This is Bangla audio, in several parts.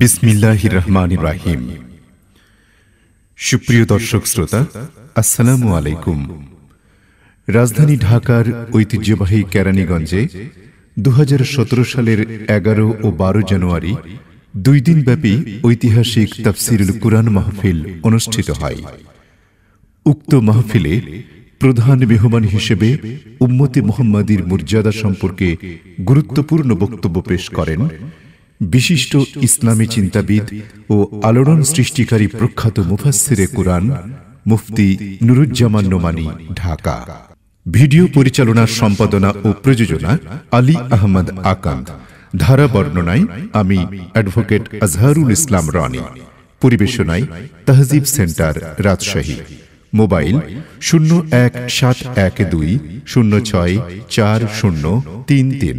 বিসমিল্লাহ রহমান রাহিম সুপ্রিয় দর্শক শ্রোতা আসসালামু আলাইকুম রাজধানী ঢাকার ঐতিহ্যবাহী কেরানীগঞ্জে দু সালের এগারো ও বারো জানুয়ারি দুই দিনব্যাপী ঐতিহাসিক তাফসিরুল কুরআন মাহফিল অনুষ্ঠিত হয় উক্ত মাহফিলে প্রধান মেহমান হিসেবে উম্মতি মোহাম্মদীর মর্যাদা সম্পর্কে গুরুত্বপূর্ণ বক্তব্য পেশ করেন বিশিষ্ট ইসলামী চিন্তাবিদ ও আলোড়ন সৃষ্টিকারী প্রখ্যাত মুফাসিরে কোরআন মুফতি নুরুজ্জামান নোমানি ঢাকা ভিডিও পরিচালনার সম্পাদনা ও প্রযোজনা আলী আহমদ আকান্ত ধারা বর্ণনায় আমি অ্যাডভোকেট আজহারুল ইসলাম রনি পরিবেশনায় তহজিব সেন্টার রাজশাহী মোবাইল শূন্য এক সাত এক দুই শূন্য ছয় চার শূন্য তিন তিন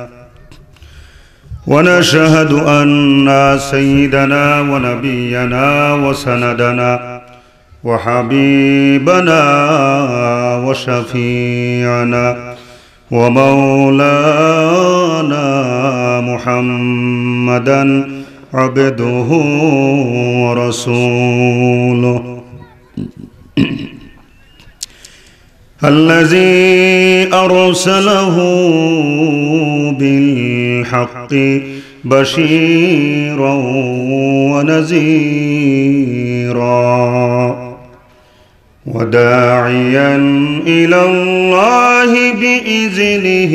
ونشهد أن سيدنا ونبينا وسندنا وحبيبنا وشفيعنا ومولانا محمدا عبده ورسوله الذي أرسله بالحق بشيرا ونذيرا وداعيا إلى الله بإذنه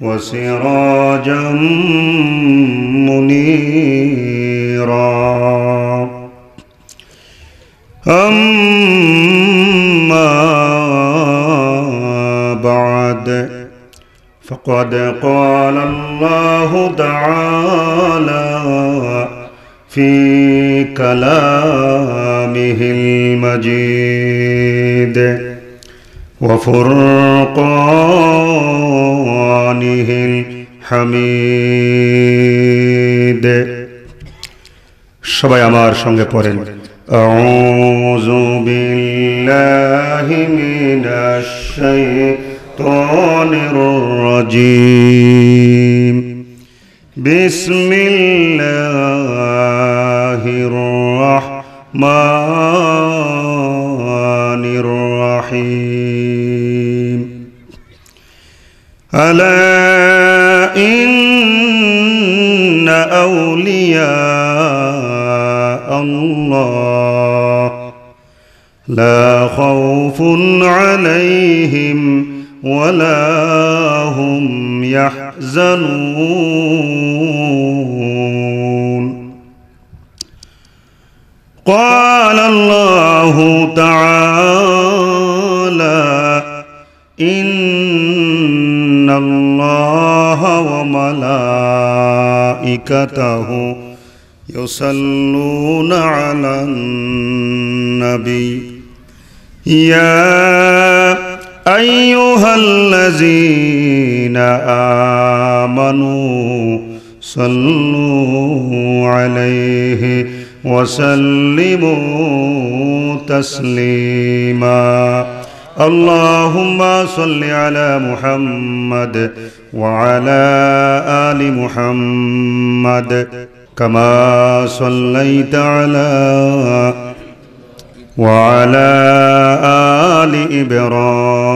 وسراجا منيرا أم فقد قال الله تعالى في كلامه المجيد وفرقانه الحميد شبا আমার شنگ পড়েন أعوذ بالله من الشيطان الشيطان الرجيم بسم الله الرحمن الرحيم ألا إن أولياء الله لا خوف عليهم ولا هم يحزنون قال الله تعالى إن الله وملائكته يصلون على النبي يا أيها الذين آمنوا صلوا عليه وسلموا تسليما اللهم صل على محمد وعلى آل محمد كما صليت على وعلى آل إبراهيم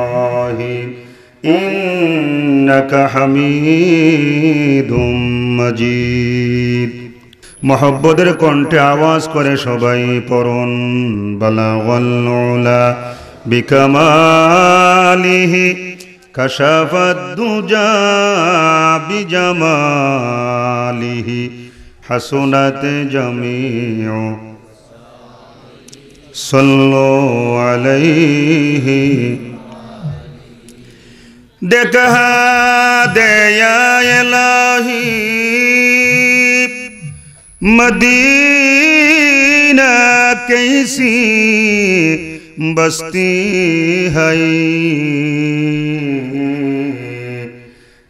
ইন্নাকা হামিদুম মাজিদ মহব্বদের কণ্ঠে আওয়াজ করে সবাই পরন বালা বিকামালিহি কশাফদ্দুজা বিজামালিহি হাসুনাত জমিউ সল্লো আলাইহি دے یا الہی مدینہ کیسی بستی ہے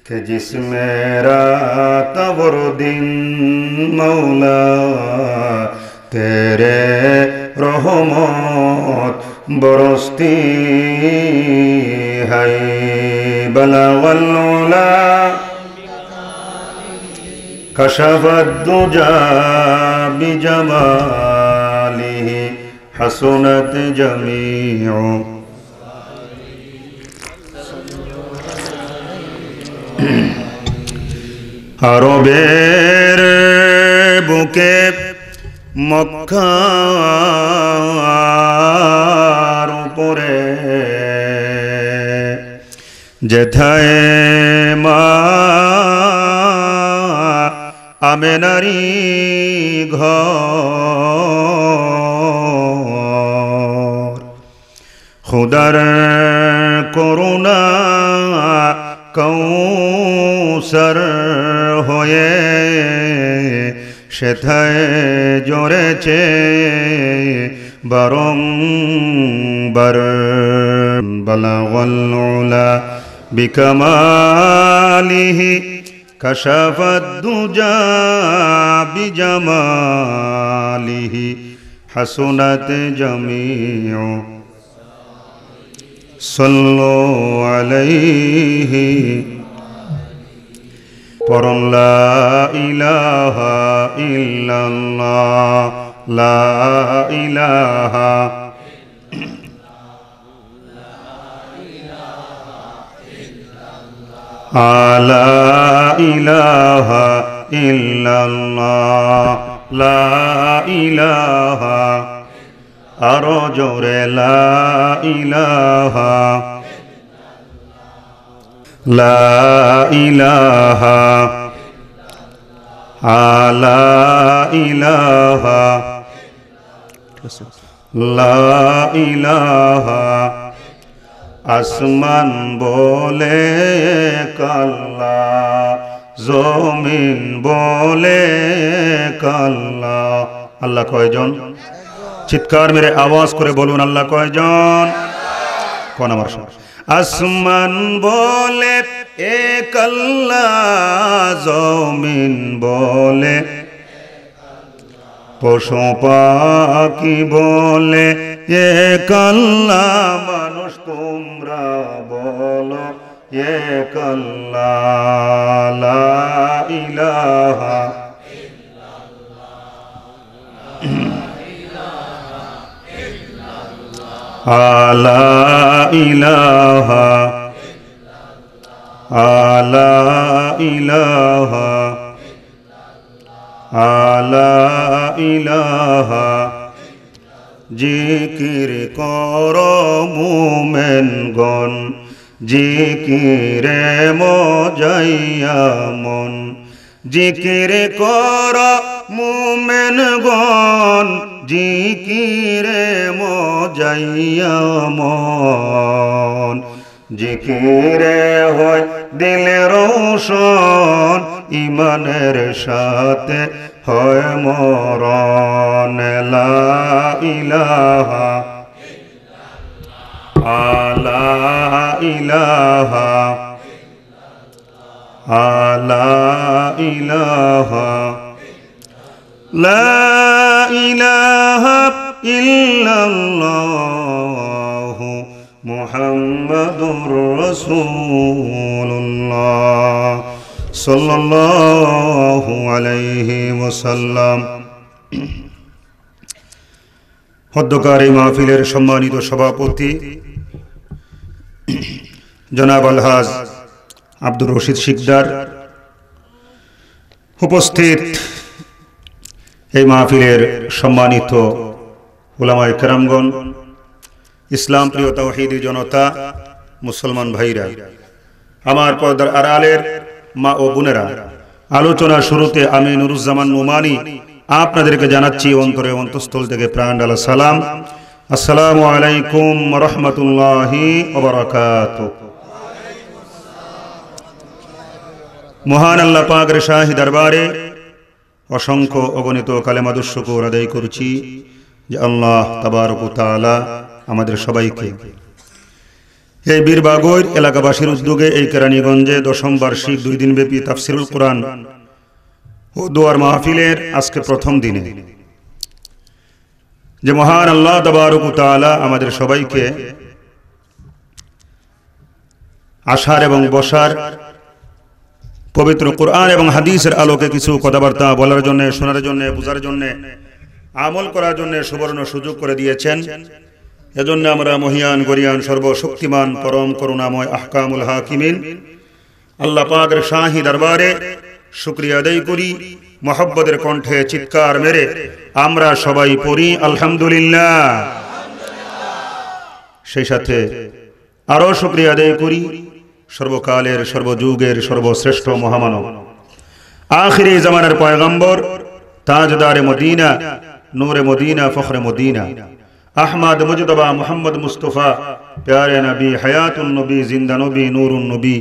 کہ جس میں رات اور دن مولا تیرے رحمت برستی ہے بنا کشب جمالی ہسو نت جمی ہر بوکے مکھ پورے যেথায় মা আমেনারি ঘর খুদার করুণা কৌসর হয়ে সেথায় জোরেছে বরং বার বলা بكماله كشف الدجى بجماله حسنت جميع صلوا عليه إلا الله لا إله إلا الله لا إله إلا الله لا إله أرو جور لا إله لا إله لا إله لا إله, لا إله. আসমান বলে কাল্লা জমিন বলে কাল্লা আল্লাহ কয়জন চিৎকার মেরে আওয়াজ করে বলুন আল্লাহ কয়জন কোন আমার আসমান বলে এ কাল্লা জমিন বলে পশু পাখি বলে এ আল্লাহ মানুষ بولو ایک اللہ لا الہ لا الہ لا الہ لا الہ لا الہ জিকির কর মোমেনগণ জিকিরে মজাইয়া মন জিকির কর মোমেনগণ জিকিরে মজাইয়া মন জিকিরে হয় দিলের রোশন ইমানের সাথে হয় মরণ লা ইলাহা আলা ইলাহা আলা ইলাহা লা ইলাহা ইল্লাল্লাহ মুহাম্মাদুর রাসূলুল্লাহ আলাইহি হদ্যকার এই মাহফিলের সম্মানিত সভাপতি জনাব আলহাজ আব্দুর রশিদ শিকদার উপস্থিত এই মাহফিলের সম্মানিত ওলামায় কেরামগণ ইসলাম প্রিয়তা তাহিদি জনতা মুসলমান ভাইরা আমার পর্দার আড়ালের মা ও বোনেরা আলোচনা শুরুতে আমি নুরুজ্জামান নোমানি আপনাদেরকে জানাচ্ছি অন্তরে অন্তঃস্থল থেকে প্রাণ আল্লাহ সালাম আসসালামু আলাইকুম রহমতুল্লাহি মহান আল্লাহ পাগরে শাহী দরবারে অসংখ্য অগণিত কালেমাদুর শুকুর আদায় করছি যে আল্লাহ তাবারকুতালা আমাদের সবাইকে এই বীরবাগর এলাকাবাসীর উদ্যোগে এই কেরানীগঞ্জে দশম বার্ষিক দুই দিনব্যাপী তাফসিরুল কোরআন ও দোয়ার মাহফিলের আজকে প্রথম দিনে যে মহান আল্লাহ তালা আমাদের সবাইকে আসার এবং বসার পবিত্র কোরআন এবং হাদিসের আলোকে কিছু কথাবার্তা বলার জন্য শোনার জন্য বোঝার জন্য আমল করার জন্য সুবর্ণ সুযোগ করে দিয়েছেন এজন্য আমরা মহিয়ান গরিয়ান সর্বশক্তিমান পরম করুণাময় আহকামুল হাকিমিন আল্লাহ পাকের শাহি দরবারে শুক্রিয়া আদায় করি মোহাব্বতের কণ্ঠে চিৎকার মেরে আমরা সবাই পড়ি আলহামদুলিল্লাহ সেই সাথে আরও শুক্রিয়া আদায় করি সর্বকালের সর্বযুগের সর্বশ্রেষ্ঠ মহামানব আখিরে জামানের পয়গম্বর তাজদারে মদিনা নূরে মদিনা ফখরে মদিনা আহমদ মুজতবা মোহাম্মদ মুস্তফা প্যারে নবী হায়াতুল নবী জিন্দা নবী নুরুন নবী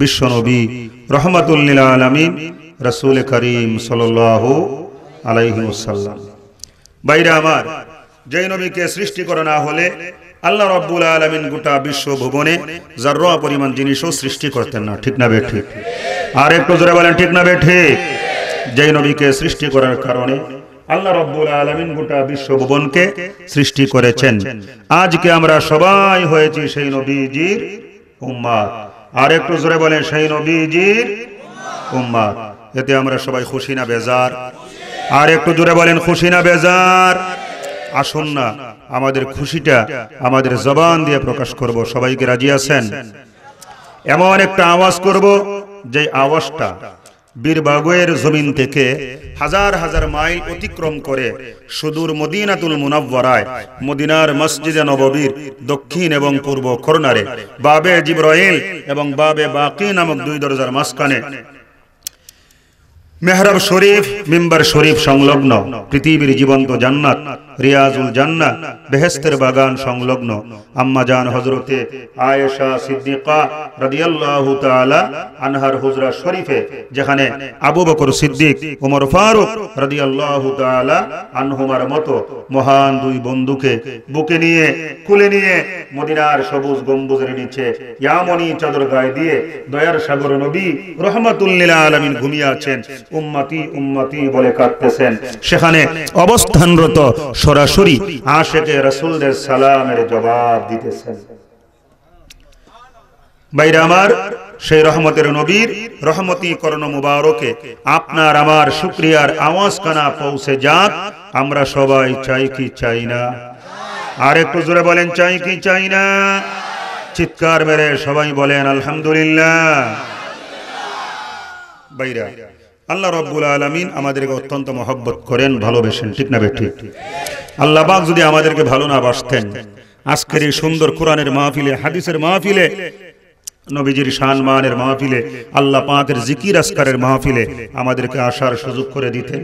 বিশ্ব নবী রহমতুল্লিল আলমিন রসুল করিম সাল্লাহ আলাইহিমসাল্লাম বাইরে আমার যেই নবীকে সৃষ্টি করা না হলে আল্লাহ রব্বুল আলমিন গোটা বিশ্ব ভুবনে যার পরিমাণ জিনিসও সৃষ্টি করতেন না ঠিক না বেঠে আর একটু জোরে বলেন ঠিক না বেঠে যেই নবীকে সৃষ্টি করার কারণে আল্লাহ রব্বুল আলমিন গোটা বিশ্বভুবনকে সৃষ্টি করেছেন আজকে আমরা সবাই হয়েছি সেই নবীজির উম্মাদ আর একটু জোরে বলেন সেই নবীজির উম্মাদ এতে আমরা সবাই খুশি না বেজার আর একটু জোরে বলেন খুশি না বেজার আসুন না আমাদের খুশিটা আমাদের জবান দিয়ে প্রকাশ করব সবাইকে রাজি আছেন এমন একটা আওয়াজ করব যে আওয়াজটা বীরবাগুয়ের জমিন থেকে হাজার হাজার মাইল অতিক্রম করে সুদূর মদিনাতুল মুনাব্বরায় মদিনার মসজিদে নববীর দক্ষিণ এবং পূর্ব খরনারে বাবে জিব্রাইল এবং বাবে বাকি নামক দুই দরজার মাঝখানে মেহরাব শরীফ মিম্বার শরীফ সংলগ্ন পৃথিবীর জীবন্ত জান্নাত রিয়াজুল জান্না বেহেস্তের বাগান সংলগ্ন আম্মাজান হজরতে আয়েশা সিদ্দিকা রাদিয়াল্লাহু তাআলা আনহার হুজরা শরীফে যেখানে আবু বকর সিদ্দিক ওমর ফারুক রাদিয়াল্লাহু তাআলা আনহুমার মতো মহান দুই বন্ধুকে বুকে নিয়ে কুলে নিয়ে মদিনার সবুজ গম্বুজের নিচে ইয়ামনি চাদর গায়ে দিয়ে দয়ার সাগর নবী রহমাতুল লিল আলামিন ঘুমিয়ে আছেন উম্মতি উম্মতি বলে কাঁদতেছেন সেখানে অবস্থানরত সরাসরি আশেকে রসুলদের সালামের জবাব দিতেছেন বাইরে আমার সেই রহমতের নবীর রহমতি করণ মুবারকে আপনার আমার শুক্রিয়ার আওয়াজ কানা পৌঁছে যাক আমরা সবাই চাই কি চাই না আর একটু জোরে বলেন চাই কি চাই না চিৎকার মেরে সবাই বলেন আলহামদুলিল্লাহ বাইরা আল্লাহ রব্বুল আলমিন আমাদেরকে অত্যন্ত মহব্বত করেন ভালোবেসেন ঠিক না ঠিক আল্লাহবাক যদি আমাদেরকে ভালো না বাসতেন আজকের এই সুন্দর কোরআনের মাহফিলে হাদিসের মাহফিলে নবীজির শান মানের মাহফিলে আল্লাহ পাঁকের জিকির আসকারের মাহফিলে আমাদেরকে আসার সুযোগ করে দিতেন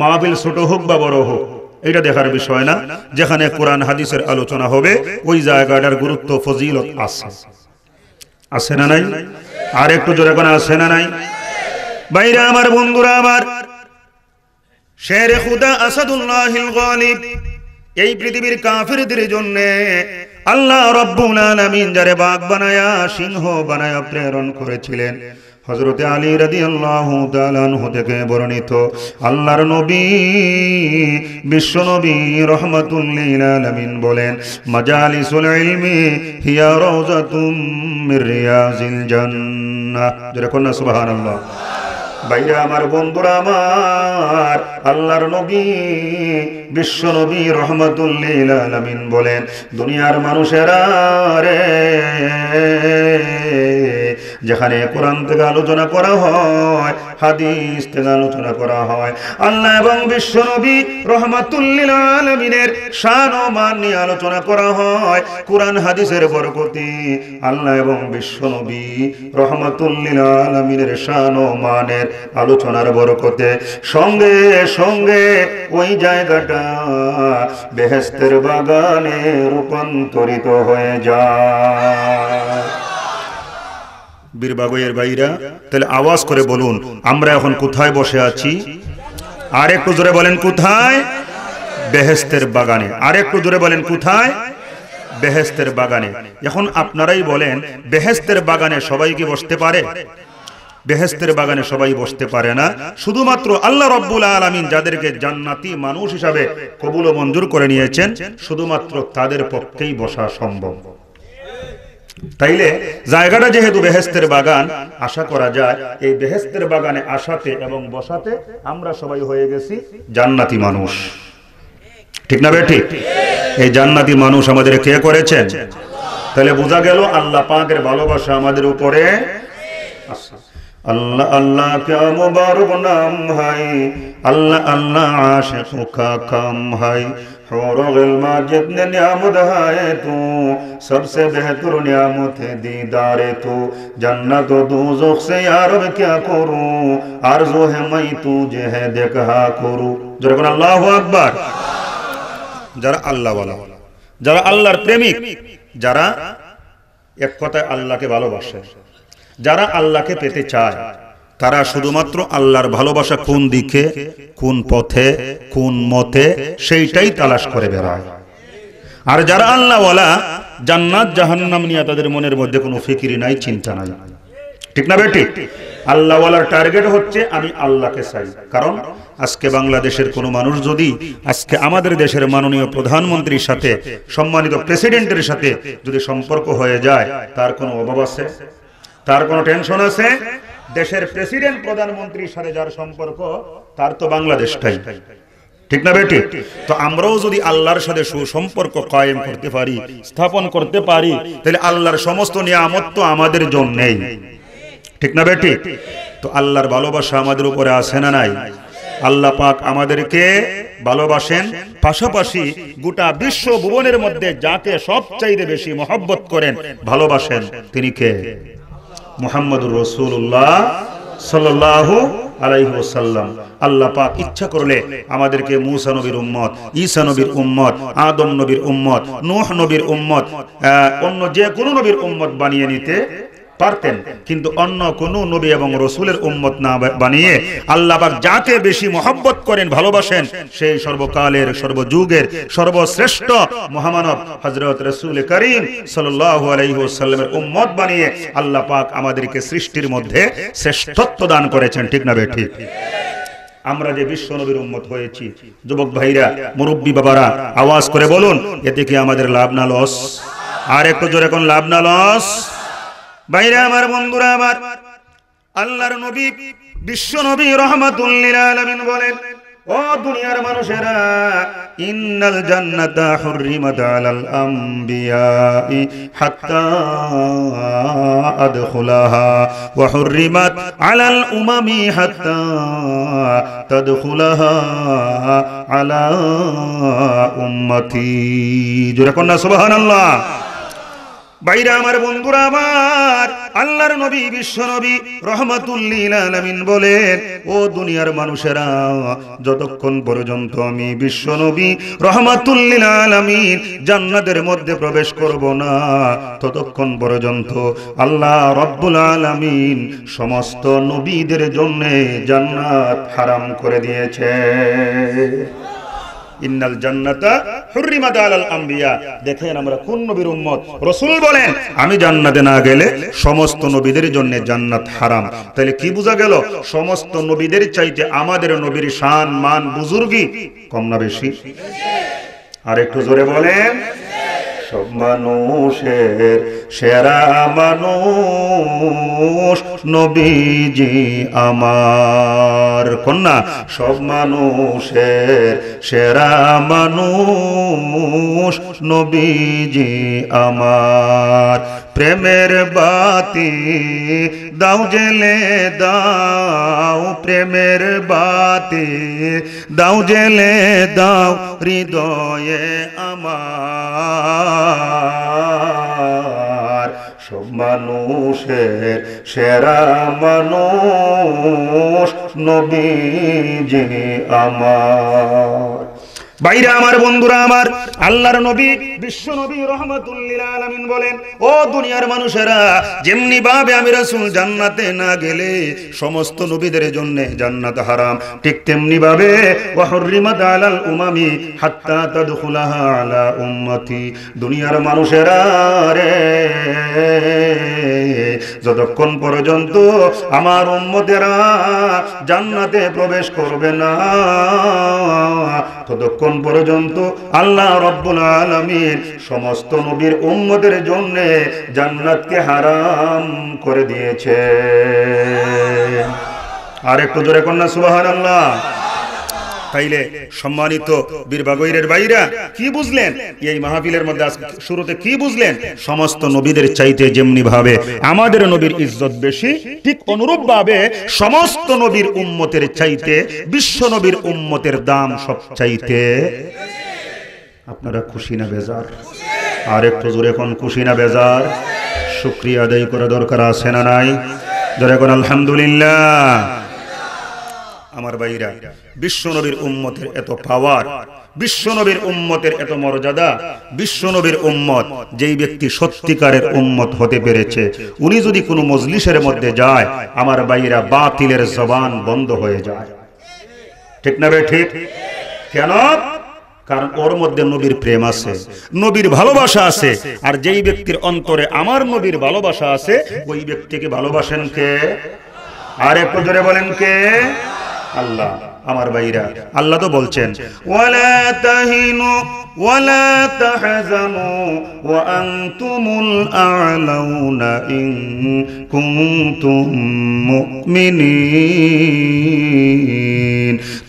মাহফিল ছোট হোক বা বড় হোক এটা দেখার বিষয় না যেখানে কোরআন হাদিসের আলোচনা হবে ওই জায়গাটার গুরুত্ব ফজিলত আছে আছে না নাই আর একটু জোরে কোনো আছে না নাই বাইরে আমার বন্ধুরা আমার শের খুদা আসাদুল্লাহিল গালিব এই পৃথিবীর কাফিরদের জন্য আল্লাহ রব্বুল আলামিন যারে বাঘ বানায়া সিংহ বানায়া প্রেরণ করেছিলেন হযরতে আলী রাদিয়াল্লাহু তাআলা আনহু থেকে বর্ণিত আল্লাহর নবী বিশ্ব নবী লিল আলামিন বলেন মাজালিসুল ইলমি হিয়া রওজাতুম মির রিয়াজিল জান্নাহ যারে কোন সুবহানাল্লাহ সুবহানাল্লাহ ভাইরা আমার বন্ধুরা আমার আল্লাহর নবী বিশ্ব নবী রহমতুল্লিল আলমিন বলেন দুনিয়ার মানুষেরা রে যেখানে কোরআন থেকে আলোচনা করা হয় হাদিস থেকে আলোচনা করা হয় আল্লাহ এবং বিশ্বনবী রহমাতুল্লিল আলমিনের শান ও মান নিয়ে আলোচনা করা হয় কোরআন হাদিসের বরকতি আল্লাহ এবং বিশ্বনবী রহমাতুল্লিল আলমিনের শান ও মানের আলোচনার বরকতে সঙ্গে সঙ্গে ওই জায়গাটা বেহেস্তের বাগানে রূপান্তরিত হয়ে যায় বীরবাগয়ের ভাইরা তাহলে আওয়াজ করে বলুন আমরা এখন কোথায় বসে আছি আর একটু জোরে বলেন কোথায় বেহেস্তের বাগানে আর একটু জোরে বলেন কোথায় বেহেস্তের বাগানে এখন আপনারাই বলেন বেহেস্তের বাগানে সবাই কি বসতে পারে বেহেস্তের বাগানে সবাই বসতে পারে না শুধুমাত্র আল্লাহ রব্বুল আলমিন যাদেরকে জান্নাতি মানুষ হিসাবে কবুল মঞ্জুর করে নিয়েছেন শুধুমাত্র তাদের পক্ষেই বসা সম্ভব তাইলে জায়গাটা যেহেতু বেহেস্তের বাগান আশা করা যায় এই বেহেস্তের বাগানে আসাতে এবং বসাতে আমরা সবাই হয়ে গেছি জান্নাতি মানুষ ঠিক না বেটি এই জান্নাতি মানুষ আমাদের কে করেছেন তাহলে বোঝা গেল আল্লাহ পাকের ভালোবাসা আমাদের উপরে আল্লাহ আল্লাহ কেমন মুবারক নাম হাই আল্লাহ আল্লাহ আশে সুখা কাম হাই حور و غلمہ جتنے نعمت آئے تو سب سے بہتر نعمت دیدار تو جنت و دوزخ سے یارب کیا کروں عرضو ہے میں تجھے ہے دیکھا کروں جر کن اللہ اکبر جر اللہ والا جر اللہ پریمیک جر ایک خطہ اللہ کے والو باشر جر اللہ کے پیتے چاہے তারা শুধুমাত্র আল্লাহর ভালোবাসা কোন দিকে কোন পথে কোন মতে সেইটাই তালাশ করে বেড়ায় আর যারা আল্লাহওয়ালা জান্নাত জাহান্নাম নিয়ে তাদের মনের মধ্যে কোনো ফিকিরি নাই চিন্তা নাই ঠিক না বেটি আল্লাহওয়ালার টার্গেট হচ্ছে আমি আল্লাহকে চাই কারণ আজকে বাংলাদেশের কোনো মানুষ যদি আজকে আমাদের দেশের মাননীয় প্রধানমন্ত্রীর সাথে সম্মানিত প্রেসিডেন্টের সাথে যদি সম্পর্ক হয়ে যায় তার কোনো অভাব আছে তার কোনো টেনশন আছে দেশের প্রেসিডেন্ট প্রধানমন্ত্রীর সাথে যার সম্পর্ক তার তো বাংলাদেশ ঠিক না বেটি তো আমরাও যদি আল্লাহর সাথে সুসম্পর্ক কায়েম করতে পারি স্থাপন করতে পারি তাহলে আল্লাহর সমস্ত নিয়ামত তো আমাদের জন্যেই ঠিক না বেটি তো আল্লাহর ভালোবাসা আমাদের উপরে আসে না নাই আল্লাহ পাক আমাদেরকে ভালোবাসেন পাশাপাশি গোটা বিশ্ব ভুবনের মধ্যে যাকে সবচাইতে বেশি মহব্বত করেন ভালোবাসেন তিনি কে মোহাম্মদুর রসুল্লাহ সাল্লাহ আলাইহসাল্লাম আল্লাহ পাক ইচ্ছা করলে আমাদেরকে মুসা নবীর উম্মত ঈসা নবীর উম্মত আদম নবীর উম্মত নোহ নবীর উম্মত অন্য যে কোনো নবীর উম্মত বানিয়ে নিতে পারতেন কিন্তু অন্য কোনো নবী এবং রসুলের উম্মত না বানিয়ে আল্লাহবাক যাকে বেশি মহব্বত করেন ভালোবাসেন সেই সর্বকালের সর্বযুগের সর্বশ্রেষ্ঠ মহামানব হজরত রসুল করিম সাল্লামের উম্মত বানিয়ে আল্লাহ পাক আমাদেরকে সৃষ্টির মধ্যে শ্রেষ্ঠত্ব দান করেছেন ঠিক না বেঠি আমরা যে বিশ্ব নবীর উম্মত হয়েছি যুবক ভাইরা মুরব্বী বাবারা আওয়াজ করে বলুন এতে কি আমাদের লাভ না লস আর একটু জোরে কোন লাভ না লস বাইরে আমার বন্ধুরা আবার আল্লাহর নবী বিশ্ব নবী রহমাতুল্লিল আলমিন বলেন ও দুনিয়ার মানুষেরা ইন্নাল জান্নাতা হুররিমাত আলাল আমবিয়াই হাত্তা আদখুলাহা ওয়া হুররিমাত আলাল উমামি হাত্তা তাদখুলাহা আলা উম্মতি জোরে সুবহানাল্লাহ বাইরা আমার বন্ধুরা আমার আল্লাহর নবী বিশ্ব নবী রহমাতুল্লিল আলামিন বলেন ও দুনিয়ার মানুষেরা যতক্ষণ পর্যন্ত আমি বিশ্ব নবী রহমাতুল্লিল আলামিন জান্নাতের মধ্যে প্রবেশ করব না ততক্ষণ পর্যন্ত আল্লাহ রব্বুল আলমিন সমস্ত নবীদের জন্যে জান্নাত হারাম করে দিয়েছে ইন্নাল জান্নাতা হুররিমাত আলাল আম্বিয়া দেখেন আমরা কোন নবীর উম্মত রসুল বলেন আমি জান্নাতে না গেলে সমস্ত নবীদের জন্য জান্নাত হারাম তাহলে কি বোঝা গেল সমস্ত নবীদের চাইতে আমাদের নবীর শান মান বুজুর্গি কম না বেশি আর একটু জোরে বলেন সব মানুষের সেরা মানুষ নবীজি আমার কন্যা সব মানুষের সেরা মানুষ নবীজি আমার প্রেমের বাতি দাও জেলে দাও প্রেমের বাতি দাও জেলে দাও হৃদয়ে আমার সব মানুষের সেরা মানুষ নবী যে আমার বাইরে আমার বন্ধুরা আমার আল্লাহর নবী বিশ্ব নবী রহমাতুল্লিল আলামিন বলেন ও দুনিয়ার মানুষেরা যেমনি ভাবে আমি রাসূল জান্নাতে না গেলে সমস্ত নবীদের জন্য জান্নাত হারাম ঠিক তেমনি ভাবে ওয়াহরিমাত আলাল উমামি হাত্তা তাদখুলাহা আলা উম্মতি দুনিয়ার মানুষেরা রে যতক্ষণ পর্যন্ত আমার উম্মতেরা জান্নাতে প্রবেশ করবে না ততক্ষণ যতক্ষণ পর্যন্ত আল্লাহ রব্বুল আলমীর সমস্ত নবীর উন্মদের জন্য জান্নাতকে হারাম করে দিয়েছে আর একটু জোরে কন্যা সুবাহ আল্লাহ তাইলে সম্মানিত বীরবাগৈরের বাইরা কি বুঝলেন এই মাহাবিলের মধ্যে শুরুতে কি বুঝলেন সমস্ত নবীদের চাইতে যেমনি ভাবে আমাদের নবীর ইজ্জত বেশি ঠিক অনুরূপ ভাবে সমস্ত নবীর উম্মতের চাইতে বিশ্ব নবীর উম্মতের দাম সব চাইতে আপনারা খুশি না বেজার আর একটু জোরে কোন খুশি না বেজার শুক্রিয়া আদায় করে দরকার আছে না নাই জোরে কোন আলহামদুলিল্লাহ আমার বাইরা বিশ্বনবীর উম্মতের এত পাওয়ার বিশ্বনবীর উম্মতের এত মর্যাদা বিশ্বনবীর উম্মত যেই ব্যক্তি সত্যিকারের উম্মত হতে পেরেছে উনি যদি কোনো মজলিসের মধ্যে যায় আমার বাইরা বাতিলের জবান বন্ধ হয়ে যায় ঠিক না ভাই ঠিক কেন কারণ ওর মধ্যে নবীর প্রেম আছে নবীর ভালোবাসা আছে আর যেই ব্যক্তির অন্তরে আমার নবীর ভালোবাসা আছে ওই ব্যক্তিকে ভালোবাসেন কে আর একটু জোরে বলেন কে আল্লাহ আমার ভাইরা আল্লাহ তো বলছেন ওয়ালা তাহিনু ওয়ালা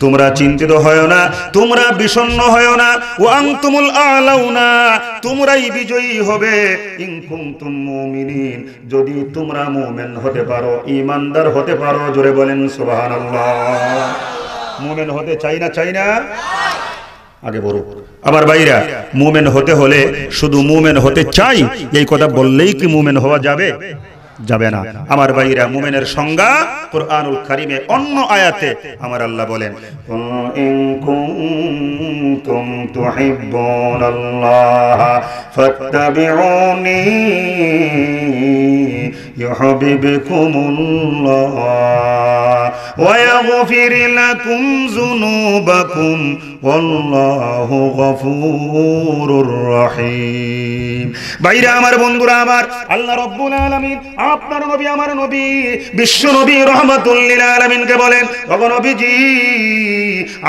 তোমরা চিন্তিত হয় না তোমরা বিষণ্ণ হয় না ওয়া আনতুমুল আ'লাউনা তোমরাই বিজয়ী হবে ইন যদি তোমরা মোমেন হতে পারো ঈমানদার হতে পারো জোরে বলেন আল্লাহ মোমেন হতে চাই না চাই না আগে বড় আবার ভাইরা মুমেন হতে হলে শুধু মুমেন হতে চাই এই কথা বললেই কি মুমেন হওয়া যাবে যাবে না আমার ভাইরা মুমেনের সংজ্ঞা কোরআনুল কারিমে অন্য আয়াতে আমার আল্লাহ বলেন ইন কুনতুম তুহিব্বুনাল্লাহ ফাত্তাবিউনি يحببكم الله ويغفر لكم ذنوبكم والله غفور رحيم বাইরা আমার বন্ধুরা আমার আল্লাহ রব্বুল আলামিন আপনার নবী আমার নবী বিশ্ব নবী রহমাতুল লিল আলামিনকে বলেন ওগো নবীজি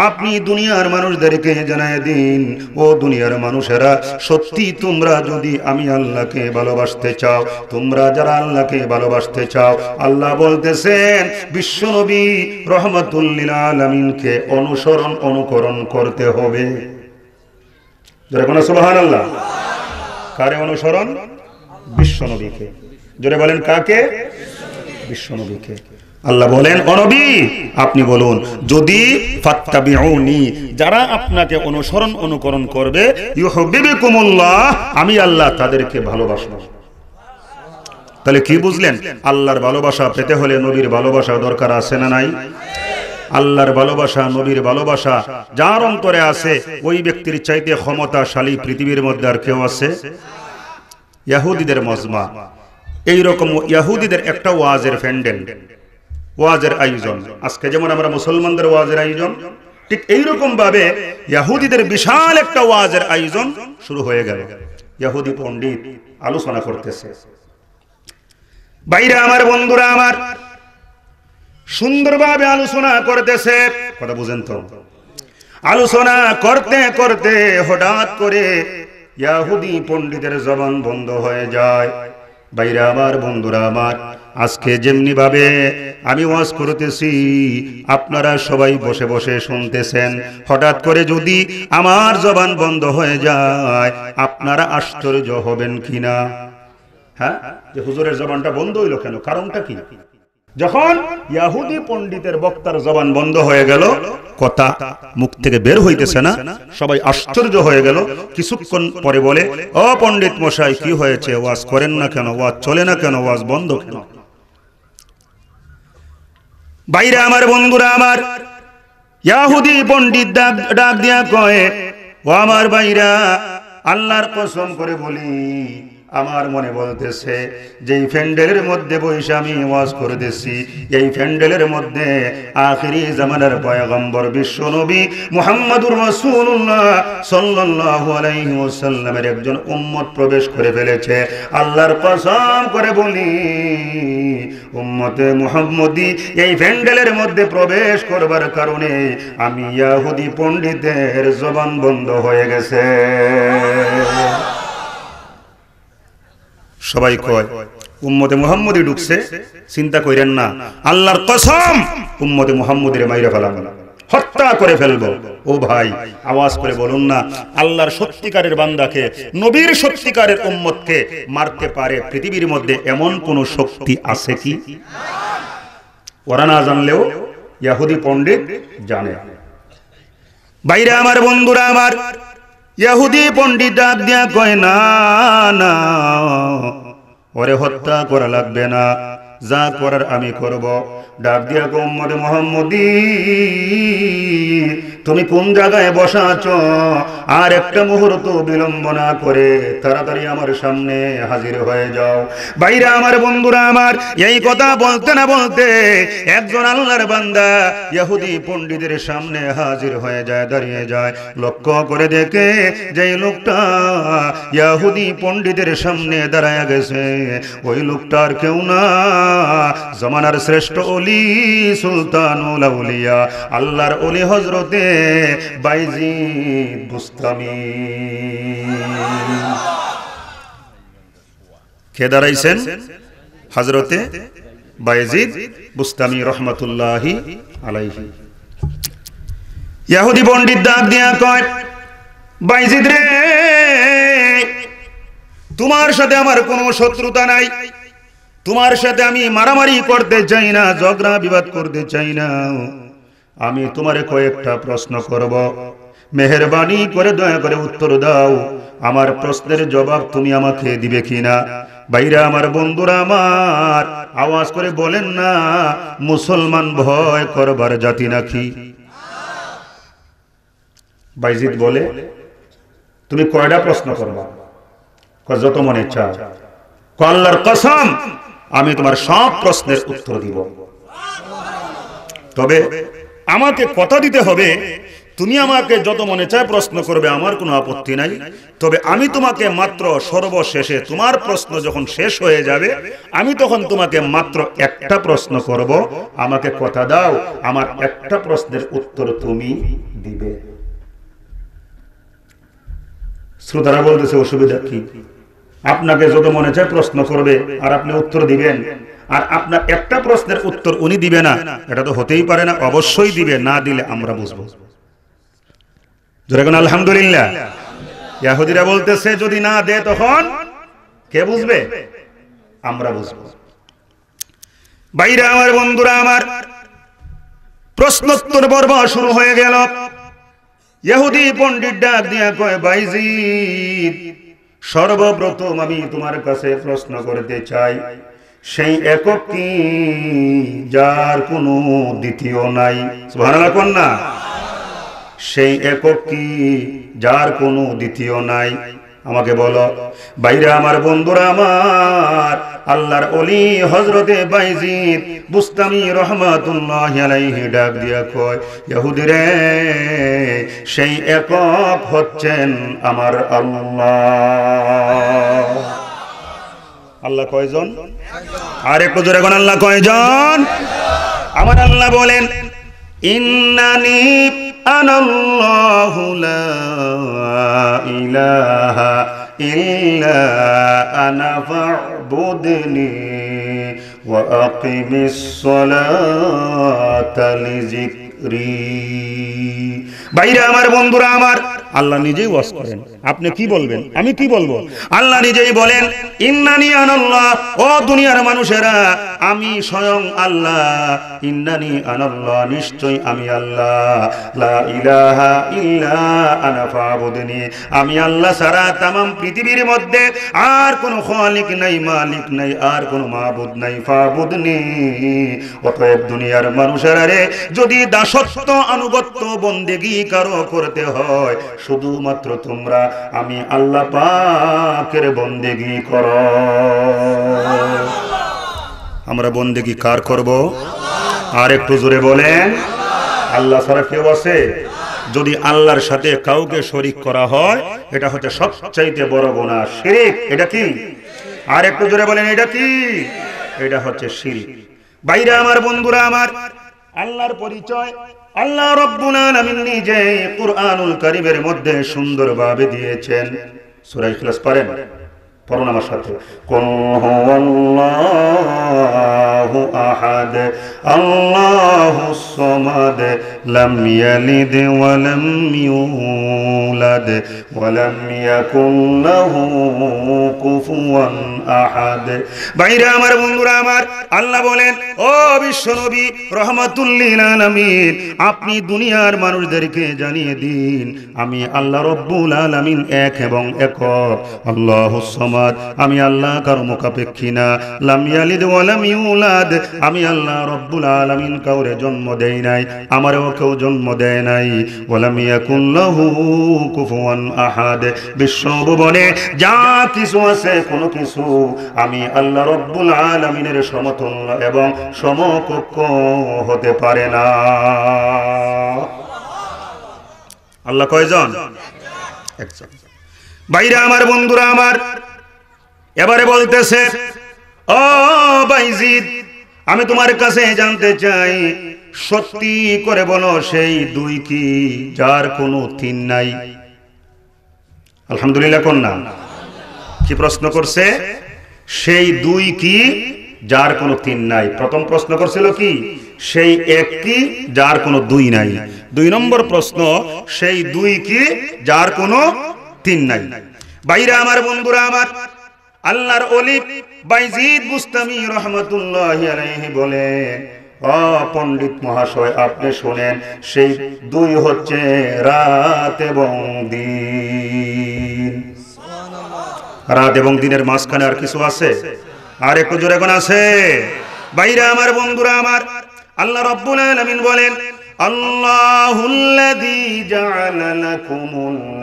আপনি দুনিয়ার মানুষদেরকে জানায় দিন ও দুনিয়ার মানুষেরা সত্যি তোমরা যদি আমি আল্লাহকে ভালোবাসতে চাও তোমরা যারা আল্লাহকে ভালোবাসতে চাও আল্লাহ বলতেছেন বিশ্বনবী রহমতুল্লিল আলমিনকে অনুসরণ অনুকরণ করতে হবে কারে অনুসরণ বিশ্বনবীকে জোরে বলেন কাকে বিশ্বনবীকে আল্লাহ বলেন অনবী আপনি বলুন যদি যারা আপনাকে অনুসরণ অনুকরণ করবে আমি আল্লাহ তাদেরকে ভালোবাসবো তাহলে কি বুঝলেন আল্লাহর ভালোবাসা পেতে হলে নবীর ভালোবাসা দরকার আছে না নাই আল্লাহর ভালোবাসা নবীর ভালোবাসা যার অন্তরে আছে ওই ব্যক্তির চাইতে ক্ষমতাশালী পৃথিবীর মধ্যে আর কেউ আছে ইয়াহুদিদের মজমা এইরকম ইয়াহুদিদের একটা ওয়াজের ফ্যান্ডেল ওয়াজের আয়োজন আজকে যেমন আমরা মুসলমানদের ওয়াজের আয়োজন ঠিক এইরকম ভাবে ইয়াহুদিদের বিশাল একটা ওয়াজের আয়োজন শুরু হয়ে গেল ইয়াহুদি পণ্ডিত আলোচনা করতেছে বাইরা আমার বন্ধুরা আমার সুন্দরভাবে আলোচনা করতেছে কথা বুঝেন তো আলোচনা করতে করতে হঠাৎ করে ইয়াহুদি পণ্ডিতের জবান বন্ধ হয়ে যায় বাইরে আমার বন্ধুরা আমার আজকে যেমনি ভাবে আমি ওয়াজ করতেছি আপনারা সবাই বসে বসে শুনতেছেন হঠাৎ করে যদি আমার জবান বন্ধ হয়ে যায় আপনারা আশ্চর্য হবেন কিনা হ্যাঁ যে হুজুরের জবানটা বন্ধ হইল কেন কারণটা কি যখন ইয়াহুদি পণ্ডিতের বক্তার জবান বন্ধ হয়ে গেল কথা মুখ থেকে বের হইতেছে না সবাই আশ্চর্য হয়ে গেল কিছুক্ষণ পরে বলে অ পণ্ডিত মশাই কি হয়েছে ওয়াজ করেন না কেন ওয়াজ চলে না কেন ওয়াজ বন্ধ কেন বাইরে আমার বন্ধুরা আমার ইয়াহুদি পণ্ডিত ডাক দিয়া কয়ে ও আমার বাইরা আল্লাহর কসম করে বলি আমার মনে বলতেছে যে ফ্যান্ডেলের মধ্যে বৈশা আমি ওয়াজ করে দিচ্ছি এই ফ্যান্ডেলের মধ্যে আখিরি জামানার পয়গম্বর বিশ্বনবী মোহাম্মদুর রসুল্লাহ সাল্লাল্লাহু আলাইহি ওয়াসাল্লামের একজন উম্মত প্রবেশ করে ফেলেছে আল্লাহর কসম করে বলি উম্মতে মুহাম্মদি এই ফ্যান্ডেলের মধ্যে প্রবেশ করবার কারণে আমি ইয়াহুদি পণ্ডিতের জবান বন্ধ হয়ে গেছে সবাই কয় উম্মতে মুহাম্মদী ঢুকছে চিন্তা করেন না আল্লাহর কসম উম্মতে মুহাম্মদীরে মাইরা ফেলাম হত্যা করে ফেলবো ও ভাই আওয়াজ করে বলুন না আল্লাহর সত্যিকারের বান্দাকে নবীর সত্যিকারের উম্মতকে মারতে পারে পৃথিবীর মধ্যে এমন কোন শক্তি আছে কি ওরা না জানলেও ইয়াহুদি পণ্ডিত জানে বাইরে আমার বন্ধুরা আমার ইয়াহুদি পণ্ডিত ডাক দিয়া কয় না না ওরে হত্যা করা লাগবে না যা করার আমি করব ডাক দিয়া গোম্মদ মোহাম্মদী তুমি কোন জায়গায় বসাচ আর একটা মুহূর্ত বিলম্ব না করে তাড়াতাড়ি আমার সামনে হাজির হয়ে যাও বাইরে আমার বন্ধুরা আমার এই কথা বলতে না বলতে একজন আল্লাহর বান্দা ইহুদি পণ্ডিতের সামনে হাজির হয়ে যায় দাঁড়িয়ে যায় লক্ষ্য করে দেখে যে লোকটা ইহুদি পণ্ডিতের সামনে দাঁড়ায় গেছে ওই লোকটার কেউ না জমানার শ্রেষ্ঠ অলি সুলতান আল্লাহর অলি হজরতে বাইজিদ বুস্তামি কে দাঁড়াইছেন হজরতে বাইজিদ বুস্তামি আলাইহি ইয়াহুদি পণ্ডিত ডাক দিয়া কয় বাইজিদ রে তোমার সাথে আমার কোনো শত্রুতা নাই তোমার সাথে আমি মারামারি করতে চাই না ঝগড়া বিবাদ করতে চাই না আমি তোমারে কয়েকটা প্রশ্ন করব মেহরবানি করে দয়া করে উত্তর দাও আমার প্রশ্নের জবাব তুমি আমাকে দিবে কিনা বাইরা আমার বন্ধুরা আমার আওয়াজ করে বলেন না মুসলমান ভয় করবার জাতি নাকি বাইজিদ বলে তুমি কয়টা প্রশ্ন করবা যত মনে চায় কল্লার কসম আমি তোমার সব প্রশ্নের উত্তর দিব তবে আমাকে কথা দিতে হবে তুমি আমাকে যত মনে চায় প্রশ্ন করবে আমার কোনো আপত্তি নাই তবে আমি তোমাকে মাত্র সর্বশেষে তোমার প্রশ্ন যখন শেষ হয়ে যাবে আমি তখন তোমাকে মাত্র একটা প্রশ্ন করব আমাকে কথা দাও আমার একটা প্রশ্নের উত্তর তুমি দিবে শ্রোতারা বলতেছে অসুবিধা কি আপনাকে যত মনে চায় প্রশ্ন করবে আর আপনি উত্তর দিবেন আর আপনার একটা প্রশ্নের উত্তর উনি দিবে না এটা তো হতেই পারে না অবশ্যই দিবে না দিলে আমরা বুঝবো যেরকম আলহামদুলিল্লাহ ইয়াহুদিরা বলতেছে যদি না দে তখন কে বুঝবে আমরা বুঝবো বাইরে আমার বন্ধুরা আমার প্রশ্নোত্তর পর্ব শুরু হয়ে গেল ইহুদি পণ্ডিত ডাক দিয়া কয় বাইজি সর্বপ্রথম আমি তোমার কাছে প্রশ্ন করতে চাই সেই এককটি যার কোনো দ্বিতীয় নাই ভাড়া না সেই এককটি যার কোনো দ্বিতীয় নাই আমাকে বলো বাইরে আমার বন্ধুরা আমার আল্লাহর অলি হজরতে বাইজিদ বুস্তামি রহমাতুল্লাহ আলাইহি ডাক দিয়া কয় ইহুদি রে সেই একক হচ্ছেন আমার আল্লাহ আল্লাহ কয়জন আর একটু জোরে কোন আল্লাহ কয়জন আমার আল্লাহ বলেন ইন্নানি আনাল্লাহু লা ইলাহা ইল্লা আনা ফাবুদনি ওয়া আকিমিস সালাতা লিযিকরি বাইরে আমার বন্ধুরা আমার আল্লাহ নিজেই ওয়াজ করেন আপনি কি বলবেন আমি কি বলবো আল্লাহ নিজেই বলেন ইন্নানি আনাল্লাহ ও দুনিয়ার মানুষেরা আমি স্বয়ং আল্লাহ ইন্নানি আনাল্লাহ নিশ্চয় আমি আল্লাহ লা ইলাহা ইল্লা আনা ফাবুদনি আমি আল্লাহ সারা তাম পৃথিবীর মধ্যে আর কোনো খালিক নাই মালিক নাই আর কোনো মাবুদ নাই ফাবুদনি অতএব দুনিয়ার মানুষেরা রে যদি দাস দাসত্ব আনুগত্য বন্দেগি কারো করতে হয় শুধুমাত্র তোমরা আমি আল্লাহ পাকের বন্দেগি কর আমরা বন্দেগি কার করব আর একটু জোরে বলেন আল্লাহ ছাড়া কেউ আছে যদি আল্লাহর সাথে কাউকে শরিক করা হয় এটা হচ্ছে সবচাইতে বড় গোনা শিরিক এটা কি আর একটু জোরে বলেন এটা কি এটা হচ্ছে শিরিক বাইরে আমার বন্ধুরা আমার আল্লাহর পরিচয় আল্লাহ রব্বুল আলামিন নিজে কুরআনুল কারীমের মধ্যে সুন্দরভাবে দিয়েছেন সূরা ইখলাস পারেন পড়ুন নামার সাথে কুল্লাহু আহাদ আল্লাহু সমাদ লাম ইয়ালিদ ওয়া লাম ইউলাদ ওয়া আহাদ আমার বন্ধুরা আমার আল্লাহ বলেন ও বিশ্বনবী রহমাতুল লিল আলামিন আপনি দুনিয়ার মানুষদেরকে জানিয়ে দিন আমি আল্লাহ রব্বুল আলামিন এক এবং একক আল্লাহু সমাদ সামাওয়াত আমি আল্লাহ কারো মুখাপেক্ষী না লামিয়ালিদ ইয়ালিদ ইউলাদ আমি আল্লাহ রব্বুল আলামিন কাউরে জন্ম দেই নাই আমারেও কেউ জন্ম দেয় নাই ওয়া লাম ইয়াকুন লাহু কুফুয়ান আহাদ বিশ্বভুবনে যা কিছু আছে কোনো কিছু আমি আল্লাহ রব্বুল আলামিনের সমতুল্য এবং সমকক্ষ হতে পারে না আল্লাহ কয়জন একজন বাইরে আমার বন্ধুরা আমার এবারে বলতেছে ও বাইজিদ আমি তোমার কাছে জানতে চাই সত্যি করে বলো সেই দুই কি যার কোনো তিন নাই আলহামদুলিল্লাহ কোন কন্যা কি প্রশ্ন করছে সেই দুই কি যার কোনো তিন নাই প্রথম প্রশ্ন করছিল কি সেই এক কি যার কোনো দুই নাই দুই নম্বর প্রশ্ন সেই দুই কি যার কোনো তিন নাই বাইরে আমার বন্ধুরা আমার আল্লাহর অলিপ বাইজিদ বুস্তামি রহমতুল্লাহ আলাইহি বলেন পণ্ডিত মহাশয় আপনি শোনেন সেই দুই হচ্ছে রাত এবং দিন রাত এবং দিনের মাঝখানে আর কিছু আছে আর একটু জোরে কোন আছে বাইরে আমার বন্ধুরা আমার আল্লাহ রব্বুল আলামিন বলেন الله الذي جعل لكم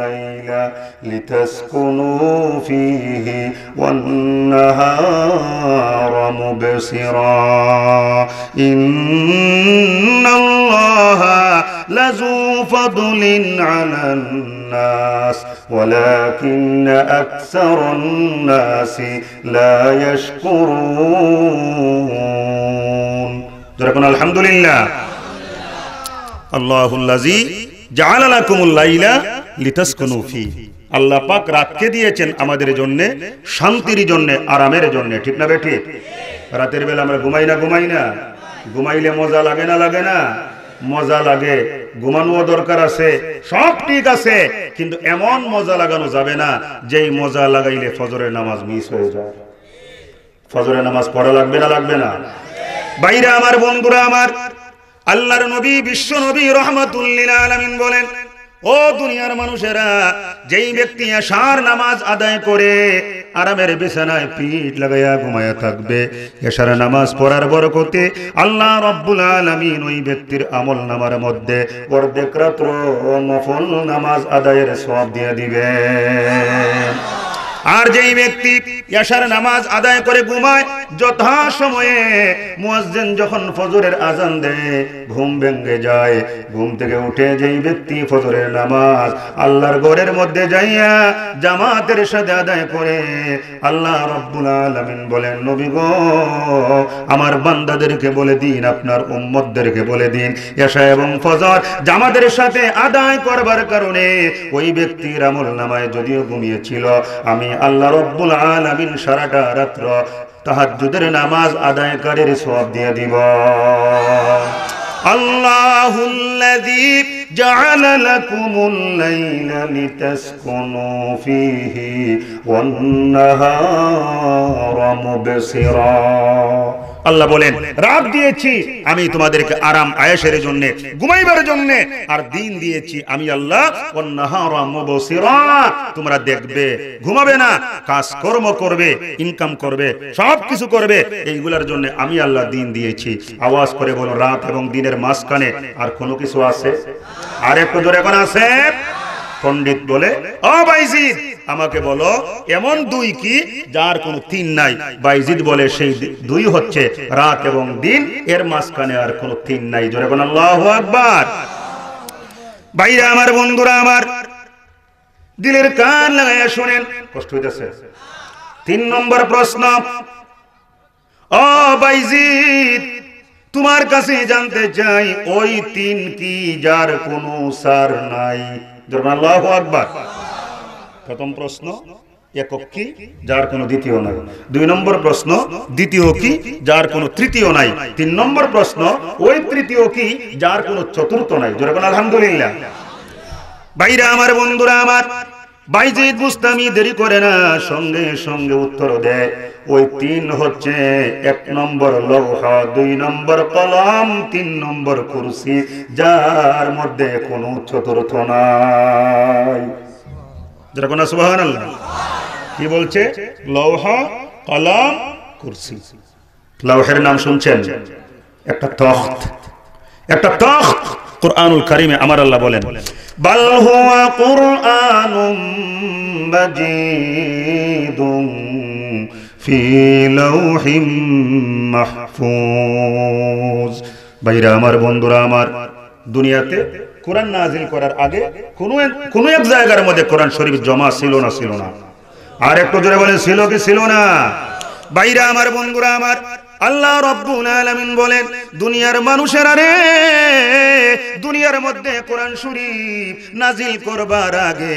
الليل لتسكنوا فيه والنهار مبصرا إن الله لذو فضل على الناس ولكن أكثر الناس لا يشكرون الحمد لله আল্লাহুল্লাজি জাহালাকুমুল্লাইলা লিতাসকুনুফি আল্লাহ পাক রাতকে দিয়েছেন আমাদের জন্য শান্তির জন্য আরামের জন্য ঠিক না বেঠি রাতের বেলা আমরা ঘুমাই না ঘুমাই না ঘুমাইলে মজা লাগে না লাগে না মজা লাগে ঘুমানোও দরকার আছে সব ঠিক আছে কিন্তু এমন মজা লাগানো যাবে না যেই মজা লাগাইলে ফজরের নামাজ মিস হয়ে যায় ফজরের নামাজ পড়া লাগবে না লাগবে না বাইরে আমার বন্ধুরা আমার আল্লাহর নবী বিশ্ব নবী রহমতুল্লিল আলমিন বলেন ও দুনিয়ার মানুষেরা যেই ব্যক্তি এশার নামাজ আদায় করে আরামের বিছানায় পিঠ লাগাইয়া ঘুমায়া থাকবে এশার নামাজ পড়ার বরকতে আল্লাহ রব্বুল আলমিন ওই ব্যক্তির আমল নামার মধ্যে অর্ধেক রাত্র নফল নামাজ আদায়ের সব দিয়ে দিবে আর যেই ব্যক্তি এশার নামাজ আদায় করে ঘুমায় যথা সময়ে মুয়াজ্জিন যখন ফজরের আজান দেয় ঘুম ভেঙে যায় ঘুম থেকে উঠে যেই ব্যক্তি ফজরের নামাজ আল্লাহর ঘরের মধ্যে যাইয়া জামাতের সাথে আদায় করে আল্লাহ রব্বুল আলামিন বলেন নবী গো আমার বান্দাদেরকে বলে দিন আপনার উম্মতদেরকে বলে দিন এশা এবং ফজর জামাতের সাথে আদায় করবার কারণে ওই ব্যক্তির আমল নামায় যদিও ঘুমিয়েছিল আমি আল্লাহ রব্বুল আলামিন সারাটা রাত্র তাহাজ্জুদের নামাজ আদায়কারীর সব দিয়ে দিব আল্লাহুল্লাযী আল্লাহ বলেন রাত দিয়েছি আমি তোমাদেরকে আরাম আয়েসের জন্য ঘুমাইবার জন্য আর দিন দিয়েছি আমি আল্লাহ তোমরা দেখবে ঘুমাবে না কাজ কর্ম করবে ইনকাম করবে সব কিছু করবে এইগুলার জন্য আমি আল্লাহ দিন দিয়েছি আওয়াজ করে বলো রাত এবং দিনের মাঝখানে আর কোনো কিছু আছে আর একটু জোরে এখন আছে পণ্ডিত বলে ও বাইজিদ আমাকে বলো এমন দুই কি যার কোনো তিন নাই বাইজিদ বলে সেই দুই হচ্ছে রাত এবং দিন এর মাঝখানে আর কোনো তিন নাই জোরে বলেন আল্লাহু আকবার ভাইরা আমার বন্ধুরা আমার দিলের কান লাগাইয়া শুনেন কষ্ট হইতেছে তিন নম্বর প্রশ্ন ও বাইজিদ তোমার কাছে জানতে চাই ওই তিন কি যার কোনো সার নাই ধরুন আল্লাহ আকবার প্রথম প্রশ্ন একক কি যার কোনো দ্বিতীয় নাই দুই নম্বর প্রশ্ন দ্বিতীয় কি যার কোনো তৃতীয় নাই তিন নম্বর প্রশ্ন ওই তৃতীয় কি যার কোনো চতুর্থ নাই যেরকম আলহামদুলিল্লাহ বাইরা আমার বন্ধুরা আমার বাইজিদ মুস্তামি দেরি করে না সঙ্গে সঙ্গে উত্তর দেয় ওই তিন হচ্ছে এক নম্বর লৌহা দুই নম্বর কলম তিন নম্বর কুরসি যার মধ্যে কোনো চতুর্থ নাই যেটা কোন সুবাহান কি বলছে লৌহা কলম কুরসি লৌহের নাম শুনছেন একটা তখত একটা তখত কোরআনুল কারিমে আমার আল্লাহ বলেন বাল আমার বন্ধুরা আমার দুনিয়াতে কোরআন নাজিল করার আগে কোনো এক জায়গার মধ্যে কোরআন শরীফ জমা ছিল না ছিল না আর একটু জোরে বলে ছিল কি ছিল না বাইরা আমার বন্ধুরা আমার আল্লাহ রব্বুল আলামিন বলেন দুনিয়ার মানুষের রে দুনিয়ার মধ্যে কোরআন শরীফ নাজিল করবার আগে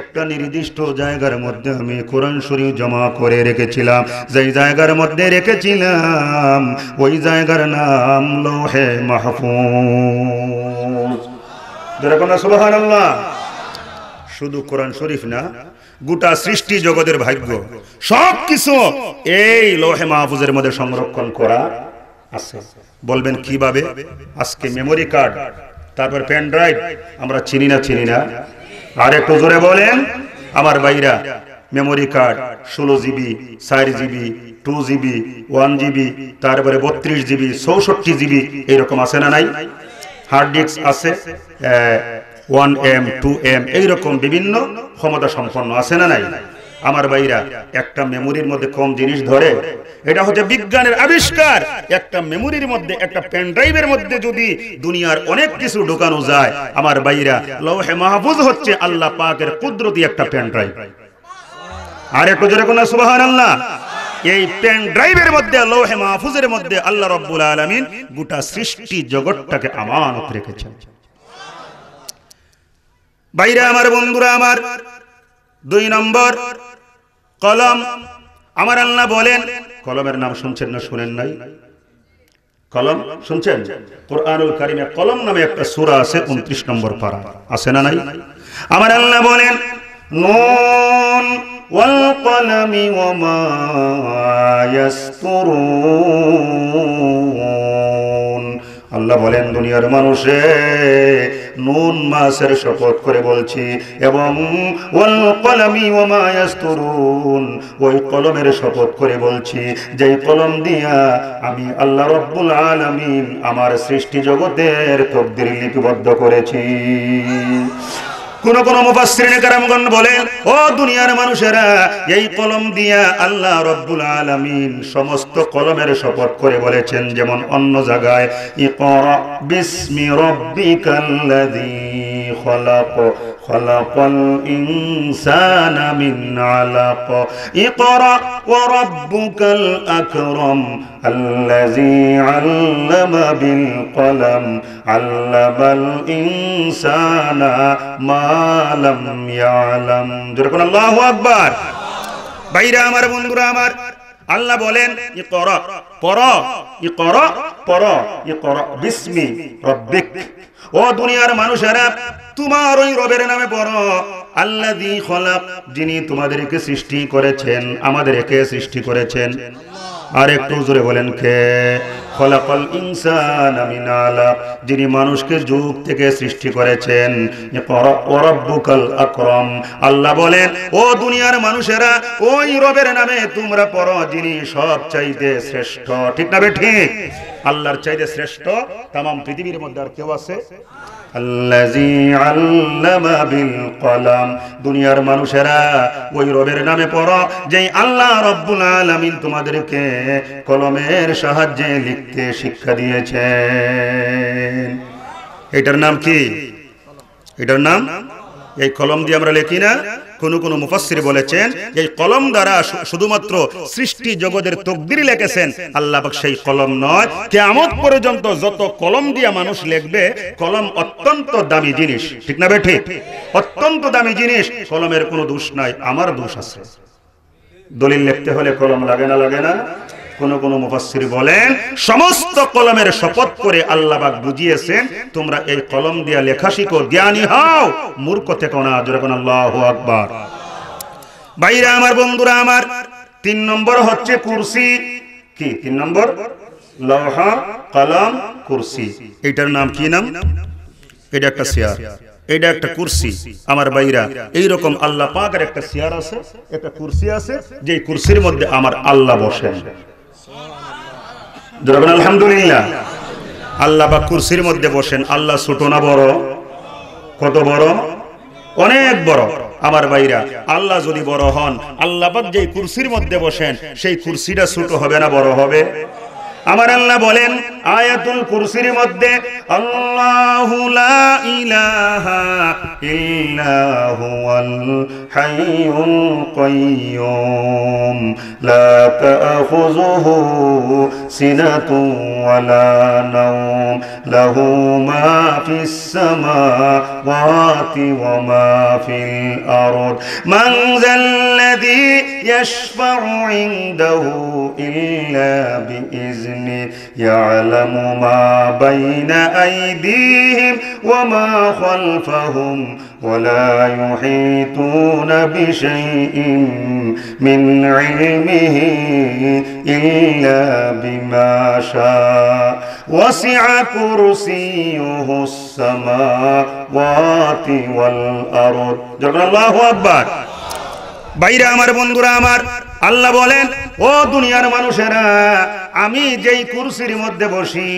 একটা নির্দিষ্ট জায়গার মধ্যে আমি কোরআন শরীফ জমা করে রেখেছিলাম যেই জায়গার মধ্যে রেখেছিলাম ওই জায়গার নাম লোহে মাহফুজ যেরকম সুবহানাল্লাহ শুধু কোরআন শরীফ না গোটা সৃষ্টি জগতের ভাগ্য সব কিছু এই লোহে মাহফুজের মধ্যে সংরক্ষণ করা আছে বলবেন কিভাবে আজকে মেমোরি কার্ড তারপর পেন ড্রাইভ আমরা চিনি না চিনি না আর একটু জোরে বলেন আমার ভাইরা মেমোরি কার্ড ষোলো জিবি চার GB two GB one GB তারপরে বত্রিশ জিবি চৌষট্টি জিবি এরকম আছে না নাই হার্ড ডিস্ক আছে ওয়ান এম টু এম এইরকম বিভিন্ন ক্ষমতা সম্পন্ন আছে না নাই আমার ভাইরা একটা মেমোরির মধ্যে কম জিনিস ধরে এটা হচ্ছে বিজ্ঞানের আবিষ্কার একটা মেমোরির মধ্যে একটা পেন ড্রাইভের মধ্যে যদি দুনিয়ার অনেক কিছু ঢোকানো যায় আমার ভাইরা লৌহে মাহফুজ হচ্ছে আল্লাহ পাকের কুদরতি একটা পেন ড্রাইভ আর একটু জোরে কোন সুবাহান আল্লাহ এই পেন ড্রাইভের মধ্যে লৌহে মাহফুজের মধ্যে আল্লাহ রব্বুল আলমিন গোটা সৃষ্টি জগৎটাকে আমানত রেখেছেন বাইরে আমার বন্ধুরা আমার দুই নম্বর কলম আমার আল্লাহ বলেন কলমের নাম শুনছেন না শুনেন নাই কলম শুনছেন কোরআনুল কারিমে কলম নামে একটা সুরা আছে উনত্রিশ নম্বর পারা আছে না নাই আমার আল্লাহ বলেন নুন ওয়াল কলমি ওয়া মা ইয়াসতুরুন আল্লাহ বলেন দুনিয়ার মানুষে নুন মাসের শপথ করে বলছি এবং ওয়াল কলমি ওমায়াস্তুরুন ওই কলমের শপথ করে বলছি যেই কলম দিয়া আমি আল্লাহ রব্বুল আলামিন আমার সৃষ্টি জগতের তকদির লিপিবদ্ধ করেছি কোন কোন মুফাসসিরিন کرامগণ বলেন ও দুনিয়ার মানুষেরা এই কলম দিয়া আল্লাহ রাব্বুল আলামিন সমস্ত কলমের শপথ করে বলেছেন যেমন অন্য জায়গায় ইকরা বিসমি রাব্বিকাল্লাযী খলাক خلق الإنسان من علق اقرأ وربك الأكرم الذي علم بالقلم علم الإنسان ما لم يعلم جركن الله أكبر বাইরা আমার বন্ধুরা আমার আল্লাহ বলেন ই কর পর ই কর পর ই কর বিস্মি রব্বিক ও দুনিয়ার মানুষেরা তোমার ওই রবের নামে বড় দি খলাপ যিনি তোমাদেরকে সৃষ্টি করেছেন আমাদেরকে সৃষ্টি করেছেন আর একটু জোরে বলেন কে খলাকল ইনসান যিনি মানুষকে যুগ থেকে সৃষ্টি করেছেন ওরব্বুকাল আকরম আল্লাহ বলেন ও দুনিয়ার মানুষেরা ওই রবের নামে তোমরা পর যিনি সব চাইতে শ্রেষ্ঠ ঠিক না বে ঠিক আল্লাহর চাইতে শ্রেষ্ঠ তাম পৃথিবীর মধ্যে আর কেউ আছে দুনিয়ার মানুষেরা ওই রবের নামে পড় যে আল্লাহ রব্বুল আলমিন তোমাদেরকে কলমের সাহায্যে লিখতে শিক্ষা দিয়েছেন এটার নাম কি এটার নাম নাম এই কলম দিয়ে আমরা লেখি না কোন কোন মুফাসির বলেছেন এই কলম দ্বারা শুধুমাত্র সৃষ্টি জগতের তকদির লেখেছেন আল্লাহ সেই কলম নয় কেমন পর্যন্ত যত কলম দিয়ে মানুষ লেখবে কলম অত্যন্ত দামি জিনিস ঠিক না বেঠি অত্যন্ত দামি জিনিস কলমের কোনো দোষ নাই আমার দোষ আছে দলিল লিখতে হলে কলম লাগে না লাগে না কোন কোন মুফাসসির বলেন সমস্ত কলমের শপথ করে আল্লাহ পাক বুঝিয়েছেন তোমরা এই কলম দিয়া লেখা শিখো জ্ঞানী হও মূর্খ থেকো না যখন আল্লাহু আকবার ভাইরা আমার বন্ধুরা আমার তিন নম্বর হচ্ছে কুরসি কি তিন নম্বর লওহা কলম কুরসি এটার নাম কি নাম এটা একটা শেয়ার এটা একটা কুরসি আমার বাইরা রকম আল্লাহ পাকের একটা শেয়ার আছে একটা কুরসি আছে যে কুরসির মধ্যে আমার আল্লাহ বসেন আলহামদুলিল্লাহ আল্লাহ বা কুরসির মধ্যে বসেন আল্লাহ ছোট না বড় কত বড় অনেক বড় আমার ভাইরা আল্লাহ যদি বড় হন আল্লাহবাদ যে কুরসির মধ্যে বসেন সেই কুরসিটা ছোট হবে না বড় হবে আমার আল্লাহ বলেন আয়াতুল কুরসির মধ্যে আল্লাহু লা ইলাহা ইল্লা হুয়াল হাইয়ুল কাইয়ুম লা তাখুযুহু সিনাতুন ওয়ালা নাওম লাহু মা ফিস সামাওয়াতি ওয়া মা ফিল আরদ মান যাল্লাযী يشفع عنده إلا بإذنه يعلم ما بين أيديهم وما خلفهم ولا يحيطون بشيء من علمه إلا بما شاء وسع كرسيه السماوات والأرض الله أكبر বাইরে আমার বন্ধুরা আমার আল্লাহ বলেন ও দুনিয়ার মানুষেরা আমি যেই কুরসির মধ্যে বসি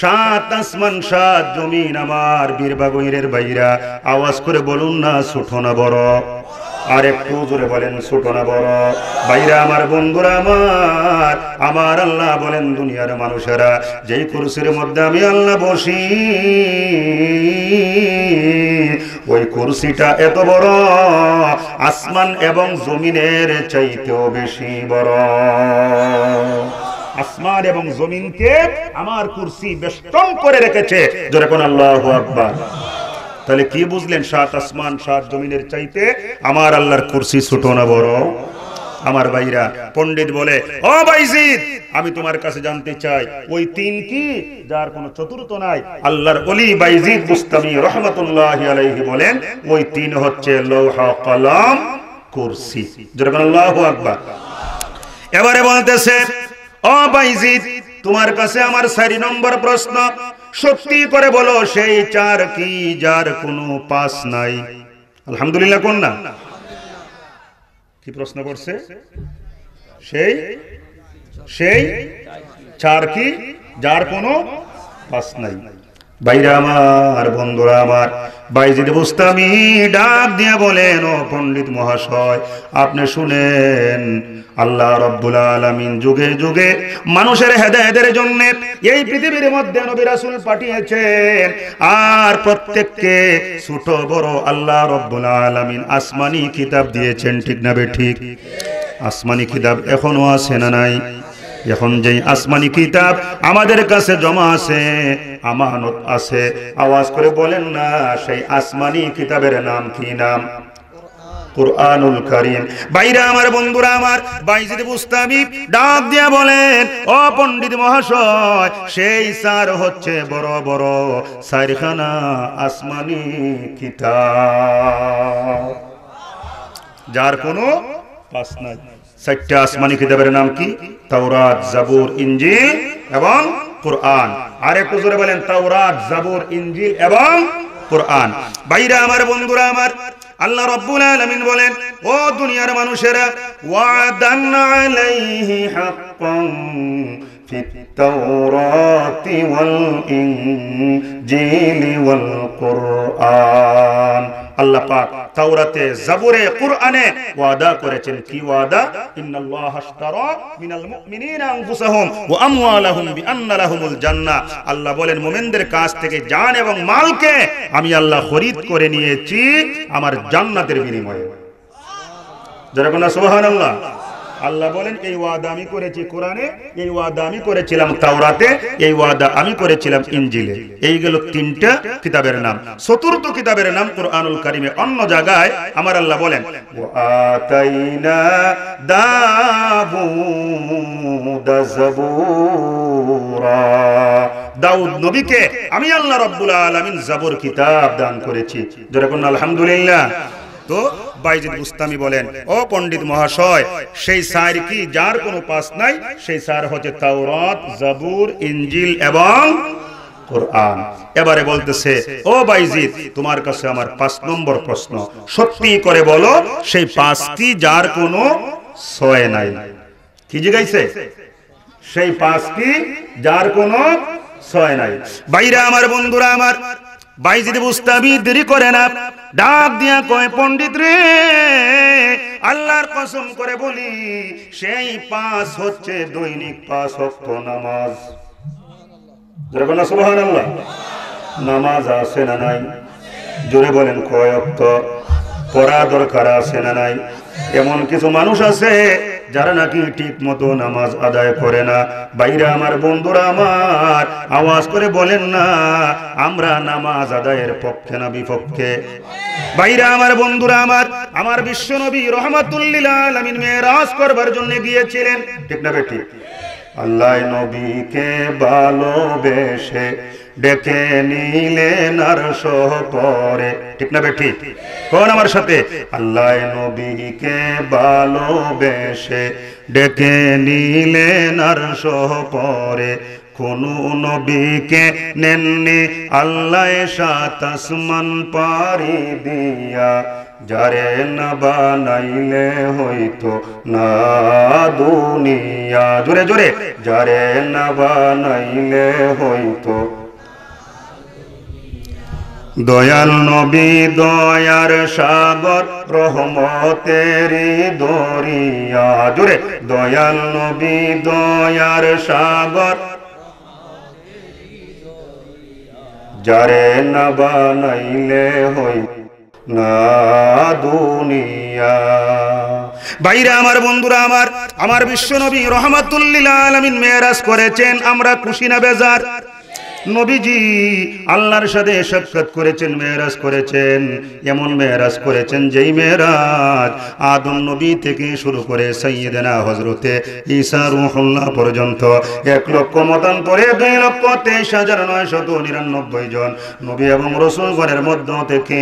সাত আসমান সাত জমিন আমার বীরবাগইরের বাইরা আওয়াজ করে বলুন না ছোটো না বড় আর একটু জোরে বলেন ছোট না বড় বাইরা আমার বন্ধুরা আমার আমার আল্লাহ বলেন দুনিয়ার মানুষেরা যেই কুরসির মধ্যে আমি আল্লাহ বসি ওই কুরসিটা এত বড় আসমান এবং জমিনের চাইতেও বেশি বড় আসমান এবং জমিনকে আমার কুরসি বেষ্টন করে রেখেছে যেরকম কোন আল্লাহ আকবর তাহলে কি বুঝলেন সাত আসমান সাত জমিনের চাইতে আমার আল্লাহর কুরসি ছোট না বড় আমার ভাইরা পন্ডিত বলে ও বাইজিদ আমি তোমার কাছে জানতে চাই ওই তিন কি যার কোন চতুর্থ নাই আল্লাহর অলি বাইজিদ মুস্তামি রহমতুল্লাহ আলাইহি বলেন ওই তিন হচ্ছে লৌহা কলম কুরসি যেরকম আল্লাহু আকবার এবারে বলতেছে ও বাইজিদ তোমার কাছে আমার চারি নম্বর প্রশ্ন সত্যি করে বলো সেই চার কি যার কোনো পাস নাই আলহামদুলিল্লাহ কোন না কি প্রশ্ন করছে সেই সেই চার কি যার কোনো পাস নাই বাইরা আমার বন্ধুরা আমার বাইজিদ বুস্তামি ডাক দিয়ে বলেন ও পণ্ডিত মহাশয় আপনি শুনেন আল্লাহ রব্বুল আলমিন যুগে যুগে মানুষের হেদায়তের জন্য এই পৃথিবীর মধ্যে নবিরাসুল পাঠিয়েছেন আর প্রত্যেককে ছোট বড় আল্লাহ রব্বুল আলমিন আসমানি কিতাব দিয়েছেন ঠিক না বে ঠিক আসমানি কিতাব এখনো আছে না নাই এখন যে আসমানি কিতাব আমাদের কাছে জমা আছে আমানত আছে আওয়াজ করে বলেন না সেই আসমানি কিতাবের নাম কি নাম আমার বন্ধুরা আমার দিয়া বলেন পণ্ডিত মহাশয় সেই হচ্ছে বড় বড় সাইরখানা আসমানি কিতাব যার কোনো পাস নাই চারটা আসমানি কিতাবের নাম কি তাওরাত জাবুর ইঞ্জিল এবং কোরআন আর একটু জোরে বলেন তাওরাত জাবুর ইঞ্জিল এবং কোরআন বাইরে আমার বন্ধুরা আমার আল্লাহ রব্বুল আলামিন বলেন ও দুনিয়ার মানুষেরা ওয়াদান আলাইহি হাক্কান ফিত তাওরাতি ওয়াল ইনজিল ওয়াল কোরআন আল্লাহ পাক তাওরাতে জাবুরে কুরআনে ওয়াদা করেছেন কি ওয়াদা ইন্নাল্লাহ আশতারা মিনাল মুমিনিনা আনফুসাহুম ওয়া আমওয়ালাহুম বিআন্না লাহুমুল জান্নাহ আল্লাহ বলেন মুমিনদের কাছ থেকে জান এবং মালকে আমি আল্লাহ খরিদ করে নিয়েছি আমার জান্নাতের বিনিময়ে যেরকম সুবহানাল্লাহ আল্লাহ বলেন এই ওয়াদা আমি করেছি কোরআনে এই ওয়াদা আমি করেছিলাম তাওরাতে এই ওয়াদা আমি করেছিলাম ইঞ্জিলে এই গেল তিনটা কিতাবের নাম চতুর্থ কিতাবের নাম কোরআনুল কারিমে অন্য জায়গায় আমার আল্লাহ বলেন দাউদ নবীকে আমি আল্লাহ রব্বুল আলমিন জাবর কিতাব দান করেছি যেরকম আলহামদুলিল্লাহ তো বাইজিদ বুস্তামি বলেন ও পণ্ডিত মহাশয় সেই সার কি যার কোনো পাস নাই সেই সার হচ্ছে তাওরাত জাবুর ইঞ্জিল এবং কোরআন এবারে বলতেছে ও বাইজিদ তোমার কাছে আমার পাঁচ নম্বর প্রশ্ন সত্যি করে বলো সেই পাঁচটি যার কোনো ছয় নাই কি জিগাইছে সেই যার কোনো ছয় নাই বাইরে আমার বন্ধুরা আমার দেরি ডাক কয় আল্লাহর কসম করে বলি সেই পাঁচ হচ্ছে দৈনিক পাঁচ অক্ত নামাজ না আল্লাহ নামাজ আছে না নাই জোরে বলেন কয় অক্ত পড়া দরকার আছে না নাই এমন কিছু মানুষ আছে যারা নাকি ঠিক মতো নামাজ আদায় করে না বাইরে আমার বন্ধুরা আমার আওয়াজ করে বলেন না আমরা নামাজ আদায়ের পক্ষে না বিপক্ষে বাইরে আমার বন্ধুরা আমার আমার বিশ্ব নবী রহমাতুল্লিল মেয়ের মেয়েরাজ করবার জন্য গিয়েছিলেন ঠিক না বেটি আল্লাহ নবীকে ভালোবেসে ডেকে নিলেন আর পরে ঠিক না বেঠি কোন আমার সাথে আল্লাহ নবীকে ভালোবেসে ডেকে নিলেন আর পরে কোন নবীকে নেননি আল্লাহ সাত আসমান পারি দিয়া যারে না বানাইলে হইতো না দুনিয়া জোরে জোরে যারে না বানাইলে হইতো দয়াল নবী দয়ার সাগর রহমতের দরিয়া জুড়ে দয়াল নবী দয়ার সাগর যারে না বানাইলে হই না দুনিয়া বাইরে আমার বন্ধুরা আমার আমার বিশ্ব নবী রহমাতুল্লিল আলমিন মেয়ারাজ করেছেন আমরা খুশি না বেজার নবীজি আল্লাহর সাথে সাক্ষাৎ করেছেন মেহরাজ করেছেন এমন মেয়েরাজ করেছেন যেই মেয়েরাজ আদম নবী থেকে শুরু করে সৈয়দেনা হজরতে ঈসা রুহল্লা পর্যন্ত এক লক্ষ মতান্তরে দুই লক্ষ তেইশ হাজার নয়শত নিরানব্বই জন নবী এবং রসুলগণের মধ্য থেকে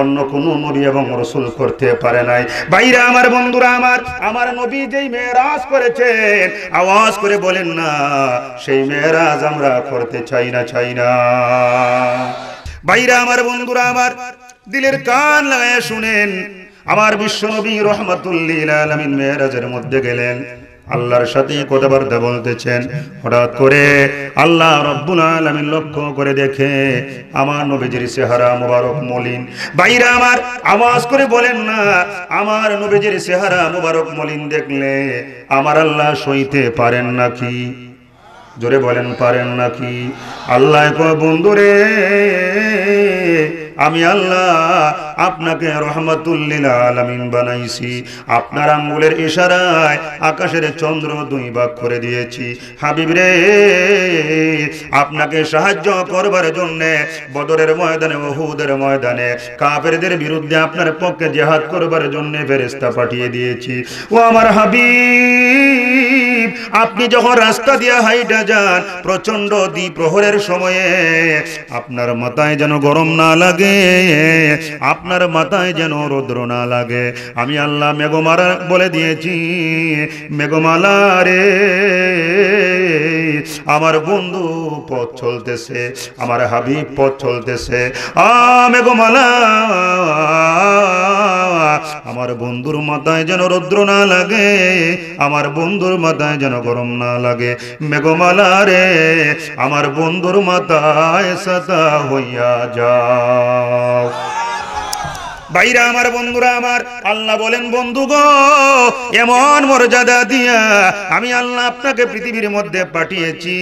অন্য কোনো নবী এবং রসুল করতে পারে নাই বাইরে আমার বন্ধুরা আমার আমার নবী যেই মেহরাজ করেছেন আওয়াজ করে বলেন না সেই মেয়েরাজ আমরা করতে চাই না না চাই না ভাইরা আমার বন্ধুরা আমার দিলের কান লাগায় শুনেন আমার বিশ্বনবী রহমতুল্লিল আলমিন মেয়েরাজের মধ্যে গেলেন আল্লাহর সাথে কথাবার্তা বলতেছেন হঠাৎ করে আল্লাহ রব্বুল লক্ষ্য করে দেখে আমার নবীজির চেহারা মুবারক মলিন বাইরা আমার আওয়াজ করে বলেন না আমার নবীজির চেহারা মুবারক মলিন দেখলে আমার আল্লাহ সইতে পারেন নাকি জোরে বলেন পারেন নাকি আল্লাহ বন্ধুরে আমি আল্লাহ আপনাকে রহমতুল্লিল আলমিন বানাইছি আপনার আঙ্গুলের ইশারায় আকাশের চন্দ্র দুই বাক করে দিয়েছি হাবিব রে আপনাকে সাহায্য করবার জন্যে বদরের ময়দানে বহুদের ময়দানে কাপেরদের বিরুদ্ধে আপনার পক্ষে জেহাদ করবার জন্যে ফেরেস্তা পাঠিয়ে দিয়েছি ও আমার হাবিব আপনি যখন রাস্তা দিয়ে হাইটা যান প্রচন্ড দ্বিপ্রহরের সময়ে আপনার মাথায় যেন গরম না লাগে আপনি আপনার মাথায় যেন রৌদ্র না লাগে আমি আল্লাহ মেঘমালা বলে দিয়েছি মেঘমালা রে আমার বন্ধু পথ চলতেছে আমার হাবিব পথ চলতেছে আ মেঘমালা আমার বন্ধুর মাথায় যেন রৌদ্র না লাগে আমার বন্ধুর মাথায় যেন গরম না লাগে মেঘমালা রে আমার বন্ধুর মাথায় সাদা হইয়া যাও বাইরা আমার বন্ধুরা আমার আল্লাহ বলেন বন্ধু গো এমন মর্যাদা দিয়া আমি আল্লাহ আপনাকে পৃথিবীর মধ্যে পাঠিয়েছি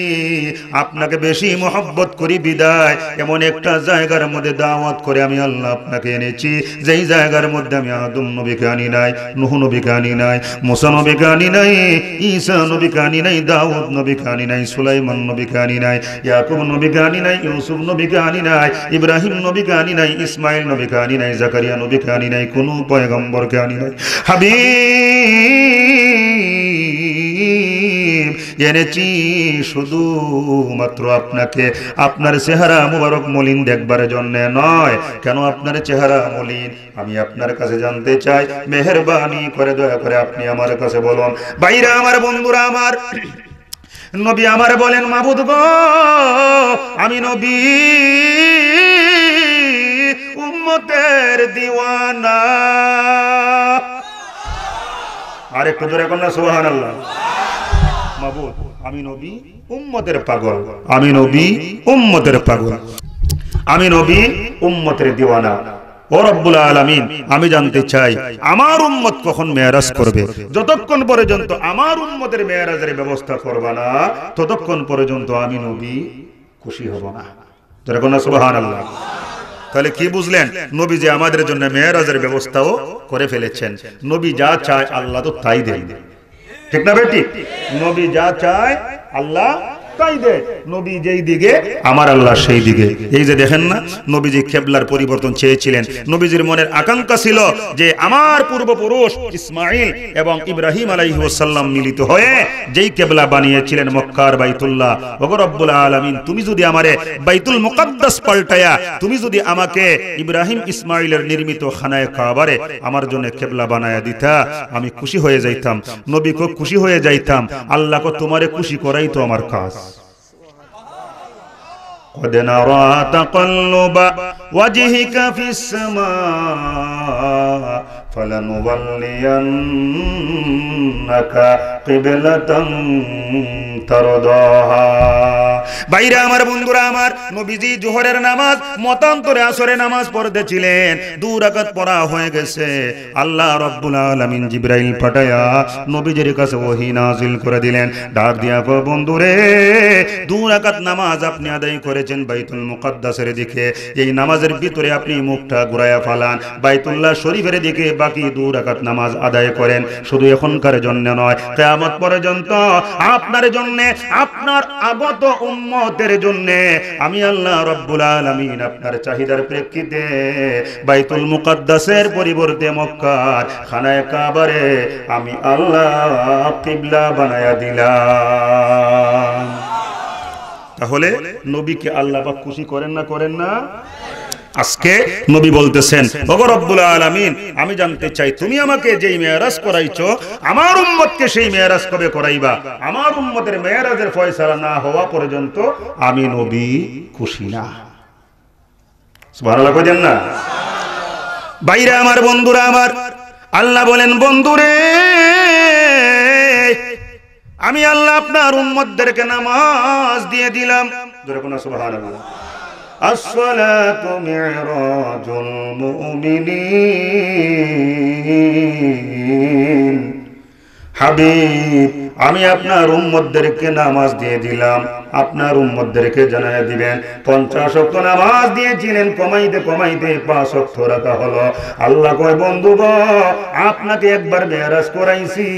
আপনাকে বেশি মহব্বত করি বিদায় এমন একটা জায়গার মধ্যে দাওয়াত করে আমি আল্লাহ আপনাকে এনেছি যেই জায়গার মধ্যে আমি আদম নবী কানি নাই নুহ নবী কানি নাই মুসা নবীকে আনি নাই ঈসা নবী কানি নাই দাউদ নবী কানি নাই সুলাইমান নবী কানি নাই ইয়াকুব নবী কানি নাই ইউসুফ নবী কানি নাই ইব্রাহিম নবী কানি নাই ইসমাইল নবী কানি নাই জাকারিয়া নবীকে আনি নাই কোনো পয়গম্বরকে আনি নাই হাবি জেনেছি শুধু মাত্র আপনাকে আপনার চেহারা মুবারক মলিন দেখবার জন্যে নয় কেন আপনার চেহারা মলিন আমি আপনার কাছে জানতে চাই মেহরবানি করে দয়া করে আপনি আমার কাছে বলুন বাইরে আমার বন্ধুরা আমার নবী আমার বলেন মাহুদ গ আমি নবী উম্মতের দিওয়ানা আর একটু ধরে এখন না আল্লাহ মাবুদ আমি নবী উম্মতের পাগল আমি নবী উম্মতের পাগল আমি নবী উম্মতের দিওয়ানা ও রব্বুল আলমিন আমি জানতে চাই আমার উন্মত কখন মেয়ারাজ করবে যতক্ষণ পর্যন্ত আমার উন্মতের মেয়ারাজের ব্যবস্থা করবা না ততক্ষণ পর্যন্ত আমি নবী খুশি হব না যেরকম না সুবাহ আল্লাহ তাহলে কি বুঝলেন নবী যে আমাদের জন্য মেয়েরাজের ব্যবস্থাও করে ফেলেছেন নবী যা চায় আল্লাহ তো তাই দেয় ঠিক না বেটি নবী যা চায় আল্লাহ একটাই নবী যেই দিকে আমার আল্লাহ সেই দিকে এই যে দেখেন না নবীজি খেবলার পরিবর্তন চেয়েছিলেন নবীজির মনের আকাঙ্ক্ষা ছিল যে আমার পূর্বপুরুষ ইসমাইল এবং ইব্রাহিম আলাইহাল্লাম মিলিত হয়ে যেই কেবলা বানিয়েছিলেন মক্কার বাইতুল্লাহ আলমিন তুমি যদি আমারে বাইতুল পাল্টায়া তুমি যদি আমাকে ইব্রাহিম ইসমাইলের নির্মিত খানায় খাবারে আমার জন্য কেবলা বানায় দিতা আমি খুশি হয়ে যাইতাম নবী খুব খুশি হয়ে যাইতাম আল্লাহ তোমারে খুশি করাই তো আমার কাজ قد نرى تقلب وجهك في السماء فلنولينك قبلة ترضاها বাইরে আমার বন্ধুরা আমার নবীজি জোহরের নামাজ মতান্তরে আসরে নামাজ পড়তেছিলেন দু রাকাত পড়া হয়ে গেছে আল্লাহ রাব্বুল আলামিন জিবরাইল পাঠায়া নবীজির কাছে ওহি নাজিল করে দিলেন ডাক দিয়া গো বন্ধুরে দু রাকাত নামাজ আপনি আদায় করেছেন বাইতুল মুকাদ্দাসের দিকে এই নামাজের ভিতরে আপনি মুখটা ঘুরায়া ফালান বাইতুল্লাহ শরীফের দিকে বাকি দু রাকাত নামাজ আদায় করেন শুধু এখনকার জন্য নয় কিয়ামত পর্যন্ত আপনার জন্য আপনার আগত উম উম্মতের জন্য আমি আল্লাহ রব্বুল আলামিন আপনার চাহিদার প্রেক্ষিতে বাইতুল মুকাদ্দাসের পরিবর্তে মক্কার খানায় কাবারে আমি আল্লাহ কিবলা বানায়া দিলাম তাহলে নবীকে আল্লাহ বা খুশি করেন না করেন না আজকে নবী বলতেছেন রব্বুল আলমিন আমি জানতে চাই তুমি আমাকে যেই মেয়ারাজ করাইছ আমার উম্মতকে সেই মেয়ারাজ কবে করাইবা আমার উম্মতের মেয়ারাজের ফয়সালা না হওয়া পর্যন্ত আমি নবী খুশি না বাইরে আমার বন্ধুরা আমার আল্লাহ বলেন বন্ধুরে আমি আল্লাহ আপনার উম্মতদেরকে নামাজ দিয়ে দিলাম সুবহানাল্লাহ الصلاة معراج المؤمنين حبيب আমি আপনার উম্মতদেরকে নামাজ দিয়ে দিলাম আপনার উম্মতদেরকে জানাই দিবেন পঞ্চাশ শক্ত নামাজ দিয়েছিলেন কমাইতে কমাইতে পাঁচ শক্ত রাখা হলো আল্লাহ কয় বন্ধু আপনাকে একবার মেয়ারাজ করাইছি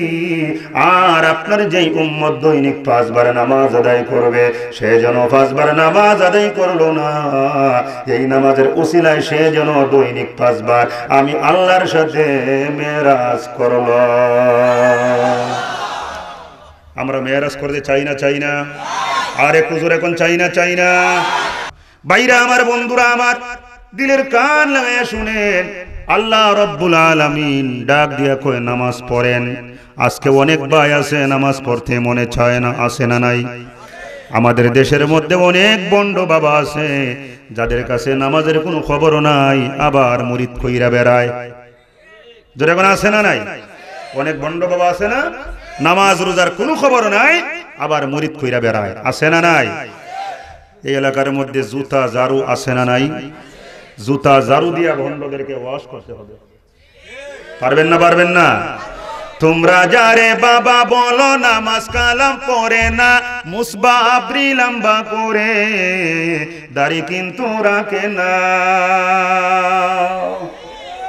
আর আপনার যেই উম্মত দৈনিক পাঁচবার নামাজ আদায় করবে সে যেন পাঁচবার নামাজ আদায় করলো না এই নামাজের উচিলায় সে যেন দৈনিক পাঁচবার আমি আল্লাহর সাথে মেরাজ করলাম আমরা মেয়ারাজ করতে চাই না চাই না আর এক এখন চাই না চাই না বাইরা আমার বন্ধুরা আমার দিলের কান লাগাইয়া শুনেন আল্লাহ রব্বুল আলামিন ডাক দিয়া কয়ে নামাজ পড়েন আজকে অনেক ভাই আছে নামাজ পড়তে মনে চায় না আসে না নাই আমাদের দেশের মধ্যে অনেক বন্ড বাবা আছে যাদের কাছে নামাজের কোনো খবর নাই আবার মুরিদ কইরা বেড়ায় এখন আসে না নাই অনেক বন্ড বাবা আছে না নামাজ রোজার কোনো খবর নাই আবার মুরিদ খুঁড়া বেড়ায় আছে না নাই এই এলাকার মধ্যে জুতা জারু আছে না নাই জুতা জারু দিয়া ভণ্ডদেরকে ওয়াশ করতে হবে পারবেন না পারবেন না তোমরা যারে বাবা বলো নামাজ কালাম পরে না মুসবা আবরি লম্বা করে দাড়ি কিন্তু রাখে না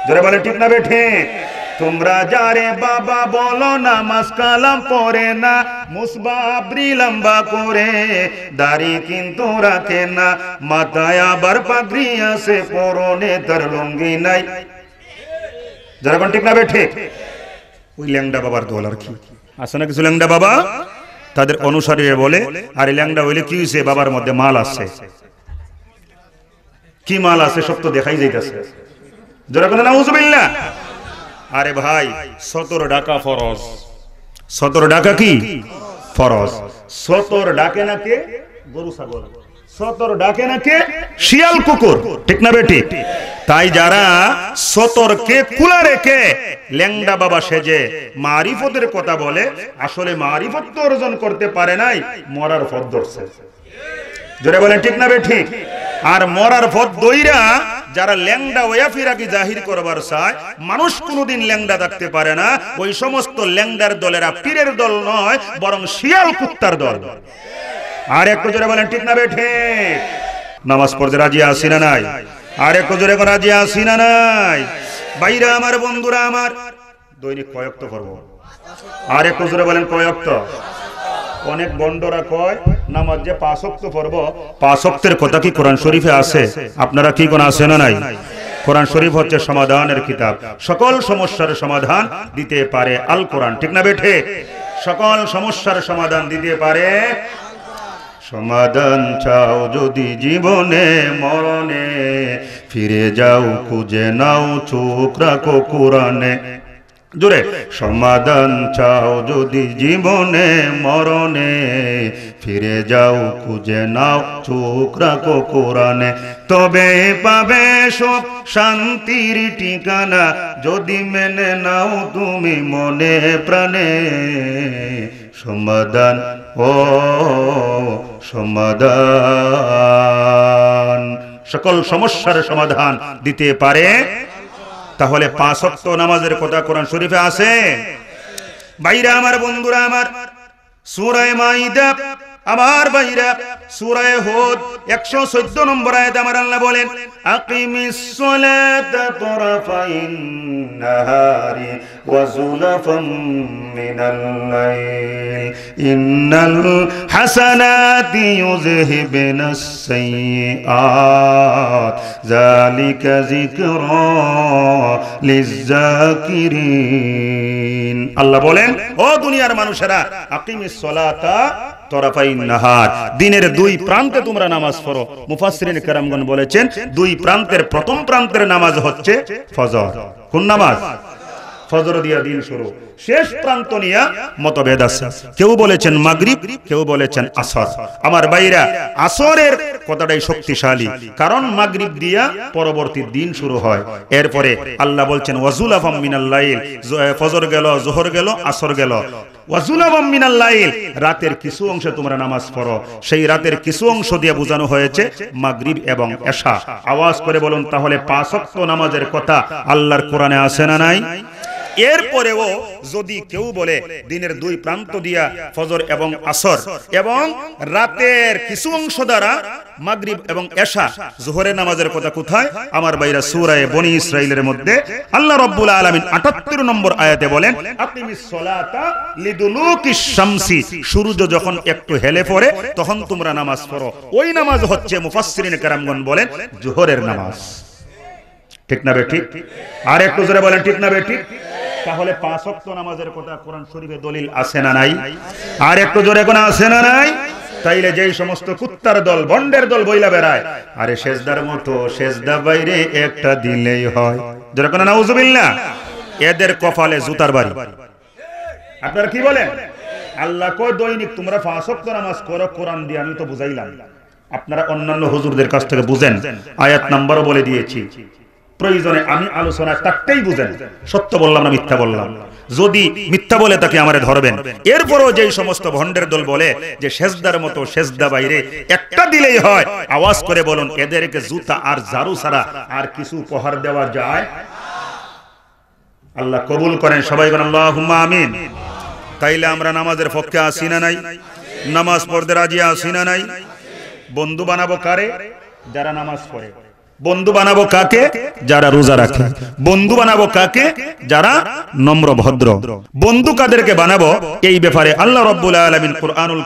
জোরে বলে ঠিক না বেঠে তোমরা যারে বাবা বলো না মাসকালাম পরে না মুসবাবরি লম্বা করে দাড়ি কিন্তু রাখে না মাথায় আবার পাগড়ি আসে পরনে তার লুঙ্গি নাই যারা ঠিক না বেঠে ওই ল্যাংডা বাবার দোল আর কি আসে না কিছু ল্যাংডা বাবা তাদের অনুসারীরা বলে আর ল্যাংডা হইলে কি হয়েছে বাবার মধ্যে মাল আছে কি মাল আছে সব তো দেখাই যাইতেছে যারা কোন না উজবিল্লা আরে ভাই সতর ডাকা ফরজ সতর ডাকা কি ফরজ সতর ডাকে না কে গরু ছাগল সতর ডাকে না কে শিয়াল কুকুর ঠিক না বেটি তাই যারা সতর কে কুলা রেখে ল্যাংডা বাবা সেজে মারিফতের কথা বলে আসলে মারিফত অর্জন করতে পারে নাই মরার ফদ ধরছে জোরে বলেন ঠিক না ঠিক আর মরার পথ দইরা যারা ল্যাংডা ফিরাকি জাহির করবার চায় মানুষ কোনোদিন ল্যাংডা থাকতে পারে না ওই সমস্ত ল্যাংডার দলেরা পীরের দল নয় বরং শিয়াল কুত্তার দল আর একটু জোরে বলেন ঠিক না ঠিক নামাজ পড়তে রাজি আসি না নাই আর একটু জোরে রাজি আসি না নাই বাইরা আমার বন্ধুরা আমার দৈনিক কয়েক তো করবো আর একটু জোরে বলেন কয়েক তো অনেক বন্ডরা কয় নামাজ যে পাঁচক্ত পর্ব পাশক্তের কথা কি কোরআন শরীফে আছে আপনারা কি কোন আছে না নাই কোরআন শরীফ হচ্ছে সমাধানের কিতাব সকল সমস্যার সমাধান দিতে পারে আল কোরআন ঠিক না বেঠে সকল সমস্যার সমাধান দিতে পারে সমাধান চাও যদি জীবনে মরণে ফিরে যাও খুঁজে নাও চোখ রাখো কোরআনে জোরে সমাধান চাও যদি জীবনে মরণে ফিরে যাও খুঁজে নাও চোখ রাখো কোরআনে তবে পাবে সব শান্তির ঠিকানা যদি মেনে নাও তুমি মনে প্রাণে সমাধান ও সমাধান সকল সমস্যার সমাধান দিতে পারে তাহলে পাঁচ অক্ত নামাজের কথা কোরআন শরীফে আছে বাইরে আমার বন্ধুরা আমার সুরায় মাইদা আমার সুরায় হোদ একশো চোদ্দ নম্বর আয়াতে আমার আল্লাহ বলেন আকিমিস সালাতা তরাফাইন নাহারি ওয়া যুলাফাম ইন্নাল হাসানাতি ইউযহিবুনাস সাইয়্যাত যালিকা যিকরা লিজ্জাকিরিন আল্লাহ বলেন ও দুনিয়ার মানুষেরা আকিমিস সালাতা দিনের দুই প্রান্তে তোমরা নামাজ পড়ো মুফাসরিন কেরামগণ বলেছেন দুই প্রান্তের প্রথম প্রান্তের নামাজ হচ্ছে ফজর কোন নামাজ কেউ বলেছেন কেউ বলেছেন আমার বাইরা আসরের কথাটাই শক্তিশালী কারণ পরবর্তী দিন শুরু হয় এরপরে আল্লাহ বলছেন ফজর গেল জোহর গেল আসর গেল রাতের কিছু অংশে তোমরা নামাজ পড়ো সেই রাতের কিছু অংশ দিয়ে বোঝানো হয়েছে মাগরীব এবং এশা আওয়াজ করে বলুন তাহলে পাঁচ নামাজের কথা আল্লাহর কোরআনে আসে না নাই এরপরেও যদি কেউ বলে দিনের দুই প্রান্ত দিয়া ফজর এবং আসর এবং রাতের কিছু অংশ দ্বারা মাগরিব এবং এশা জোহরের নামাজের কথা কোথায় আমার বাইরা সুরায় বনি ইসরাইলের মধ্যে আল্লাহ রব্বুল আলমিন আটাত্তর নম্বর আয়াতে বলেন সূর্য যখন একটু হেলে পড়ে তখন তোমরা নামাজ পড়ো ওই নামাজ হচ্ছে মুফাসরিন কারামগন বলেন জোহরের নামাজ ঠিক না বেঠিক আর একটু জোরে বলেন ঠিক না বেঠিক তাহলে পাঁচ ওয়াক্ত নামাজের কথা কোরআন শরীফে দলিল আছে না নাই আর একটু জোরে কোনো আছে না নাই তাইলে যেই সমস্ত কুত্তার দল বন্ডের দল বইলা বেড়ায় আরে শেষদার মতো শেষদা বাইরে একটা দিলেই হয় জোরে কোন নাউজুবিল্লাহ এদের কপালে জুতার বাড়ি আপনারা কি বলেন আল্লাহ কয় দৈনিক তোমরা পাঁচ ওয়াক্ত নামাজ করো কোরআন দিয়ে আমি তো বুঝাইলাম আপনারা অন্যান্য হুজুরদের কাছ থেকে বুঝেন আয়াত নাম্বারও বলে দিয়েছি প্রয়োজনে আমি আলোচনা তারটাই বুঝেন সত্য বললাম না মিথ্যা বললাম যদি মিথ্যা বলে তাকে আমারে ধরবেন এরপরও যে সমস্ত ভণ্ডের দল বলে যে সেজদার মতো সেজদা বাইরে একটা দিলেই হয় আওয়াজ করে বলুন এদেরকে জুতা আর জারু ছাড়া আর কিছু উপহার দেওয়া যায় আল্লাহ কবুল করেন সবাই বলেন আল্লাহ আমিন তাইলে আমরা নামাজের পক্ষে আসি না নাই নামাজ পড়তে রাজি আসি না নাই বন্ধু বানাবো কারে যারা নামাজ পড়ে বন্ধু বানাবো কাকে যারা রোজা রাখে বন্ধু বানাবো কাকে যারা নম্র ভদ্র বন্ধু কাদেরকে বানাবো এই ব্যাপারে আল্লাহ রব্বুল আলমিন কোরআনুল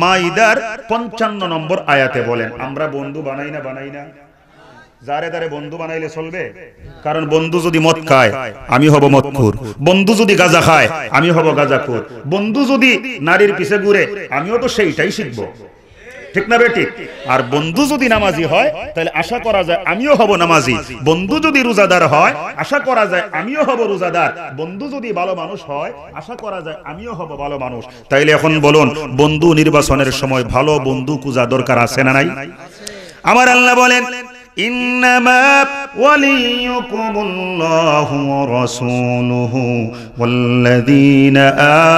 মাইদার পঞ্চান্ন নম্বর আয়াতে বলেন আমরা বন্ধু বানাই না বানাই না যারে তারে বন্ধু বানাইলে চলবে কারণ বন্ধু যদি মদ খায় আমি হব মদখুর বন্ধু যদি গাজা খায় আমি হব গাজাখুর বন্ধু যদি নারীর পিছে ঘুরে আমিও তো সেইটাই শিখবো ঠিক না বেটি আর বন্ধু যদি নামাজি হয় তাহলে আশা করা যায় আমিও হব নামাজি বন্ধু যদি রোজাদার হয় আশা করা যায় আমিও হব রোজাদার বন্ধু যদি ভালো মানুষ হয় আশা করা যায় আমিও হব ভালো মানুষ তাইলে এখন বলুন বন্ধু নির্বাচনের সময় ভালো বন্ধু কুজা দরকার আছে না নাই আমার আল্লাহ বলেন إنما وليكم الله ورسوله والذين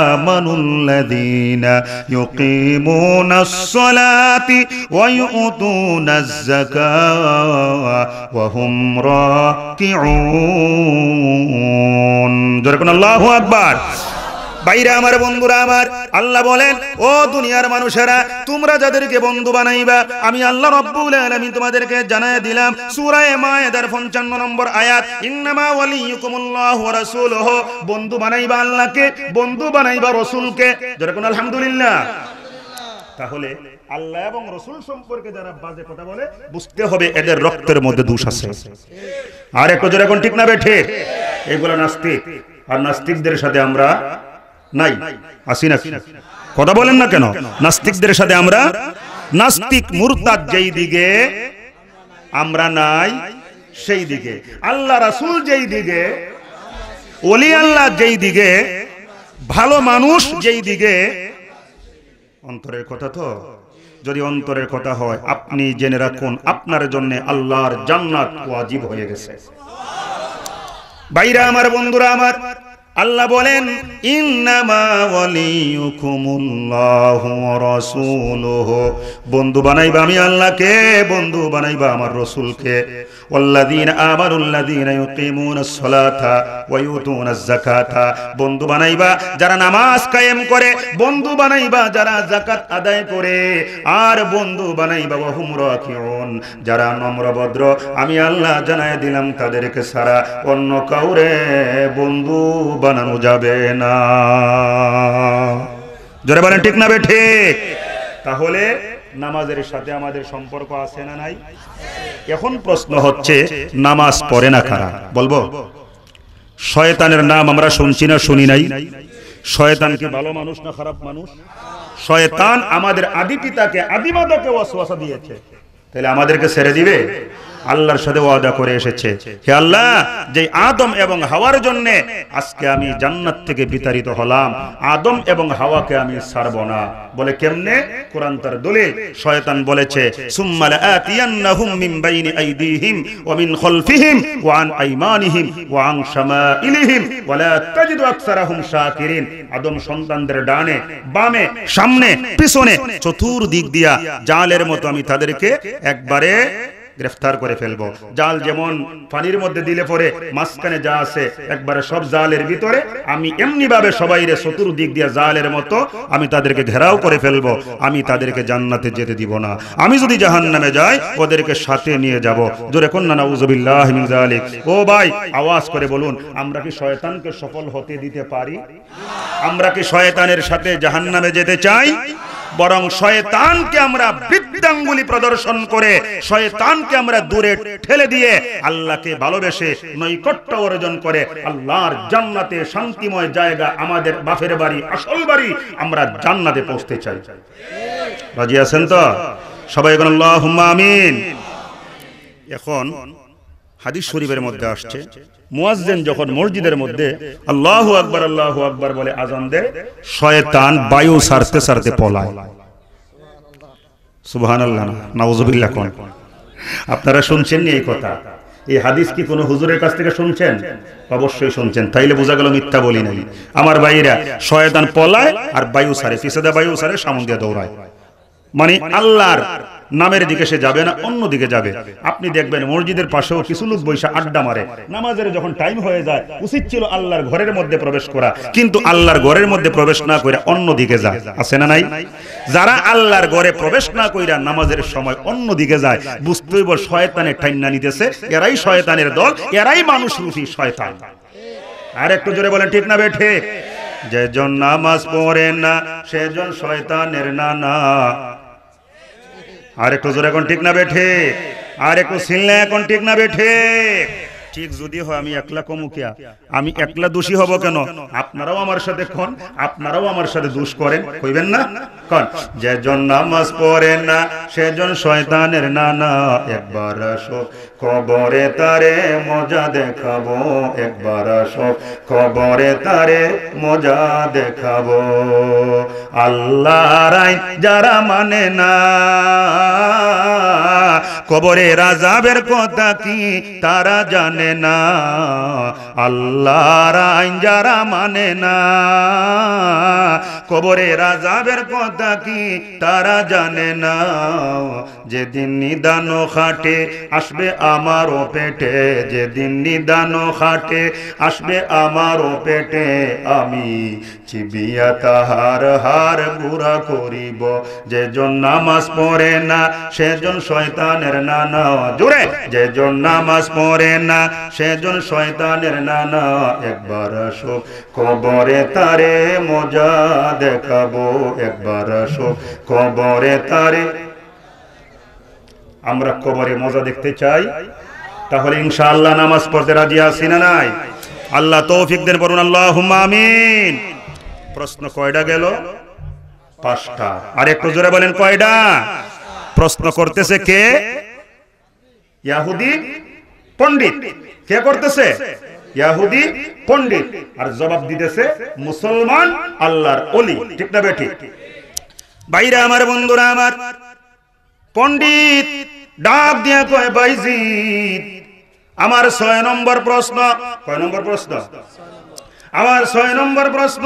آمنوا الذين يقيمون الصلاة ويؤتون الزكاة وهم راكعون الله أكبر বাইরে আমার বন্ধুরা আমার আল্লাহ বলেন ও দুনিয়ার মানুষেরা তোমরা যাদেরকে বন্ধু বানাইবা আমি আল্লাহ রব্বুল আলামিন তোমাদেরকে জানায় দিলাম সূরায়ে মায়েদার 55 নম্বর আয়াত ইন্নামা ওয়ালিয়ুকুমুল্লাহু ওয়া রাসূলুহু বন্ধু বানাইবা আল্লাহকে বন্ধু বানাইবা রাসূলকে যেরকম আলহামদুলিল্লাহ তাহলে আল্লাহ এবং রসুল সম্পর্কে যারা বাজে কথা বলে বুঝতে হবে এদের রক্তের মধ্যে দোষ আছে আর একটু যারা এখন ঠিক না বেঠে এগুলো নাস্তিক আর নাস্তিকদের সাথে আমরা নাই আসি না কথা বলেন না কেন নাস্তিকদের সাথে আমরা নাস্তিক মুরতাদ যেই দিকে আমরা নাই সেই দিকে আল্লাহ রাসুল যেই দিকে অলি আল্লাহ যেই দিকে ভালো মানুষ যেই দিকে অন্তরের কথা তো যদি অন্তরের কথা হয় আপনি জেনে রাখুন আপনার জন্য আল্লাহর জান্নাত ওয়াজিব হয়ে গেছে বাইরা আমার বন্ধুরা আমার আল্লাহ বলেন বন্ধু বানাইবা আমি আল্লাহকে বন্ধু বানাইবা আমার রসুলকে বন্ধু বানাইবা যারা নামাজ কায়েম করে বন্ধু বানাইবা যারা জাকাত আদায় করে আর বন্ধু বানাইবা হুমরন যারা নম্রভদ্র আমি আল্লাহ জানাই দিলাম তাদেরকে সারা অন্য কাউরে বন্ধু বানানো যাবে না জোরে বলেন ঠিক না বেঠে ঠিক তাহলে নামাজের সাথে আমাদের সম্পর্ক আছে না নাই এখন প্রশ্ন হচ্ছে নামাজ পড়ে না খারা বলবো শয়তানের নাম আমরা শুনছি না শুনি নাই শয়তান কি ভালো মানুষ না খারাপ মানুষ শয়তান আমাদের আদি পিতাকে আদিমাদাকে ওয়াসওয়াসা দিয়েছে তাহলে আমাদেরকে ছেড়ে দিবে আল্লাহর সাথে ওয়াদা করে এসেছে হে আল্লাহ যে আদম এবং হাওয়ার জন্য আজকে আমি জান্নাত থেকে বিতাড়িত হলাম আদম এবং হাওয়াকে আমি ছাড়ব না বলে কেমনে কোরআন তার দলিল শয়তান বলেছে সুম্মা আতিয়ান্নাহুম মিন বাইনি আইদিহিম ওয়া মিন খালফিহিম ওয়া আন আইমানিহিম ওয়া আন শামাইলিহিম ওয়া লা তাজিদু আকসারাহুম শাকিরিন আদম সন্তানদের ডানে বামে সামনে পিছনে চতুর্দিক দিয়া জালের মতো আমি তাদেরকে একবারে গ্রেফতার করে ফেলবো জাল যেমন পানির মধ্যে দিলে পরে মাঝখানে যা আছে একবারে সব জালের ভিতরে আমি এমনি ভাবে সবাই রে দিক দিয়ে জালের মতো আমি তাদেরকে ঘেরাও করে ফেলবো আমি তাদেরকে জান্নাতে যেতে দিব না আমি যদি জাহান নামে যাই ওদেরকে সাথে নিয়ে যাব জোরে কন্যা নাউজবিল্লাহ আলিক ও ভাই আওয়াজ করে বলুন আমরা কি শয়তানকে সফল হতে দিতে পারি আমরা কি শয়তানের সাথে জাহান নামে যেতে চাই বরং শয়তানকে আমরা বৃত্তাঙ্গুলি প্রদর্শন করে শয়তানকে আমরা দূরে ঠেলে দিয়ে আল্লাহকে ভালোবেসে নৈকট্য অর্জন করে আল্লাহর জান্নাতে শান্তিময় জায়গা আমাদের বাপের বাড়ি আসল বাড়ি আমরা জান্নাতে পৌঁছতে চাই রাজি আছেন তো সবাই এখন আল্লাহ আমিন এখন হাদিস শরীফের মধ্যে আসছে মুয়াজ্জেন যখন মসজিদের মধ্যে আল্লাহ আকবর আল্লাহ আকবর বলে আজান দেয় শয়তান বায়ু সারতে সারতে পলায় সুবহান আল্লাহ কোন আপনারা শুনছেন এই কথা এই হাদিস কি কোনো হুজুরের কাছ থেকে শুনছেন অবশ্যই শুনছেন তাইলে বোঝা গেল মিথ্যা বলি নাই আমার ভাইরা শয়তান পলায় আর বায়ু সারে পিসেদা বায়ু সারে সামন দিয়ে দৌড়ায় মানে আল্লাহর নামের দিকে সে যাবে না অন্য দিকে যাবে আপনি দেখবেন মসজিদের পাশেও কিছু লোক বৈশা আড্ডা মারে নামাজের যখন টাইম হয়ে যায় উচিত ছিল আল্লাহর ঘরের মধ্যে প্রবেশ করা কিন্তু আল্লাহর ঘরের মধ্যে প্রবেশ না করে অন্য দিকে যায় আছে না নাই যারা আল্লাহর ঘরে প্রবেশ না কইরা নামাজের সময় অন্য দিকে যায় বুঝতেই বল শয়তানের ঠাইনা নিতেছে এরাই শয়তানের দল এরাই মানুষ রুফি শয়তান আর একটু জোরে বলেন ঠিক না বেঠে যেজন নামাজ পড়ে না সেজন শয়তানের নানা আর একটু জোরে এখন ঠিক না বেঠে আর একটু সিনলে এখন ঠিক না বেঠে ঠিক যদি হয় আমি একলা কমুকিয়া আমি একলা দোষী হব কেন আপনারাও আমার সাথে কন আপনারাও আমার সাথে দোষ করেন কইবেন না কন জন নামাজ পড়ে না সেজন শয়তানের নানা একবার আসো কবরে তারে মজা দেখাবো একবার আসো কবরে তারে মজা দেখাবো আল্লাহ আইন যারা মানে না কবরে রাজাবের কথা কি তারা জানে মানে না আল্লাহর আইন যারা মানে না কবরে রাজাবের কথা কি তারা জানে না যেদিন নিদান খাটে আসবে ও পেটে যেদিন নিদান খাটে আসবে ও পেটে আমি চিবিয়া তাহার হার বুড়া করিব যেজন নামাজ পড়ে না সেজন শয়তানের নানা জুড়ে যেজন নামাজ পড়ে না সেজন শয়তানের নানা একবার আসুক কবরে তারে মজা দেখাবো একবার আসুক কবরে তারে আমরা কবরে মজা দেখতে চাই তাহলে ইনশাআল্লাহ নামাজ পড়তে রাজি আছি না নাই আল্লাহ তৌফিক দেন বলুন আল্লাহ আমিন প্রশ্ন কয়টা গেল পাঁচটা আর একটু জোরে বলেন কয়টা প্রশ্ন করতেছে কে ইয়াহুদি পণ্ডিত কে করতেছে ইয়াহুদি পণ্ডিত আর জবাব দিতেছে মুসলমান আল্লাহর অলি ঠিক না বেঠি বাইরে আমার বন্ধুরা আমার পণ্ডিত ডাক দিয়া কয় বাইজি আমার ছয় নম্বর প্রশ্ন কয় নম্বর প্রশ্ন আমার ছয় নম্বর প্রশ্ন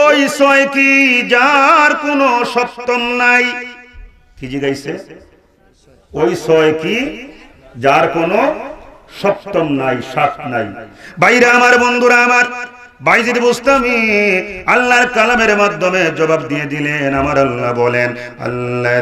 ওই ছয় কি যার কোন সপ্তম নাই কি জিগাইছে ওই ছয় কি যার কোনো সপ্তম নাই সাত নাই বাইরে আমার বন্ধুরা আমার বাইজির বুস্তামি আল্লাহর কালামের মাধ্যমে জবাব দিয়ে দিলেন আমার আল্লাহ বলেন আল্লাহ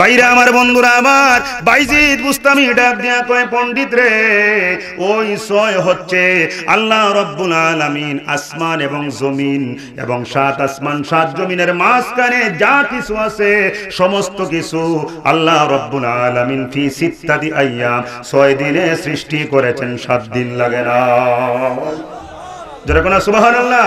বাইরে আর বাইরা আমার বন্ধুরা আমার বাইজির বুঝতামি ডাক দেয়া কয় পণ্ডিত রে ওই সয় হচ্ছে আল্লাহ রব্বুল আলামিন আসমান এবং জমিন এবং সাত আসমান সাত জমিনের মাঝখানে যা কিছু আছে সমস্ত কিছু আল্লাহ রব্বুল আলামিন ফি সিত্তাদি আইয়াম ছয় দিনে সৃষ্টি করেছেন সাত দিন লাগে না যেরকম সুবহানাল্লাহ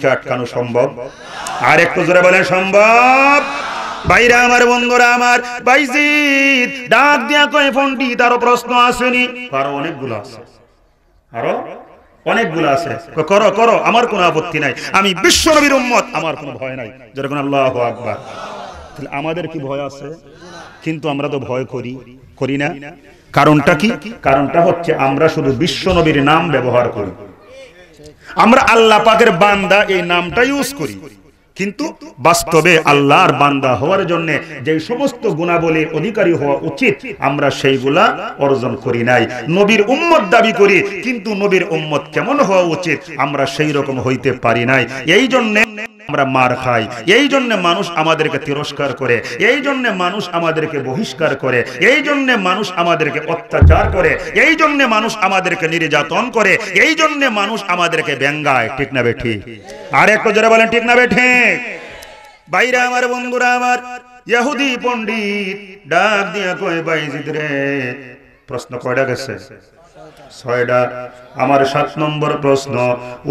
মুখে আটকানো সম্ভব আর একটু জোরে বলে সম্ভব বাইরে আমার বন্ধুরা আমার বাইজিদ ডাক দিয়া কয় ফোনটি তারও প্রশ্ন আসেনি আরো অনেকগুলো আছে আরো অনেকগুলো আছে করো করো আমার কোনো আপত্তি নাই আমি বিশ্ব নবীর উম্মত আমার কোনো ভয় নাই যেরকম আল্লাহ আকবার তাহলে আমাদের কি ভয় আছে কিন্তু আমরা তো ভয় করি করি না কারণটা কি কারণটা হচ্ছে আমরা শুধু বিশ্ব নবীর নাম ব্যবহার করি আমরা আল্লাহ পাকের বান্দা এই নামটা ইউজ করি কিন্তু বাস্তবে আল্লাহর বান্দা হওয়ার জন্য যে সমস্ত গুণাবলী অধিকারী হওয়া উচিত আমরা সেইগুলা অর্জন করি নাই নবীর উম্মত দাবি করি কিন্তু নবীর উম্মত কেমন হওয়া উচিত আমরা সেই রকম হইতে পারি নাই এই জন্য আমরা মার খাই এই জন্য মানুষ আমাদেরকে তিরস্কার করে এই জন্য মানুষ আমাদেরকে বহিষ্কার করে এই জন্য মানুষ আমাদেরকে অত্যাচার করে এই জন্য মানুষ আমাদেরকে নির্যাতন করে এই জন্য মানুষ আমাদেরকে ব্যঙ্গায় ঠিক না বেঠি আর একটু জোরে বলেন ঠিক না বেঠি বাইরে আমার বন্ধুরা আমার ইহুদি পণ্ডিত ডাক দিয়া কয় বাইজিদ রে প্রশ্ন কয়টা গেছে ছয়টা আমার সাত নম্বর প্রশ্ন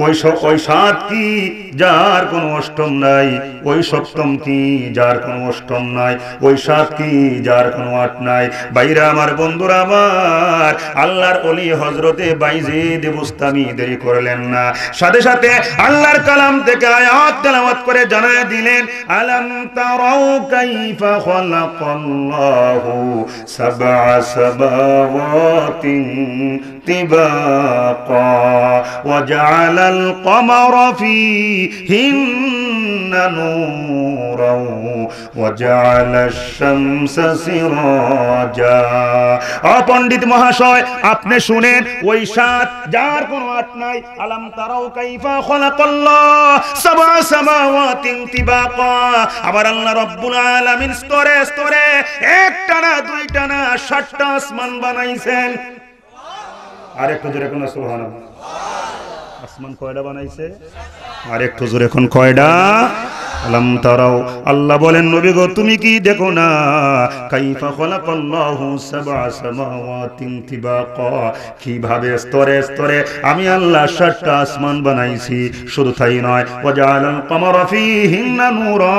ওই ওই সাত কি যার কোনো অষ্টম নাই ওই সপ্তম কি যার কোনো অষ্টম নাই ওই সাত কি যার কোনো আট নাই বাইরা আমার বন্ধুরা আমার আল্লাহর অলি হজরতে বাইজে দেবস্তামি দেরি করলেন না সাথে সাথে আল্লাহর কালাম থেকে আয়াত কালামত করে জানায় দিলেন আলাম তারাও কাইফা খলাকাল্লাহু সাবআ সাবাওয়াতিন اتباقا وجعل القمر فيهن نورا وجعل الشمس سراجا অপণ্ডিত মহাশয় আপনি শুনেন ওই সাত যার কোন আট নাই আলম তারাও কাইফা করল সবা সাবা তিনটি তিবাকা আবার আল্লাহ রব্বুল আলমিন স্তরে স্তরে একটানা দুইটানা ষাটটা আসমান বানাইছেন আর একটু জোরে আসমান কয়টা বানাইছে আর একটু জোরে এখন কয়ডা আলম তারাও আল্লাহ বলেন নবী গো তুমি কি দেখো না কাইফা খলাকাল্লাহু সাবআ সামাওয়াতিন তিবাকা কিভাবে স্তরে স্তরে আমি আল্লাহ সাতটা আসমান বানাইছি শুধু তাই নয় ওয়াজালাল কমারা ফীহিন্না নূরা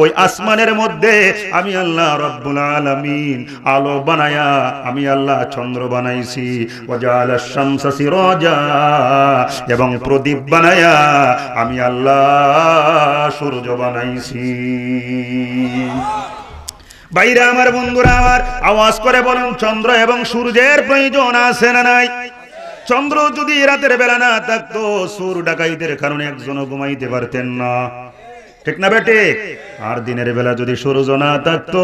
ওই আসমানের মধ্যে আমি আল্লাহ রব্বুল আলামিন আলো বানায়া আমি আল্লাহ চন্দ্র বানাইছি ওয়াজালাশ শামসা সিরাজা এবং প্রদীপ বানায়া আমি আল্লাহ সূর্য বানাইছি বাইরে আমার বন্ধুরা আমার আওয়াজ করে বলুন চন্দ্র এবং সূর্যের প্রয়োজন আছে না নাই চন্দ্র যদি রাতের বেলা না থাকতো সুর ডাকাইদের কারণে একজনও ঘুমাইতে পারতেন না ঠিক না বেটে আর দিনের বেলা যদি সূর্য না থাকত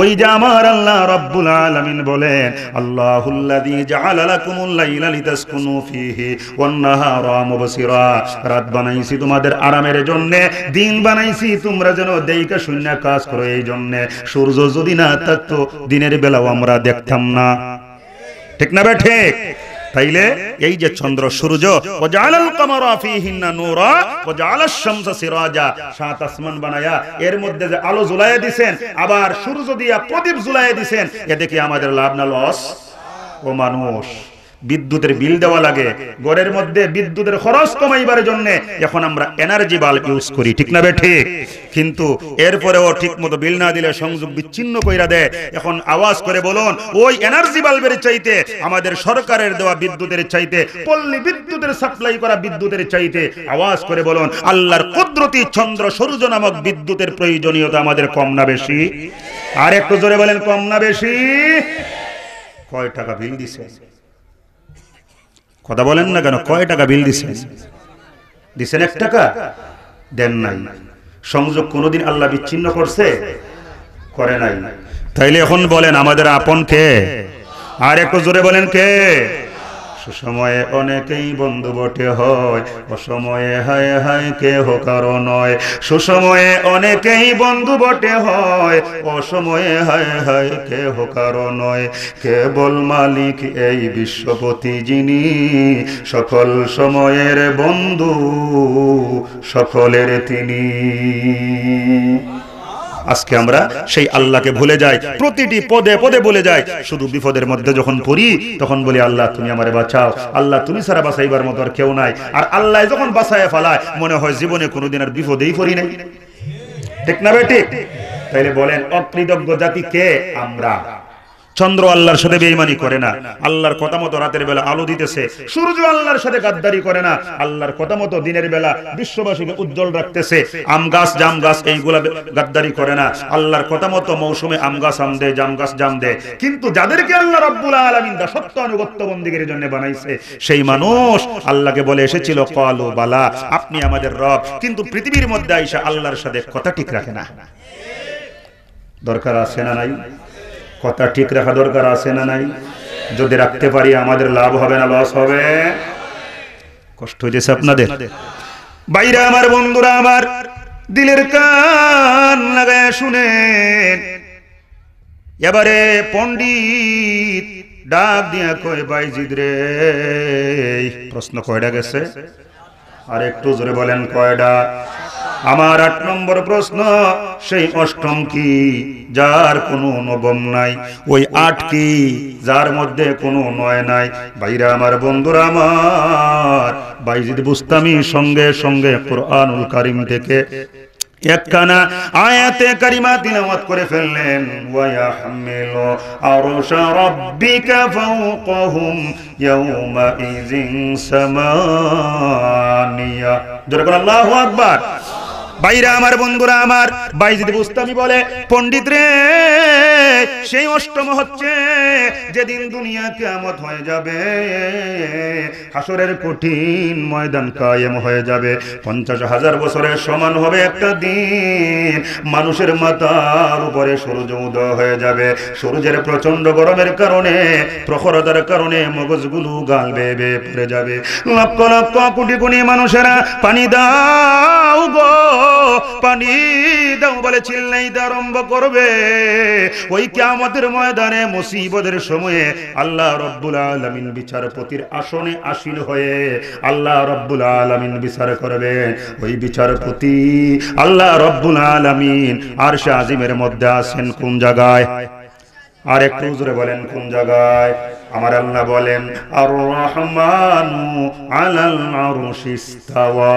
ওই যে আমার আল্লাহ রব্বুল আলামিন বলেন আল্লাহুল্লাযী জাআলা লাকুমুল লাইলা লিতাসকুনু ফীহি ওয়ান নাহারা মুবসিরা রাত বানাইছি তোমাদের আরামের জন্য দিন বানাইছি তোমরা যেন দেইকা শূন্য কাজ করো এই জন্য সূর্য যদি না থাকত দিনের বেলাও আমরা দেখতাম না ঠিক না বেটে তাইলে এই যে চন্দ্র সূর্য ওয়াজালাল কমারা ফীহিন্না নূরা ওয়াজালাস শামস সিরাজা সাত আসমান বানায়া এর মধ্যে যে আলো জ্বলায়ে দিবেন আবার সূর্য দিয়া প্রদীপ জ্বলায়ে দিবেন এ দেখি আমাদের লাভ না লস ও মানুষ বিদ্যুতের বিল দেওয়া লাগে ঘরের মধ্যে বিদ্যুতের খরচ কমাইবার জন্য এখন আমরা এনার্জি বাল্ব ইউজ করি ঠিক না ঠিক কিন্তু এরপরেও ঠিক মতো বিল না দিলে সংযোগ বিচ্ছিন্ন কইরা দেয় এখন আওয়াজ করে বলুন ওই এনার্জি বাল্বের চাইতে আমাদের সরকারের দেওয়া বিদ্যুতের চাইতে পল্লী বিদ্যুতের সাপ্লাই করা বিদ্যুতের চাইতে আওয়াজ করে বলুন আল্লাহর কুদরতি চন্দ্র সূর্য নামক বিদ্যুতের প্রয়োজনীয়তা আমাদের কম না বেশি আর একটু জোরে বলেন কম না বেশি কয় টাকা বিল দিছে কথা বলেন না কেন কয় টাকা বিল দিছেন দিছেন এক টাকা দেন নাই সংযোগ কোনোদিন আল্লাহ বিচ্ছিন্ন করছে করে নাই তাইলে এখন বলেন আমাদের আপন কে আর একটু জোরে বলেন কে সুসময়ে অনেকেই বন্ধু বটে হয় অসময়ে হায় হায় কেহ কারো নয় সুসময়ে অনেকেই বন্ধু বটে হয় অসময়ে হায় হায় কেহ কারো নয় কেবল মালিক এই বিশ্বপতি যিনি সকল সময়ের বন্ধু সকলের তিনি আজকে আমরা সেই আল্লাহকে ভুলে যাই প্রতিটি পদে পদে বলে যাই শুধু বিপদের মধ্যে যখন পড়ি তখন বলি আল্লাহ তুমি আমারে বাঁচাও আল্লাহ তুমি সারা বাঁচাইবার মতো আর কেউ নাই আর আল্লাহ যখন বাঁচায় ফেলায় মনে হয় জীবনে কোনোদিন আর বিপদেই পড়ি নাই ঠিক না বেটি তাইলে বলেন অকৃতজ্ঞ জাতি কে আমরা চন্দ্র আল্লাহর সাথে বেইমানি করে না আল্লাহর কথা মতো রাতের বেলা আলো দিতেছে সূর্য আল্লাহর সাথে গাদ্দারি করে না আল্লাহর কথা মতো দিনের বেলা বিশ্ববাসীকে উজ্জ্বল রাখতেছে আম গাছ জাম গাছ এইগুলা গাদ্দারি করে না আল্লাহর কথা মতো মৌসুমে আম গাছ আম দেয় জাম গাছ জাম দেয় কিন্তু যাদেরকে আল্লাহ রাব্বুল আলামিন সত্য অনুগত্য বন্দীগের জন্য বানাইছে সেই মানুষ আল্লাহকে বলে এসেছিল কালো বালা আপনি আমাদের রব কিন্তু পৃথিবীর মধ্যে আইসা আল্লাহর সাথে কথা ঠিক রাখে না দরকার আছে না নাই কথা ঠিক রাখা দরকার আছে না নাই যদি রাখতে পারি আমাদের লাভ হবে না লস হবে কষ্ট হয়েছে আপনাদের বাইরে আমার বন্ধুরা আমার দিলের কান লাগায় শুনে এবারে পণ্ডিত ডাক দিয়া কয় বাইজিদ রে প্রশ্ন কয়টা গেছে আর একটু জোরে বলেন কয়টা আমার আট নম্বর প্রশ্ন সেই অষ্টম কি যার কোনো নবম নাই ওই আট কি যার মধ্যে কোনো নয় নাই বাইরা আমার বন্ধুরা আমার বাইজিদ বুস্তামি সঙ্গে সঙ্গে কোরআনুল কারিম থেকে একখানা আয়াতে কারিমা তিলাওয়াত করে ফেললেন ওয়া ইয়াহমিলু রাব্বিকা ফাওকাহুম ইয়াওমা ইযিন সামানিয়া জোরে করে আল্লাহু আকবার বাইরা আমার বন্ধুরা আমার বাইজিদ বুস্তামি বলে পণ্ডিত রে সেই অষ্টম হচ্ছে যেদিন দুনিয়া কেমত হয়ে যাবে হাসরের কঠিন ময়দান কায়েম হয়ে যাবে পঞ্চাশ হাজার বছরের সমান হবে একটা দিন মানুষের মাথার উপরে সূর্য উদয় হয়ে যাবে সূর্যের প্রচন্ড গরমের কারণে প্রখরতার কারণে মগজগুলো গাল বেয়ে বেয়ে পড়ে যাবে লক্ষ লক্ষ কোটি কোটি মানুষেরা পানি দাও গো পানি দাও বলে চিল্লাই আরম্ভ করবে ওই কিয়ামতের ময়দানে মুসিবতের সময়ে আল্লাহ রব্বুল আলমিন বিচারপতির আসনে আসীন হয়ে আল্লাহ রব্বুল আলমিন বিচার করবে ওই বিচারপতি আল্লাহ রব্বুল আর আরশে আজিমের মধ্যে আসেন কোন জায়গায় আর একটু জোরে বলেন কোন জায়গায় আমার আল্লাহ বলেন আর রহমানু আলাল আরশিস্তাওয়া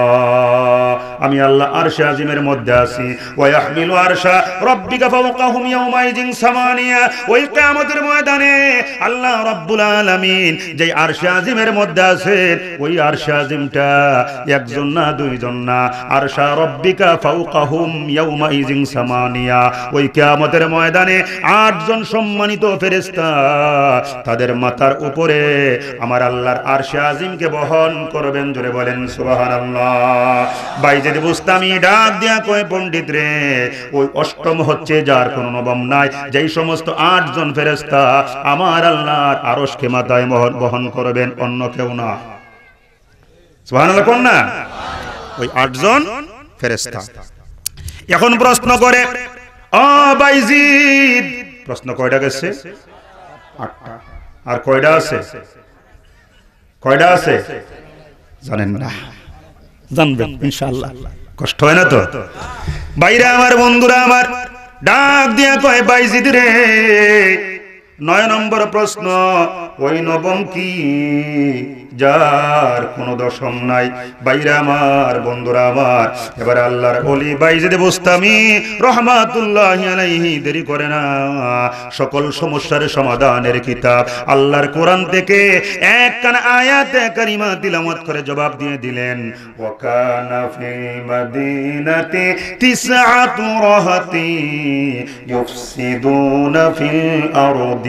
আমি আল্লাহ আরশে আজিমের মধ্যে আছি ওয়া ইয়াহমিলু আরশা রাব্বিকা ফাওকাহুম ইয়াউমাইযিন সামানিয়া ওই কিয়ামতের ময়দানে আল্লাহ রাব্বুল আলামিন যেই আরশে আজিমের মধ্যে আছেন ওই আরশে আজিমটা একজন না দুইজন না আরশা রাব্বিকা ফাওকাহুম ইয়াউমাইযিন সামানিয়া ওই কিয়ামতের ময়দানে আটজন সম্মানিত ফেরেশতা তাদের মাথার উপরে আমার আল্লাহর আরশে আজিমকে বহন করবেন জোরে বলেন সুবহানাল্লাহ যদি বুস্তামি ডাক দেয়া কয় পণ্ডিত রে ওই অষ্টম হচ্ছে যার কোনো নবম নাই যেই সমস্ত আটজন ফেরেস্তা আমার আল্লাহর আরশকে মাথায় বহন করবেন অন্য কেউ না সুবহানাল্লাহ কোন না ওই আটজন ফেরেস্তা এখন প্রশ্ন করে অ বাইজিদ প্রশ্ন কয়টা গেছে আটটা আর কয়টা আছে কয়টা আছে জানেন না জানবেন ইনশাআল্লাহ কষ্ট হয় না তো বাইরে আমার বন্ধুরা আমার ডাক দিয়া কয় বাইজিদ রে নয় নম্বর প্রশ্ন ওই নবম কি যার কোন দশম নাই বাইরে আমার বন্ধুরা আমার এবার আল্লাহর অলি বাইজেদে বস্তামি রহমাতুল্লাহ দেরি করে না সকল সমস্যার সমাধানের কিতাব আল্লাহর কোরআন থেকে এক কান আয়াতে কারিমা তিলামত করে জবাব দিয়ে দিলেন ওয়াকানা ফিল মাদিনাতি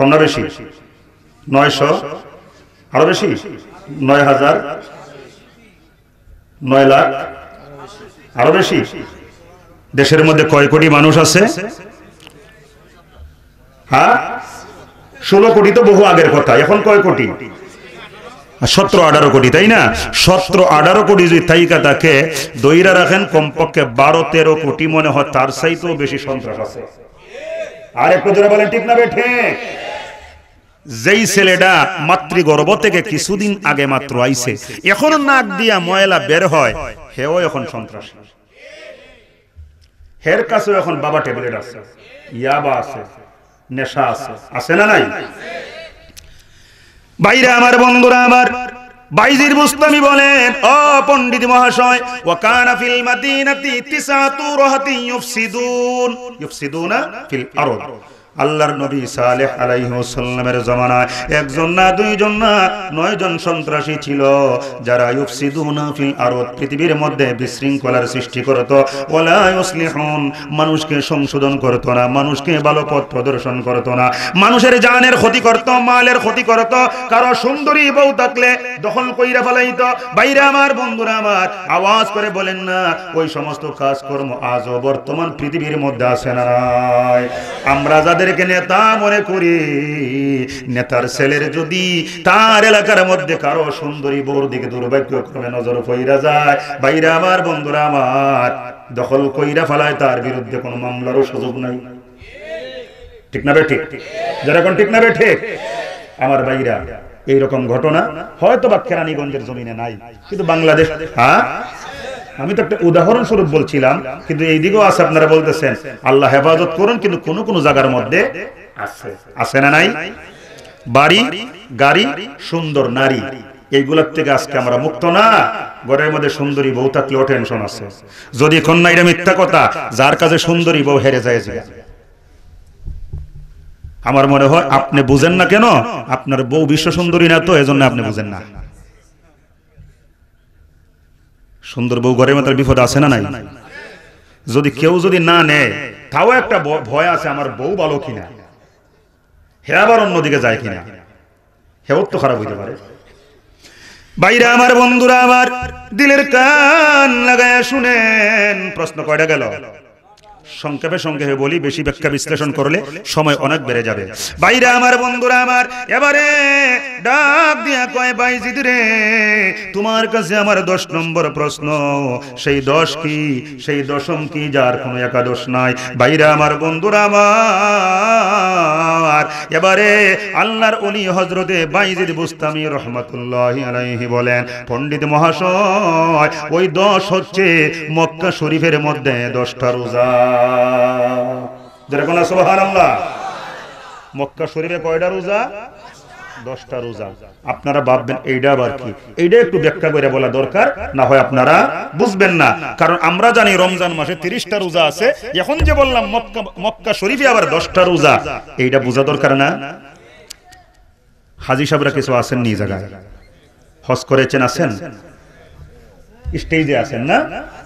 কম না বেশি নয়শো আরো বেশি নয় হাজার নয় লাখ আরো বেশি দেশের মধ্যে কয় কোটি মানুষ আছে হ্যাঁ ষোলো কোটি তো বহু আগের কথা এখন কয় কোটি সতেরো আঠারো কোটি তাই না সতেরো আঠারো কোটি যদি তাইকা তাকে দইরা রাখেন কমপক্ষে বারো তেরো কোটি মনে হয় তার চাইতেও বেশি সন্ত্রাস আছে আর একটু ধরে বলেন ঠিক না বে ঠিক যেই ছেলেটা মাতৃগর্ভ থেকে কিছুদিন আগে মাত্র আইছে এখন নাক দিয়া ময়লা বের হয় হেও এখন সন্ত্রাসী হের কাছে এখন বাবা টেবলেট আছে ইয়াবা আছে নেশা আছে আছে না নাই বাইরে আমার বন্ধুরা আমার বাইজির বুস্তামি বলেন ও পণ্ডিত মহাশয় ও কানা ফিল মাদিনাতি তিসাতু রাহাতি ইউফসিদুন ইউফসিদুনা ফিল আরদ আল্লাহর নবী সালেহ আলাইহসাল্লামের জমানায় একজন না দুইজন না নয়জন সন্ত্রাসী ছিল যারা ইউফসিদুনাফিল আরত পৃথিবীর মধ্যে বিশৃঙ্খলার সৃষ্টি করত ওলায়সলিহন মানুষকে সংশোধন করত না মানুষকে ভালো পথ প্রদর্শন করত না মানুষের জানের ক্ষতি করত মালের ক্ষতি করত কারো সুন্দরী বউ থাকলে দখল কইরা ফেলাইত বাইরে আমার বন্ধুরা আমার আওয়াজ করে বলেন না ওই সমস্ত কাজকর্ম আজও বর্তমান পৃথিবীর মধ্যে আসে না আমরা যাদের তাদেরকে নেতা মনে করি নেতার ছেলের যদি তার এলাকার মধ্যে কারো সুন্দরী বোর দিকে দুর্ভাগ্য ক্রমে নজর পইরা যায় বাইরা আমার বন্ধুরা আমার দখল কইরা ফেলায় তার বিরুদ্ধে কোনো মামলারও সুযোগ নাই ঠিক না বেঠিক যারা কোন ঠিক না বেঠিক আমার বাইরা এইরকম ঘটনা হয়তো বা কেরানীগঞ্জের জমিনে নাই কিন্তু বাংলাদেশ হ্যাঁ আমি তো একটা উদাহরণস্বরূপ বলছিলাম কিন্তু এই দিকেও আছে আপনারা বলতেছেন আল্লাহ হেফাজত করুন কিন্তু কোন কোন জায়গার মধ্যে আছে আছে না নাই বাড়ি গাড়ি সুন্দর নারী এইগুলোর থেকে আজকে আমরা মুক্ত না ঘরের মধ্যে সুন্দরী বউ থাকলে ও টেনশন আছে যদি কন্যা এটা মিথ্যা কথা যার কাছে সুন্দরী বউ হেরে যায় যে আমার মনে হয় আপনি বুঝেন না কেন আপনার বউ বিশ্ব সুন্দরী না তো এজন্য আপনি বুঝেন না সুন্দর বউ ঘরের মাথার বিপদ আছে না নাই যদি কেউ যদি না নেয় তাও একটা ভয় আছে আমার বউ ভালো কিনা হে আবার অন্যদিকে যায় কিনা হেও তো খারাপ হইতে পারে বাইরে আমার বন্ধুরা আবার দিলের কান লাগায় শুনেন প্রশ্ন কয়টা গেল সংক্ষেপে সংক্ষেপে বলি বেশি ব্যাখ্যা বিশ্লেষণ করলে সময় অনেক বেড়ে যাবে বাইরে আমার বন্ধুরা আমার এবারে ডাক দিয়া কয় ভাই রে তোমার কাছে আমার দশ নম্বর প্রশ্ন সেই দশ কি সেই দশম কি যার কোনো একাদশ নাই বাইরে আমার বন্ধুরা আমার এবারে আল্লাহর অলি হজরতে বাইজিদ বুস্তামি রহমতুল্লাহ আলাইহি বলেন পণ্ডিত মহাশয় ওই দশ হচ্ছে মক্কা শরীফের মধ্যে দশটা রোজা কয়টা রোজা দশটা রোজা আপনারা ভাববেন এইটা এইটা একটু ব্যাখ্যা করে বলা দরকার না হয় আপনারা বুঝবেন না কারণ আমরা জানি রমজান মাসে তিরিশটা রোজা আছে যে বললাম মক্কা আবার দশটা রোজা এইটা দরকার না হাজি সাহরা কিছু আছেন নিজ জায়গায় হস করেছেন আছেন স্টেজে আছেন না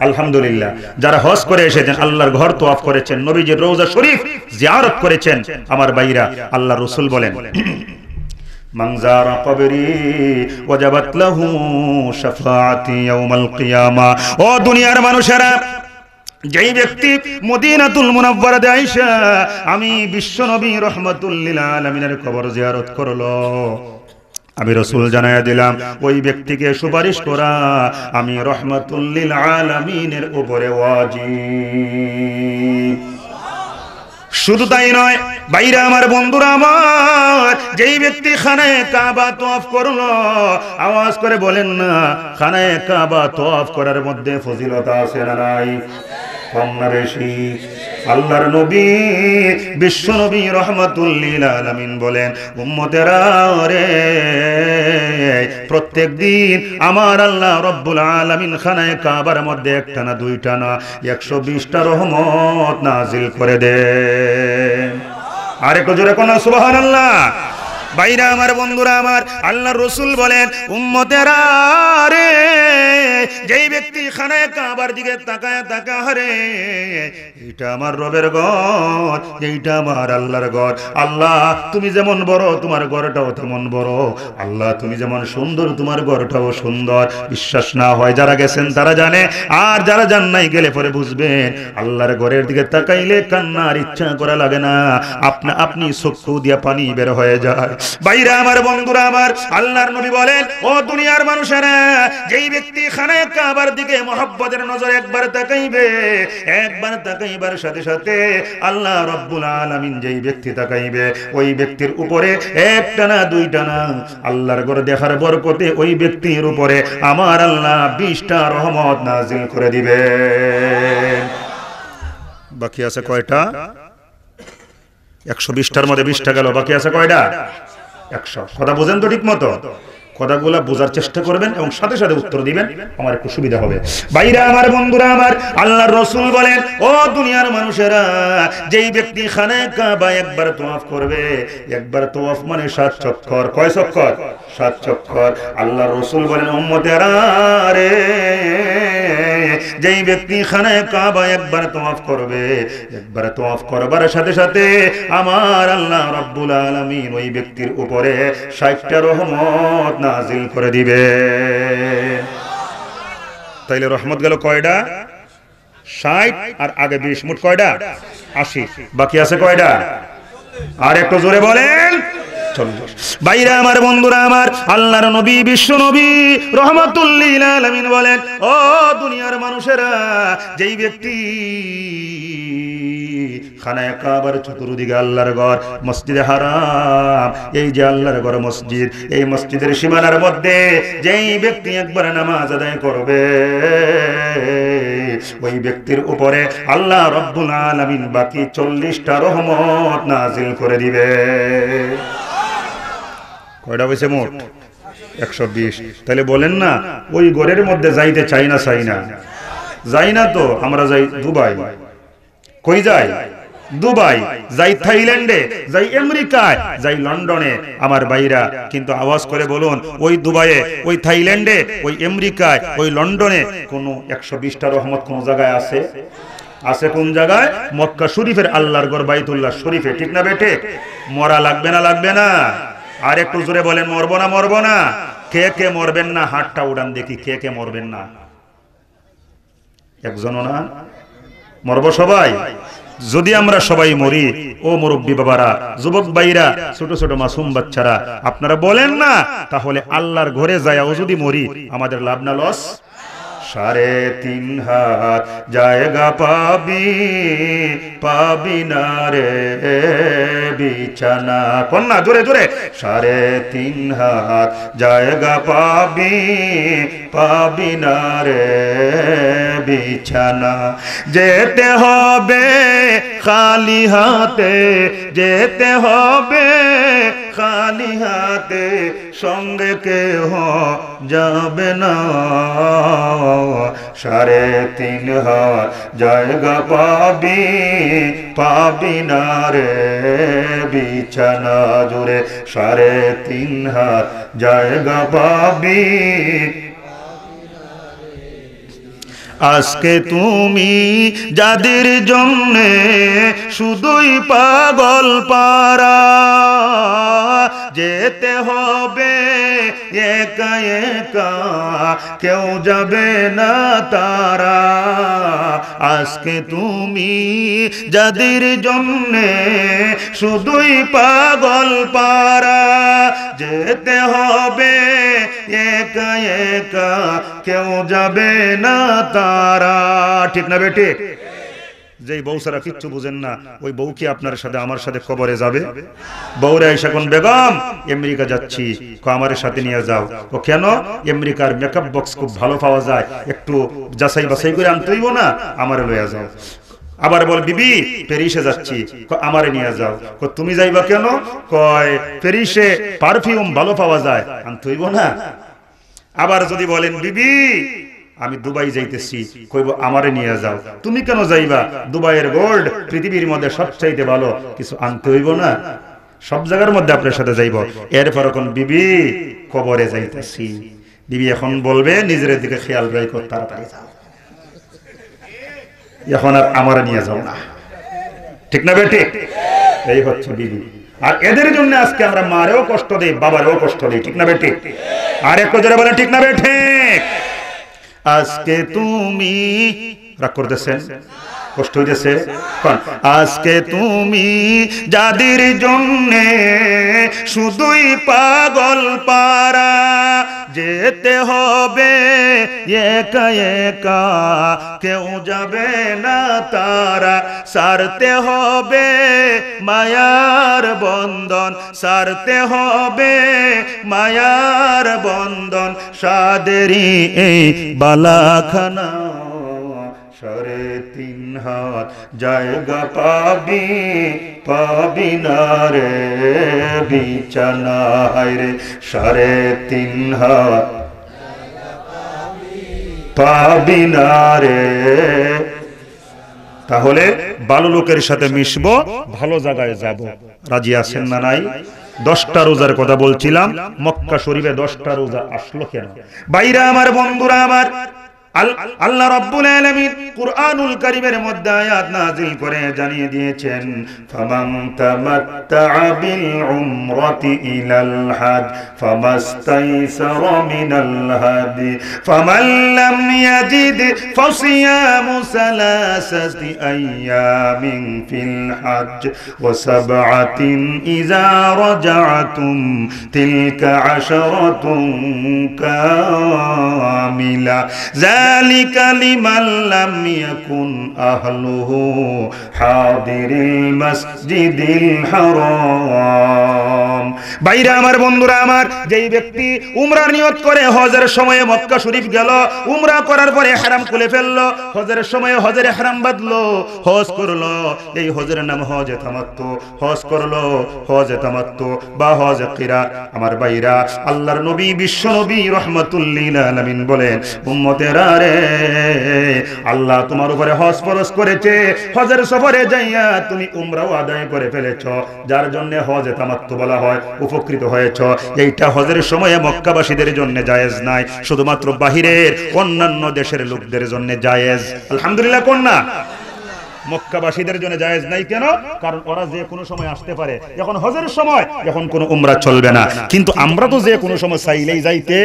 আলহামদুলিল্লাহ যারা হজ করে এসেছেন আল্লাহর ঘর তোয়াফ করেছেন নবীজির রোজা শরীফ জিয়ারত করেছেন আমার বাইরা আল্লাহ রসুল বলেন মাংজারা কবরি ওয়াজাবাত লাহু শাফাআতি ইয়াউমাল কিয়ামা ও দুনিয়ার মানুষেরা যেই ব্যক্তি মদিনাতুল মুনাব্বারাতে আয়েশা আমি বিশ্বনবী রহমাতুল লিল আলামিনের কবর জিয়ারত করলো আমি রসুল জানাইয়া দিলাম ওই ব্যক্তিকে সুপারিশ করা আমি রহমতুল্লিল আলমিনের উপরে ওয়াজিব শুধু তাই নয় বাইরে আমার বন্ধুরা আমার যেই ব্যক্তি খানায় কাবা তফ করলো আওয়াজ করে বলেন না খানায় কাবা তফ করার মধ্যে ফজিলতা আছে না নাই আল্লাহর নবী বিশ্ব নবী রহমতুল্লিল আলমিন বলেন উম্মতেরা রে প্রত্যেক দিন আমার আল্লাহ রব্বুল আলমিন খানায় কাবার মধ্যে একটা না দুইটা না একশো বিশটা রহমত নাজিল করে দেয় আরেকটু জোরে কোন সুবাহ আল্লাহ বাইরা আমার বন্ধুরা আমার আল্লাহ রসুল বলেন উম্মতেরা যেই ব্যক্তি খানায় কাবার দিকে তাকায় তাকা হরে এইটা আমার রবের ঘর এইটা আমার আল্লাহর ঘর আল্লাহ তুমি যেমন বড় তোমার ঘরটাও তেমন বড় আল্লাহ তুমি যেমন সুন্দর তোমার ঘরটাও সুন্দর বিশ্বাস না হয় যারা গেছেন তারা জানে আর যারা জান নাই গেলে পরে বুঝবেন আল্লাহর ঘরের দিকে তাকাইলে কান্নার ইচ্ছা করা লাগে না আপনা আপনি সক্ষু দিয়া পানি বের হয়ে যায় বাইরা আমার বন্ধুরা আমার আল্লাহর নবী বলেন ও দুনিয়ার মানুষেরা যেই ব্যক্তি খানায় কাবার দিকে মহব্বতের নজর একবার তাকাইবে একবার তাকাইবার সাথে সাথে আল্লাহ রব্বুল আলামিন যেই ব্যক্তি তাকাইবে ওই ব্যক্তির উপরে একটা না দুইটা না আল্লাহর ঘর দেখার বরকতে ওই ব্যক্তির উপরে আমার আল্লাহ বিশটা রহমত নাজিল করে দিবে বাকি আছে কয়টা একশো বিশটার মধ্যে বিশটা গেল বাকি আছে কয়টা একশো কথা বোঝেন তো ঠিক মতো কথাগুলা বোঝার চেষ্টা করবেন এবং সাথে সাথে উত্তর দিবেন আমার একটু সুবিধা হবে বাইরা আমার বন্ধুরা আমার আল্লাহ রসুল বলেন ও দুনিয়ার মানুষেরা যেই ব্যক্তি খানে কাবা একবার তোয়াফ করবে একবার তোয়াফ মানে সাত চক্কর কয় চক্কর সাত চক্কর আল্লাহ রসুল বলেন ওম্মতেরা রে যেই ব্যক্তি খানে কাবা একবার তোয়াফ করবে একবার তোয়াফ করবার সাথে সাথে আমার আল্লাহ রব্বুল আলামিন ওই ব্যক্তির উপরে ষাটটা রহমত নাজিল করে দিবে তাইলে রহমত গেল কয়টা ষাট আর আগে বিশ মোট কয়টা আশি বাকি আছে কয়টা আর একটু জোরে বলেন আমার বন্ধুরা আমার আল্লাহর নবী বিশ্ব নবী রহমতুল্লিল বলেন ও দুনিয়ার মানুষেরা যেই ব্যক্তি খানায় চতুর্দিকে আল্লাহর ঘর মসজিদে হারাম এই যে আল্লাহর ঘর মসজিদ এই মসজিদের সীমানার মধ্যে যেই ব্যক্তি একবার নামাজ আদায় করবে ওই ব্যক্তির উপরে আল্লাহ রব্বুল আলামিন বাকি চল্লিশটা রহমত নাজিল করে দিবে কয়টা হয়েছে মোট একশো বিশ তাহলে বলেন না ওই গড়ের মধ্যে যাইতে চাই না চাই না যাই না তো আমরা যাই দুবাই কই যাই দুবাই যাই থাইল্যান্ডে যাই আমেরিকায় যাই লন্ডনে আমার বাইরা কিন্তু আওয়াজ করে বলুন ওই দুবাইয়ে ওই থাইল্যান্ডে ওই আমেরিকায় ওই লন্ডনে কোনো একশো বিশটা রহমত কোনো জায়গায় আছে আছে কোন জায়গায় মক্কা শরীফের আল্লাহর গড় বাইতুল্লাহ শরীফে ঠিক না বেটে মরা লাগবে না লাগবে না আর একটু জোরে বলেন মরব না মরব না কে কে মরবেন না হাটটা উড়ান দেখি কে কে মরবেন না একজনও না মরব সবাই যদি আমরা সবাই মরি ও মুরব্বী বাবারা যুবক বাইরা ছোট ছোট মাসুম বাচ্চারা আপনারা বলেন না তাহলে আল্লাহর ঘরে যায় ও যদি মরি আমাদের লাভ না লস সাড়ে তিন হাত জায়গা পাবি পাবি না রে বিছানা কন্যা জোরে জোরে সাড়ে তিন হাত জায়গা পাবি পাবি না রে বিছানা যেতে হবে খালি হাতে যেতে হবে খালি হাতে সঙ্গে কেহ যাবে না সাড়ে তিন হাত জায়গা পাবি পাবি না রে বিছানা জুড়ে সাড়ে তিন হাত জায়গা পাবি আজকে তুমি যাদের জন্যে শুধুই পাগল পারা যেতে হবে একা একা কেউ যাবে না তারা আজকে তুমি যাদের জন্যে শুধুই পাগল পারা যেতে হবে একা একা কেউ যাবে না তারা আপনারা ঠিক না বেটে যেই বউ সারা কিচ্ছু বুঝেন না ওই বউ কি আপনার সাথে আমার সাথে কবরে যাবে বউরা এসে কোন বেগম আমেরিকা যাচ্ছি আমার সাথে নিয়ে যাও ও কেন আমেরিকার মেকআপ বক্স খুব ভালো পাওয়া যায় একটু যাচাই বাছাই করে আনতেইব না আমার লইয়া যাও আবার বল বিবি প্যারিসে যাচ্ছি আমারে নিয়ে যাও তুমি যাইবা কেন কয় প্যারিসে পারফিউম ভালো পাওয়া যায় আনতেইব না আবার যদি বলেন বিবি আমি দুবাই যাইতেছি কইব আমারে নিয়ে যাও তুমি কেন যাইবা দুবাইয়ের গোল্ড পৃথিবীর মধ্যে সবচাইতে ভালো কিছু আনতে হইব না সব জায়গার মধ্যে আপনার সাথে যাইব এরপর এখন বিবি কবরে যাইতেছি বিবি এখন বলবে নিজের দিকে খেয়াল ব্যয় রাখো তাড়াতাড়ি যাও এখন আর আমারে নিয়ে যাও না ঠিক না বেটি এই হচ্ছে বিবি আর এদের জন্য আজকে আমরা মারেও কষ্ট দেই বাবারও কষ্ট দেই ঠিক না বেটি আর এক জোরে বলে ঠিক না বেঠিক আজকে তুমি রাগ করতেছেন কষ্ট হইতেছে আজকে তুমি যাদের জন্যে শুধুই পাগল পারা যেতে হবে একা একা কেউ যাবে না তারা সারতে হবে মায়ার বন্ধন সারতে হবে মায়ার বন্ধন সাদেরই এই বালাখানা সরে তিন হাত জায়গা পাবি পাবি না রে বিছানা হায়রে সরে তিন হাত পাবি না রে তাহলে ভালো লোকের সাথে মিশবো ভালো জায়গায় যাব রাজি আছেন না নাই দশটা রোজার কথা বলছিলাম মক্কা শরীফে দশটা রোজা আসলো কেন বাইরা আমার বন্ধুরা আমার আল্লাহ রাব্বুল আলামিন কুরআনুল কারীমের মধ্যে আয়াত নাযিল করে জানিয়ে দিয়েছেন ফামান তামাত্তাআ বিল উমরাতি ইলাল হাজ ফামাস্তাইসারা মিনাল হাদি ফামান লাম ইয়াজিদ ফাসিয়ামু সালাসাতি আইয়ামিন ফিল হাজ ওয়া সাবআতিন ইযা রাজআতুম তিলকা আশরাতুন কামিলা যালিকা হারাম আমার বন্ধুরা আমার যেই ব্যক্তি উমরা নিয়ত করে হজের সময়ে মক্কা শরীফ গেল উমরা করার পরে হারাম খুলে হজের সময়ে হজের হারাম হজ করলো এই হজের নাম হজ এতামাত্ম হজ করলো হজ এতামাত্ম বা হজ কিরা আমার ভাইরা আল্লাহর নবী বিশ্ব নবী রহমতুল্লিল বলেন উম্মতেরা বান্দারে আল্লাহ তোমার উপরে হজ ফরজ করেছে হজের সফরে যাইয়া তুমি উমরাও আদায় করে ফেলেছ যার জন্য হজ এতামাত্ম বলা হয় উপকৃত হয়েছ এইটা হজের সময়ে মক্কাবাসীদের জন্য জায়েজ নাই শুধুমাত্র বাহিরের অন্যান্য দেশের লোকদের জন্য জায়েজ আলহামদুলিল্লাহ কন্যা মক্কাবাসীদের জন্য জায়েজ নাই কেন কারণ ওরা যে কোনো সময় আসতে পারে যখন হজের সময় যখন কোনো উমরা চলবে না কিন্তু আমরা তো যে কোনো সময় চাইলেই যাইতে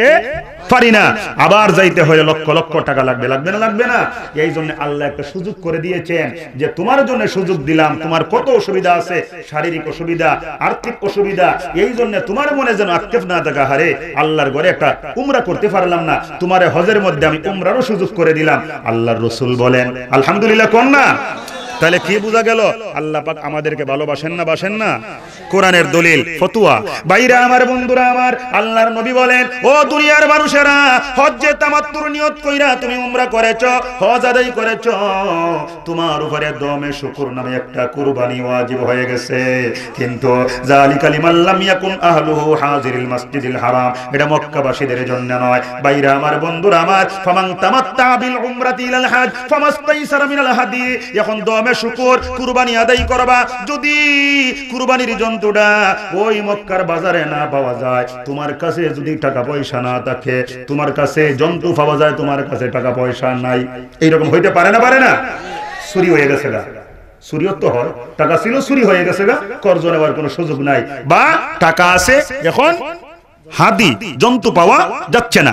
পারি না আবার যাইতে লক্ষ লক্ষ টাকা লাগবে লাগবে না লাগবে না এই জন্য আল্লাহ একটা সুযোগ করে দিয়েছেন যে তোমার জন্য সুযোগ দিলাম তোমার কত অসুবিধা আছে শারীরিক অসুবিধা আর্থিক অসুবিধা এই জন্য তোমার মনে যেন আক্ষেপ না থাকা হারে আল্লাহর ঘরে একটা উমরা করতে পারলাম না তোমার হজের মধ্যে আমি উমরারও সুযোগ করে দিলাম আল্লাহর রসুল বলেন আলহামদুলিল্লাহ কন্যা তাহলে কি বোঝা গেল আল্লাহ পাক আমাদেরকে ভালোবাসেন না বাসেন না কোরআনের দলিল ফতুয়া বাইরে আমার বন্ধুরা আমার আল্লাহর নবী বলেন ও দুনিয়ার মানুষেরা হজ্জে তামাত্তুর নিয়ত কইরা তুমি উমরা করেছো হজ আদায় করেছো তোমার উপরে দমে শুকুর নামে একটা কুরবানি ওয়াজিব হয়ে গেছে কিন্তু জালিকালি মাল্লাম ইয়াকুন আহলুহু হাজিরিল মাসজিদিল হারাম এটা মক্কাবাসীদের জন্য নয় বাইরে আমার বন্ধুরা আমার ফামান তামাত্তা বিল উমরাতি ইলাল হাজ ফামাস্তাইসারা মিনাল হাদি এখন দমে তোমরা শুকুর কুরবানি আদায় করবা যদি কুরবানির জন্তুটা ওই মক্কার বাজারে না পাওয়া যায় তোমার কাছে যদি টাকা পয়সা না থাকে তোমার কাছে জন্তু পাওয়া যায় তোমার কাছে টাকা পয়সা নাই এইরকম হইতে পারে না পারে না চুরি হয়ে গেছে না টাকা আছে এখন হাদি জন্তু পাওয়া যাচ্ছে না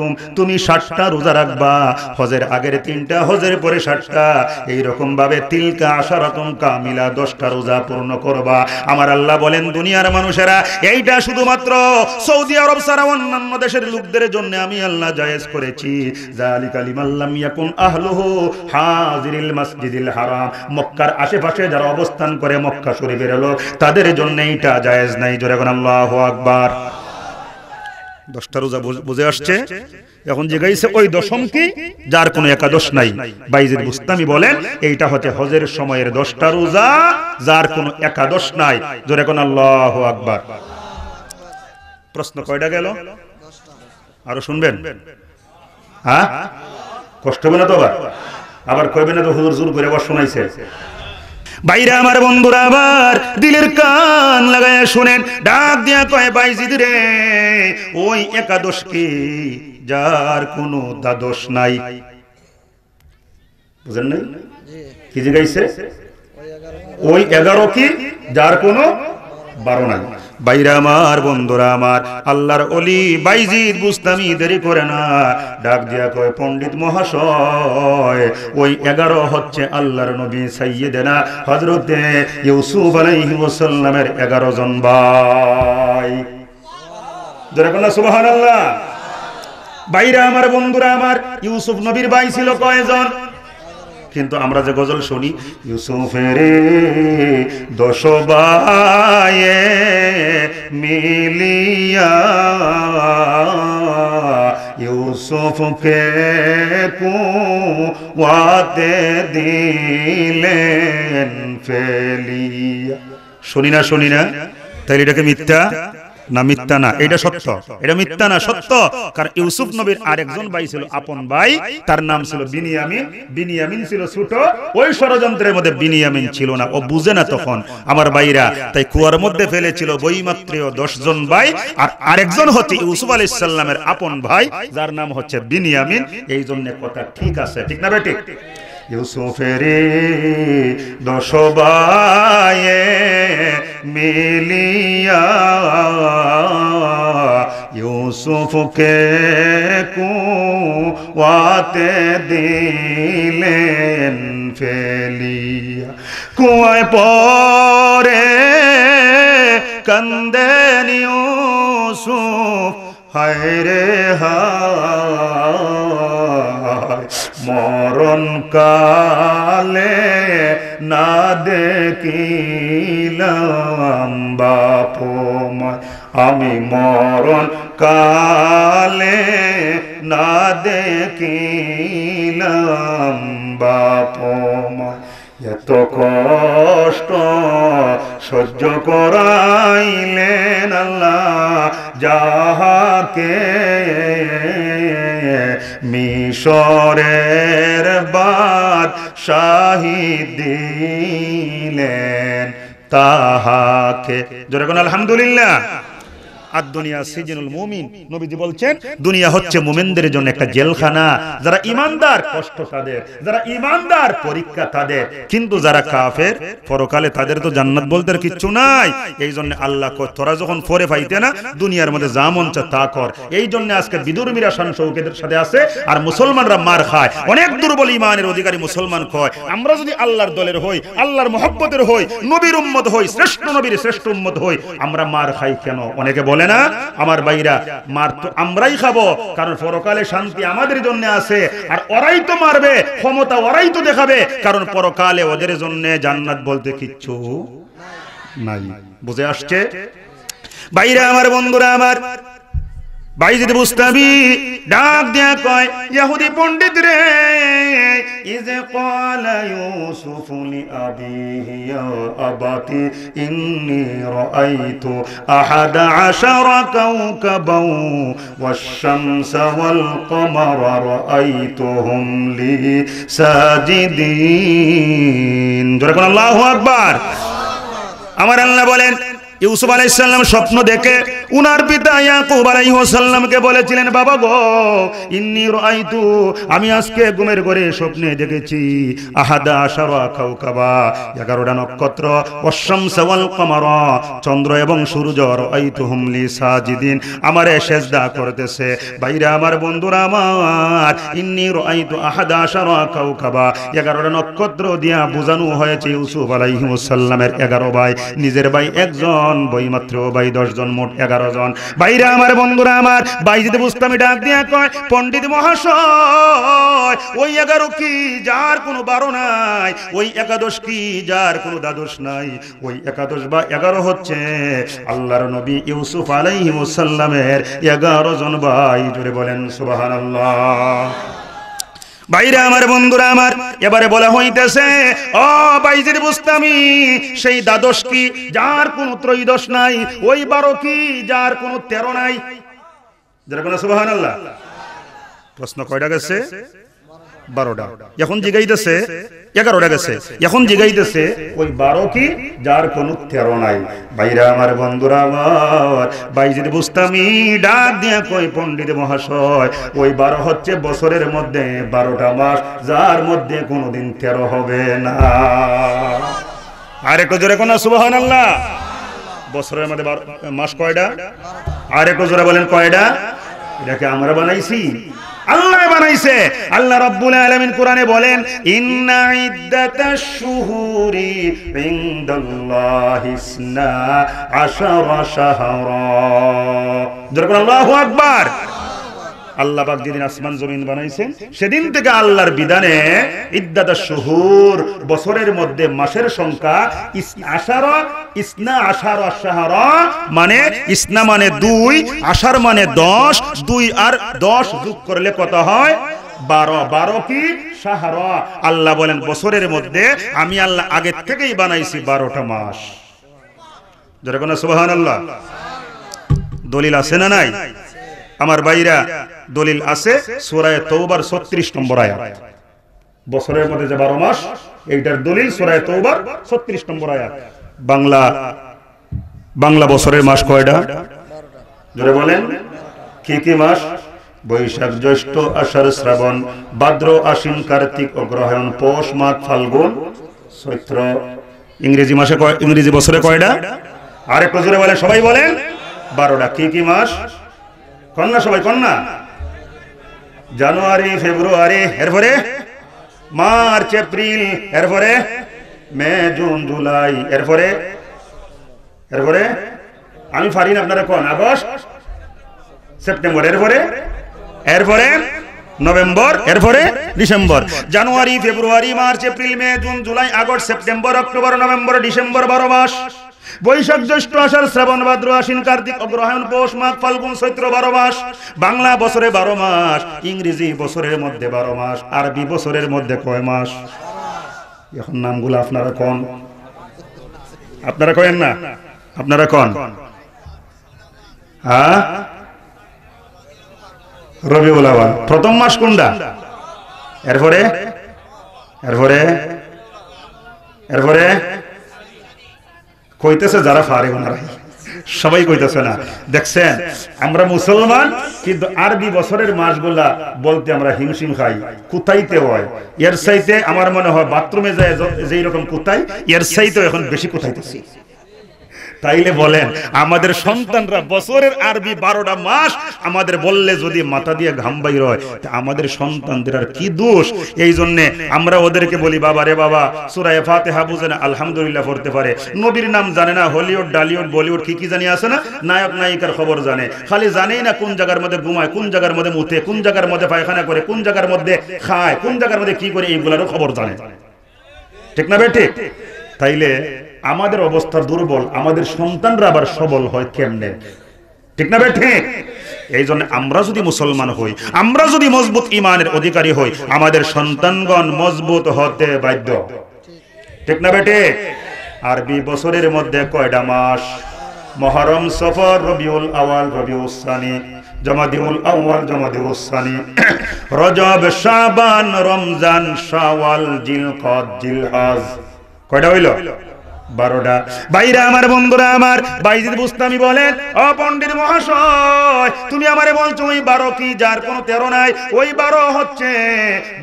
তুম তুমি ষাটটা রোজা রাখবা হজের আগের তিনটা হজের পরে ষাটটা এইরকম ভাবে তিলকা আশারাতুম কামিলা দশটা রোজা পূর্ণ করবা আমার আল্লাহ বলেন দুনিয়ার মানুষেরা এইটা শুধুমাত্র সৌদি আরব সারা অন্যান্য দেশের লোকদের জন্য আমি আল্লাহ জায়েজ করেছি মক্কার আশেপাশে যারা অবস্থান করে মক্কা শরীফের লোক তাদের জন্য এইটা জায়েজ নাই জোরে আল্লাহ আকবার দশটা রোজা বুঝে আসছে এখন যে গাইছে ওই দশম কি যার কোনো একাদশ নাই বাইজের বুস্তামি বলেন এইটা হচ্ছে হজের সময়ের দশটা রোজা যার কোনো একাদশ নাই জোরে কোন আল্লাহ আকবর প্রশ্ন কয়টা গেল আরো শুনবেন হ্যাঁ কষ্ট হবে না তো আবার আবার কইবে না তো হুজুর জোর করে আবার শোনাইছে বাইরে আমার বন্ধুরা আবার দিলের কান লাগায় শুনেন ডাক দিয়া কয় বাইজিদ রে ওই একাদশ কি যার কোনো দ্বাদশ নাই বুঝেন নাই কি জিগাইছে ওই এগারো কি যার কোনো বারো নাই বাইরা বন্ধুরা আমার আল্লাহর অলি দেরি করে না ডাক দিয়া কয় পণ্ডিত মহাশয় ওই এগারো হচ্ছে আল্লাহর নবী সাইয়েদেনা হজরতে ইউসুফ আলাইহি এগারো জন ভাই না সুবহানাল্লাহ বাইরা আমার বন্ধুরা আমার ইউসুফ নবীর বাই ছিল কয়জন কিন্তু আমরা যে গজল শুনি ইউসুফের দশবায়ে মিলিয়া ইউসুফ ফে পুয়াতে দিলেন ফেলিয়া শুনি না শুনি না তাইলে এটাকে মিথ্যা না মিথ্যা না এটা সত্য এটা মিথ্যা না সত্য কারণ ইউসুফ নবীর আরেকজন ভাই ছিল আপন ভাই তার নাম ছিল বিনিয়ামিন বিনিয়ামিন ছিল ছোট ওই ষড়যন্ত্রের মধ্যে বিনিয়ামিন ছিল না ও বুঝে না তখন আমার ভাইরা তাই কুয়ার মধ্যে ফেলেছিল বইমাত্র দশজন ভাই আর আরেকজন হচ্ছে ইউসুফ আলি সালামের আপন ভাই যার নাম হচ্ছে বিনিয়ামিন এই জন্য কথা ঠিক আছে ঠিক না বেটি ইউসুফেরি দশবায়ে মিলিয়া ইউসুফকে কুয়াতে দিলেন ফেলিয়া কুয়ায় পরে কন্দে ইউসুফ হায় রে হায় মা কালে না দেখিলাম বাপমায় আমি মরণ কালে না দেখিলাম বাপমায় এত কষ্ট সহ্য করাইলেন আল্লাহ যাহাকে মিশরের বাদ শাহিদিলেন তাহাকে জোরে কোন আলহামদুলিল্লাহ আর দুনিয়া সিজনুল মুমিন নবীজি বলছেন দুনিয়া হচ্ছে মুমিনদের জন্য একটা জেলখানা যারা ইমানদার কষ্ট তাদের যারা ইমানদার পরীক্ষা তাদের কিন্তু যারা কাফের পরকালে তাদের তো জান্নাত বলতে কিচ্ছু নাই এই জন্য আল্লাহ তোরা যখন ফরে না দুনিয়ার মধ্যে যা মন তা কর এই জন্য আজকে মিরা শান শৌকেদের সাথে আছে আর মুসলমানরা মার খায় অনেক দুর্বল ইমানের অধিকারী মুসলমান খয় আমরা যদি আল্লাহর দলের হই আল্লাহর মহব্বতের হই নবীর উম্মত হই শ্রেষ্ঠ নবীর শ্রেষ্ঠ উম্মত হই আমরা মার খাই কেন অনেকে বলে বলে না আমার বাইরা মার তো আমরাই খাবো কারণ পরকালে শান্তি আমাদের জন্য আছে আর ওরাই তো মারবে ক্ষমতা ওরাই তো দেখাবে কারণ পরকালে ওদের জন্য জান্নাত বলতে কিচ্ছু নাই বুঝে আসছে বাইরে আমার বন্ধুরা আমার বাইজিদ বুস্তাবি ডাক দেয়া কয় ইহুদি পণ্ডিত রে ইজে ক্বালা ইউসুফু লিআবিহি ইয়া আবাতি ইন্নী রাআইতু আহাদা আশারা কাওকাবাও ওয়াশ-শামসা ওয়াল-কমারা রাআইতুহুম লি সাজিদিন জোরে কোন আল্লাহু আকবার আমার আল্লাহ বলেন ইউসুফ আলাইহিস সালাম স্বপ্ন দেখে উনার পিতা ইয়াকুব আলাইহিসাল্লামকে বলেছিলেন বাবা গো ইন্নি রাআইতু আমি আজকে ঘুমের ঘরে স্বপ্নে দেখেছি আহাদা আশারা কাওকাবা 11টা নক্ষত্র ওয়াশ-শামসা ওয়াল কমারা চন্দ্র এবং সূর্য রাইতুহুম লি সাজিদিন আমারে সেজদা করতেছে বাইরে আমার বন্ধুরা আমার ইন্নি রাআইতু আহাদা আশারা কাওকাবা 11টা নক্ষত্র দিয়া বুঝানো হয়েছে ইউসুফ আলাইহিসাল্লামের 11 ভাই নিজের ভাই একজন বইমাত্র ভাই 10 জন মোট 11 এগারো জন বাইরে আমার বন্ধুরা আমার বাইজিতে বুঝতাম ডাক দিয়া কয় পন্ডিত মহাশয় ওই এগারো কি যার কোনো বারো নাই ওই একাদশ কি যার কোনো দ্বাদশ নাই ওই একাদশ বা এগারো হচ্ছে আল্লাহর নবী ইউসুফ আলাইহিমসাল্লামের এগারো জন ভাই জুড়ে বলেন সুবাহ আল্লাহ বাইরে আমার বন্ধুরা আমার এবারে বলা হইতেছে ও বাইজির বুস্তামি সেই দ্বাদশ কি যার কোন ত্রয়োদশ নাই ওই বারো কি যার কোন তেরো নাই যেরকম সুবাহ প্রশ্ন কয়টা গেছে বারোটা এখন জিগাইতেছে এগারোটা গেছে এখন জিগাইতেছে ওই বারো কি যার কোনো তেরো নাই বাইরে আমার বন্ধুরা আমার যদি বুস্তামি ডাক দিয়া কই পণ্ডিত মহাশয় ওই বারো হচ্ছে বছরের মধ্যে বারোটা মাস যার মধ্যে কোনোদিন তেরো হবে না আর একটু জোরে কোন হয় আল্লাহ বছরের মধ্যে মাস কয়টা আর একটু জোরে বলেন কয়টা এটাকে আমরা বানাইছি আল্লাহ বানাইছে আল্লাহ রব্বুল আলামিন কোরআনে বলেন ইন্না ইদ্দাতাশ শুহুরি ইনদাল্লাহি ইসনা আশারা শাহরা আল্লাহু আকবার আল্লাহ যেদিন আসমান জমিন বানাইছেন সেদিন থেকে আল্লাহর বিধানে ইদাদা শহুর বছরের মধ্যে মাসের সংখ্যা আশারা ইসনা আশার আশাহারা মানে ইসনা মানে দুই আষার মানে দশ দুই আর দশ যোগ করলে কত হয় বারো বারো কি সাহার আল্লাহ বলেন বছরের মধ্যে আমি আল্লাহ আগের থেকেই বানাইছি বারোটা মাস যেরকম সুবাহ আল্লাহ দলিল আছে না নাই আমার বাইরা দলিল আছে সোরায় তৌবার ছত্রিশ নম্বর আয়াত বছরের মধ্যে যে বারো মাস এইটার দলিল সোরায় তৌবার ছত্রিশ নম্বর আয়াত বাংলা বাংলা বছরের মাস কয়টা ধরে বলেন কি কি মাস বৈশাখ জ্যৈষ্ঠ আষাঢ় শ্রাবণ ভাদ্র আশ্বিন কার্তিক অগ্রহায়ণ পৌষ মাঘ ফাল্গুন চৈত্র ইংরেজি মাসে ইংরেজি বছরে কয়টা আরেক জোরে বলে সবাই বলেন বারোটা কি কি মাস কন্যা সবাই কন্যা জানুয়ারি ফেব্রুয়ারি এরপরে মার্চ এপ্রিল এরপরে মে জুন জুলাই এরপরে এরপরে আমি ফারিন আপনারা কন আগস্ট সেপ্টেম্বর এরপরে এরপরে নভেম্বর এরপরে December January February March April May June July August September October November December বারো মাস বৈশাখ জ্যৈষ্ঠ আষাঢ় শ্রাবণ ভাদ্র আশ্বিন কার্তিক অগ্রহায়ণ পৌষ মাঘ ফাল্গুন চৈত্র বারো মাস বাংলা বছরে বারো মাস ইংরেজি বছরের মধ্যে বারো মাস আরবি বছরের মধ্যে কয় মাস এখন নামগুলো আপনারা কন আপনারা কেন না আপনারা কন হ্যাঁ রবিউল আওয়াল প্রথম মাস কোনটা এরপরে এরপরে এরপরে কইতেছে যারা ফারে ওনারাই সবাই কইতেছে না দেখছেন আমরা মুসলমান কিন্তু আরবি বছরের মাসগুলা বলতে আমরা হিমশিম খাই কোথাইতে হয় এর সাইতে আমার মনে হয় বাথরুমে যায় যেই রকম কোথায় এর সাইতে এখন বেশি কুতাইতেছি তাইলে বলেন আমাদের সন্তানরা বছরের আরবি বারোটা মাস আমাদের বললে যদি মাথা দিয়ে ঘামবাই রয় আমাদের সন্তানদের আর কি দোষ এই জন্যে আমরা ওদেরকে বলি বাবা রে বাবা সুরায় ফাতেহা বুঝে না আলহামদুলিল্লাহ পড়তে পারে নবীর নাম জানে না হলিউড ডালিউড বলিউড কি কি জানি আছে না নায়ক নায়িকার খবর জানে খালি জানেই না কোন জায়গার মধ্যে ঘুমায় কোন জায়গার মধ্যে মুথে কোন জায়গার মধ্যে পায়খানা করে কোন জায়গার মধ্যে খায় কোন জায়গার মধ্যে কি করে এইগুলারও খবর জানে ঠিক না বেঠিক তাইলে আমাদের অবস্থা দুর্বল আমাদের সন্তানরা আবার সবল হয় কেমনে ঠিক না ঠিক এই জন্য আমরা যদি মুসলমান হই আমরা যদি মজবুত ইমানের অধিকারী হই আমাদের সন্তানগণ মজবুত হতে বাধ্য ঠিক না বেটে আরবি বছরের মধ্যে কয়টা মাস মহরম সফর রবিউল আওয়াল সানি জমাদিউল আউয়াল সানি রজব শাবান রমজান শাওয়াল জিলকদ জিলহজ কয়টা হইল বারোটা বাইরা আমার বন্ধুরা আমার বাইজিদ বুস্তামি বলেন অ পণ্ডিত মহাশয় তুমি আমারে বলছো ওই বারো কি যার কোনো তেরো নাই ওই বারো হচ্ছে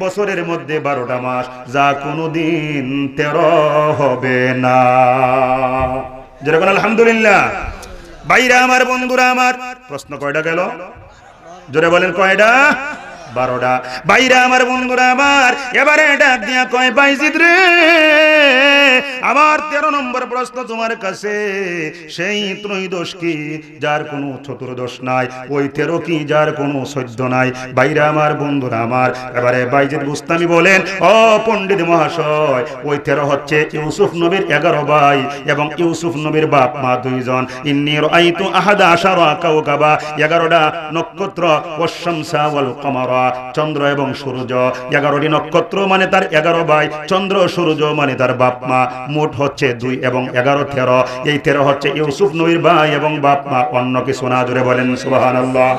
বছরের মধ্যে বারোটা মাস যা কোনো দিন তেরো হবে না যেরকম আলহামদুলিল্লাহ বাইরা আমার বন্ধুরা আমার প্রশ্ন কয়টা গেল জোরে বলেন কয়টা বারোটা বাইরা আমার বন্ধুরা আবার এবারে ডাক দিয়া কয় বাইজিদ রে আমার তেরো নম্বর প্রশ্ন তোমার কাছে সেই ত্রয়োদশ কি যার কোনো চতুর্দশ নাই ওই তেরো কি যার কোনো সদ্য নাই বাইরে আমার বন্ধুরা আমার এবারে বাইজিদ গুস্তামি বলেন অ পণ্ডিত মহাশয় ওই তেরো হচ্ছে ইউসুফ নবীর এগারো ভাই এবং ইউসুফ নবীর বাপ মা দুইজন ইন্নির আইতু আহাদা আশারা কাউকাবা এগারোটা নক্ষত্র ওয়াল কমারা চন্দ্র এবং সূর্য এগারোটি নক্ষত্র মানে তার এগারো ভাই চন্দ্র সূর্য মানে তার বাপ মা মোট হচ্ছে দুই এবং এগারো তেরো এই তেরো হচ্ছে ইউসুফ নবীর ভাই এবং বাপ মা অন্য কিছু না জুড়ে বলেন সুবাহান আল্লাহ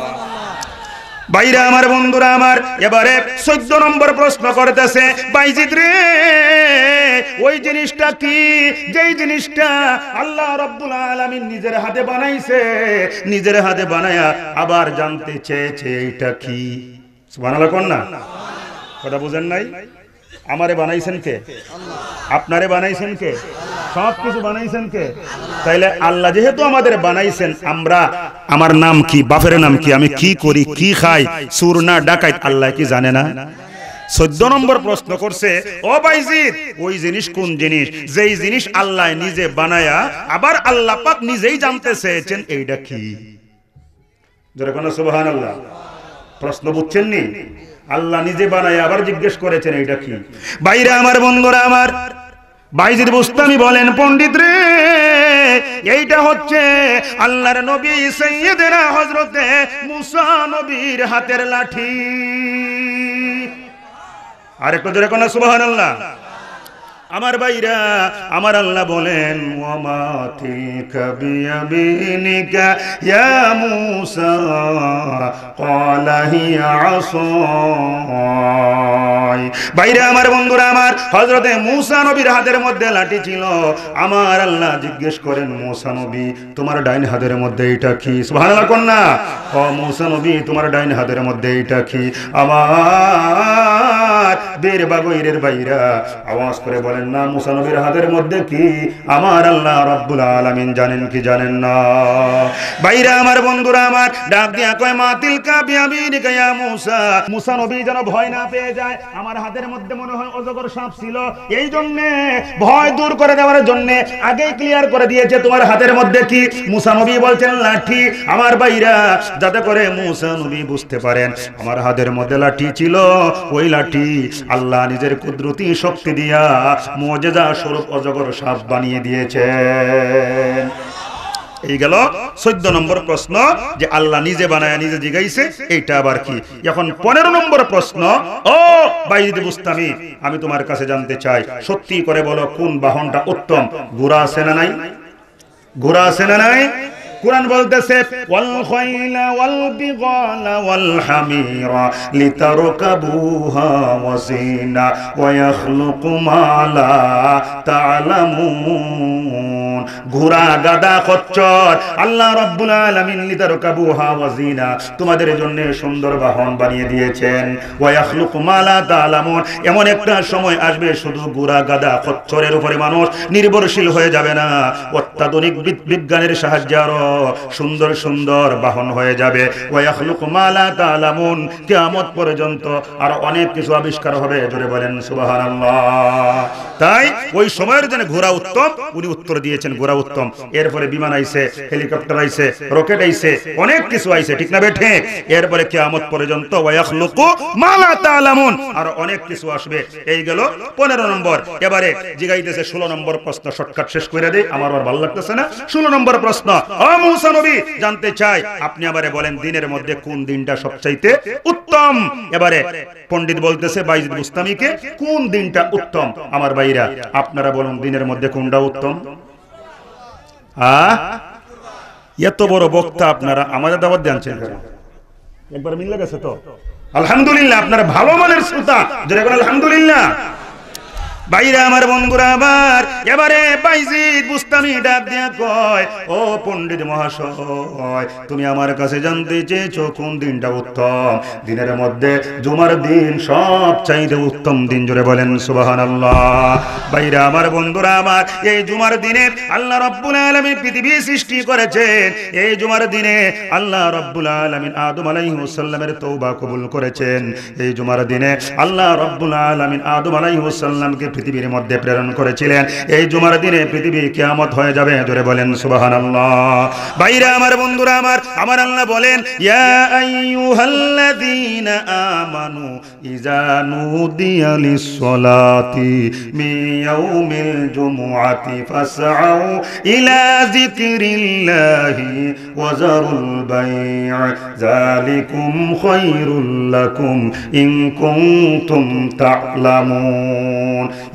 বাইরে আমার বন্ধুরা আমার এবারে চোদ্দ নম্বর প্রশ্ন করতেছে বাইজিদ রে ওই জিনিসটা কি যেই জিনিসটা আল্লাহ রব্বুল আলমিন নিজের হাতে বানাইছে নিজের হাতে বানায়া আবার জানতে চেয়েছে এইটা কি আমার নাম কি বাপের নাম কি আমি কি করি কি খাই সুর না ডাকাই আল্লাহ কি জানে না চোদ্দ নম্বর প্রশ্ন করছে ও বাইজি ওই জিনিস কোন জিনিস যেই জিনিস আল্লাহ নিজে বানায়া আবার আল্লাহ পাক নিজেই জানতে চেয়েছেন এইটা কি যেরকম সুবহানাল্লাহ আল্লাহ প্রশ্ন বুঝছেন নি আল্লাহ নিজে বানায় আবার জিজ্ঞেস করেছেন এইটা কি বাইরে আমার বন্ধুরা আমার বাইজির বুস্তামি বলেন পণ্ডিত রে এইটা হচ্ছে আল্লাহর নবী সৈয়দেরা হজরতে মুসা নবীর হাতের লাঠি আর একটু জোরে কোন সুবাহ আল্লাহ আমার ভাইরা আমার আল্লাহ বলেন ওয়ামাতি ইয়া মূসা ভাইরা আমার বন্ধুরা আমার হজরতে মূসা নবীর হাতের মধ্যে লাঠি ছিল আমার আল্লাহ জিজ্ঞেস করেন মূসা নবী তোমার ডাইন হাতের মধ্যে এটা কি ভালো না ও মূসা নবী তোমার ডাইন হাতের মধ্যে এটা কি আমার আমার বীর বাগৈরের ভাইরা আওয়াজ করে বলেন না মুসানবীর হাতের মধ্যে কি আমার আল্লাহ রব্বুল আলমিন জানেন কি জানেন না বাইরা আমার বন্ধুরা আমার ডাক দিয়া কয় মা তিলকা বিয়ামিন কায়া মুসা মুসা নবী যেন ভয় না পেয়ে যায় আমার হাতের মধ্যে মনে হয় অজগর সাপ ছিল এই জন্য ভয় দূর করে দেওয়ার জন্য আগেই ক্লিয়ার করে দিয়েছে তোমার হাতের মধ্যে কি মুসা নবী বলছেন লাঠি আমার বাইরা যাতে করে মুসা নবী বুঝতে পারেন আমার হাতের মধ্যে লাঠি ছিল ওই লাঠি আল্লাহ নিজের কুদরতি শক্তি দিয়া মজেদা স্বরূপ অজগর সাপ বানিয়ে দিয়েছেন এই গেল চোদ্দ নম্বর প্রশ্ন যে আল্লাহ নিজে বানায় নিজে জিগাইছে এইটা আবার কি এখন পনেরো নম্বর প্রশ্ন ও বাইরে বুঝতামি আমি তোমার কাছে জানতে চাই সত্যি করে বলো কোন বাহনটা উত্তম ঘোরা আছে না নাই ঘোরা আছে না নাই কোরআন বলতেছে ওয়াল খাইলা ওয়াল বিগালা ওয়াল হামিরা লিতারকাবুহা ওয়া জিনা ওয়া ইখলুকু মা লা তা'লামুন ঘোড়া গাদা খচ্চর আল্লাহ রাব্বুল আলামিন লিতারকাবুহা ওয়াজিনা তোমাদের জন্য সুন্দর বাহন বানিয়ে দিয়েছেন ওয়া ওয়াখলুকু মালা তাআলামুন এমন একটা সময় আসবে শুধু ঘোড়া গাদা খচ্চরের উপরে মানুষ নির্ভরশীল হয়ে যাবে না অত্যাধুনিক বিজ্ঞানের সাহায্যে আরো সুন্দর সুন্দর বাহন হয়ে যাবে কেমত পর্যন্ত আর অনেক কিছু আবিষ্কার হবে জোরে বলেন সুবহানাল্লাহ তাই ওই সময়ের জন্য ঘোরা উত্তম উনি উত্তর দিয়েছেন ঘোরা উত্তম এরপরে বিমান আইসে হেলিকপ্টার আইসে রকেট আইসে অনেক কিছু আইসে ঠিক না বেঠে এরপরে কেয়ামত পর্যন্ত আর অনেক কিছু আসবে এই গেল পনেরো নম্বর এবারে জিগাইতেছে ষোলো নম্বর প্রশ্ন শর্টকাট শেষ করে দেয় আমার আর ভালো লাগতেছে না ষোলো নম্বর প্রশ্ন নবী জানতে চাই আপনি বলেন দিনের মধ্যে কোন দিনটা সবচাইতে উত্তম এবারে পণ্ডিত বলতেছে বাইজিদ কোন দিনটা উত্তম আমার ভাইরা আপনারা বলুন দিনের মধ্যে কোনটা উত্তম এত বড় বক্তা আপনারা আমাদের দাবার একবার গেছে তো আলহামদুলিল্লাহ আপনারা ভালো মানের শ্রোতা যেরকম আলহামদুলিল্লাহ বাইরে আমার বন্ধুরা আবার এবারে বাইজিদ বুস্তামি ডাক দিয়ে কয় ও পণ্ডিত মহাশয় তুমি আমার কাছে জানতে চেয়েছ কোন দিনটা উত্তম দিনের মধ্যে জুমার দিন সব চাইতে উত্তম দিন জুড়ে বলেন সুবাহান আল্লাহ বাইরে আমার বন্ধুরা আমার এই জুমার দিনে আল্লাহ রব্বুল আলমী পৃথিবী সৃষ্টি করেছেন এই জুমার দিনে আল্লাহ রব্বুল আলমিন আদম আলাইহুসাল্লামের তৌবা কবুল করেছেন এই জুমার দিনে আল্লাহ রব্বুল আলমিন আদম আলাইহুসাল্লামকে পৃথিবীর মধ্যে প্রেরণ করেছিলেন এই জুমার দিনে পৃথিবী কেয়ামত হয়ে যাবে জোরে বলেন সুবাহান বাইরে আমার বন্ধুরা আমার আমার আল্লাহ বলেন আমানু ইলা যিকরিল্লাহি ইন কুনতুম তা'লামুন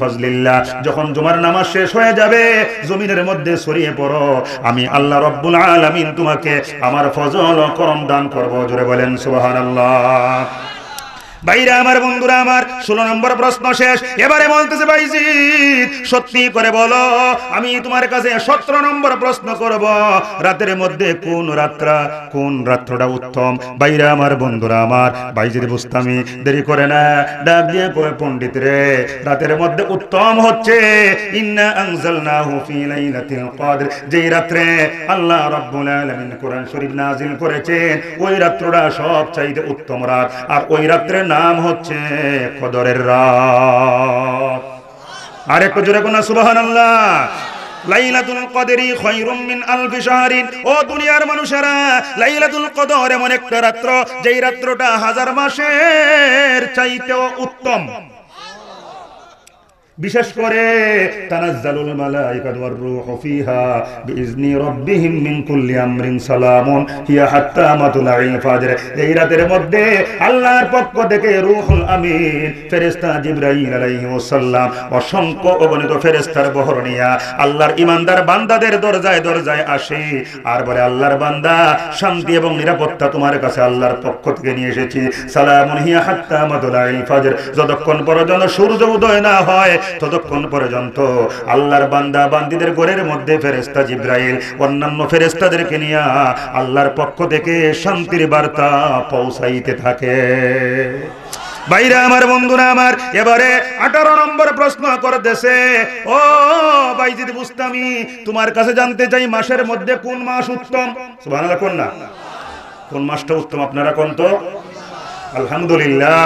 ফাজলিল্লাহ যখন জুমার নামাজ শেষ হয়ে যাবে জমিনের মধ্যে ছড়িয়ে পড়ো আমি আল্লাহ রব্বুল আলামিন তোমাকে আমার ফজল ও করম দান করবো জোরে বলেন আল্লাহ ভাইরা আমার বন্ধুরা আমার ষোলো নম্বর প্রশ্ন শেষ এবারে বলতেছে ভাইজি সত্যি করে বলো আমি তোমার কাছে সতেরো নম্বর প্রশ্ন করব রাতের মধ্যে কোন রাত্রা কোন রাত্রটা উত্তম ভাইরা আমার বন্ধুরা আমার ভাইজির বুঝতামি দেরি করে না ডাক দিয়ে করে পণ্ডিত রে রাতের মধ্যে উত্তম হচ্ছে ইন্না আনজালনাহু যেই রাতে আল্লাহ রব্বুল আলামিন কোরআন শরীফ নাজিল করেছেন ওই রাত্রটা সব চাইতে উত্তম রাত আর ওই রাত্রের নাম হচ্ছে কদরের রাত আর একটু জোরে কোন সুবাহ লাইলাতুল ও দুনিয়ার মানুষেরা লাইলাতুল একটা রাত্র যেই রাত্রটা হাজার মাসের চাইতেও উত্তম বিশেষ করে ওয়ার রূহু ফিহা এই রাতের মধ্যে আল্লাহর পক্ষ থেকে রূহুল আমিন ফেরেশতা জিবরাইল অগণিত ফেরেশতার বহর নিয়া আল্লাহর ইমানদার বান্দাদের দরজায় দরজায় আসে আর বলে আল্লাহর বান্দা শান্তি এবং নিরাপত্তা তোমার কাছে আল্লাহর পক্ষ থেকে নিয়ে এসেছি সালামুন হিয়া হাত্তা মাতলাইল ফাজর যতক্ষণ পর্যন্ত সূর্য উদয় না হয় ততক্ষণ পর্যন্ত আল্লাহর বান্দা বান্দিদের গোড়ের মধ্যে ফেরেস্তা জিব্রাইল অন্যান্য ফেরেস্তাদেরকে নিয়ে আল্লাহর পক্ষ থেকে শান্তির বার্তা পৌঁছাইতে থাকে বাইরে আমার বন্ধুরা আমার এবারে আঠারো নম্বর প্রশ্ন করতেছে ও বাইজিদ বুস্তামি তোমার কাছে জানতে চাই মাসের মধ্যে কোন মাস উত্তম কোন না কোন মাসটা উত্তম আপনারা কোন তো আলহামদুলিল্লাহ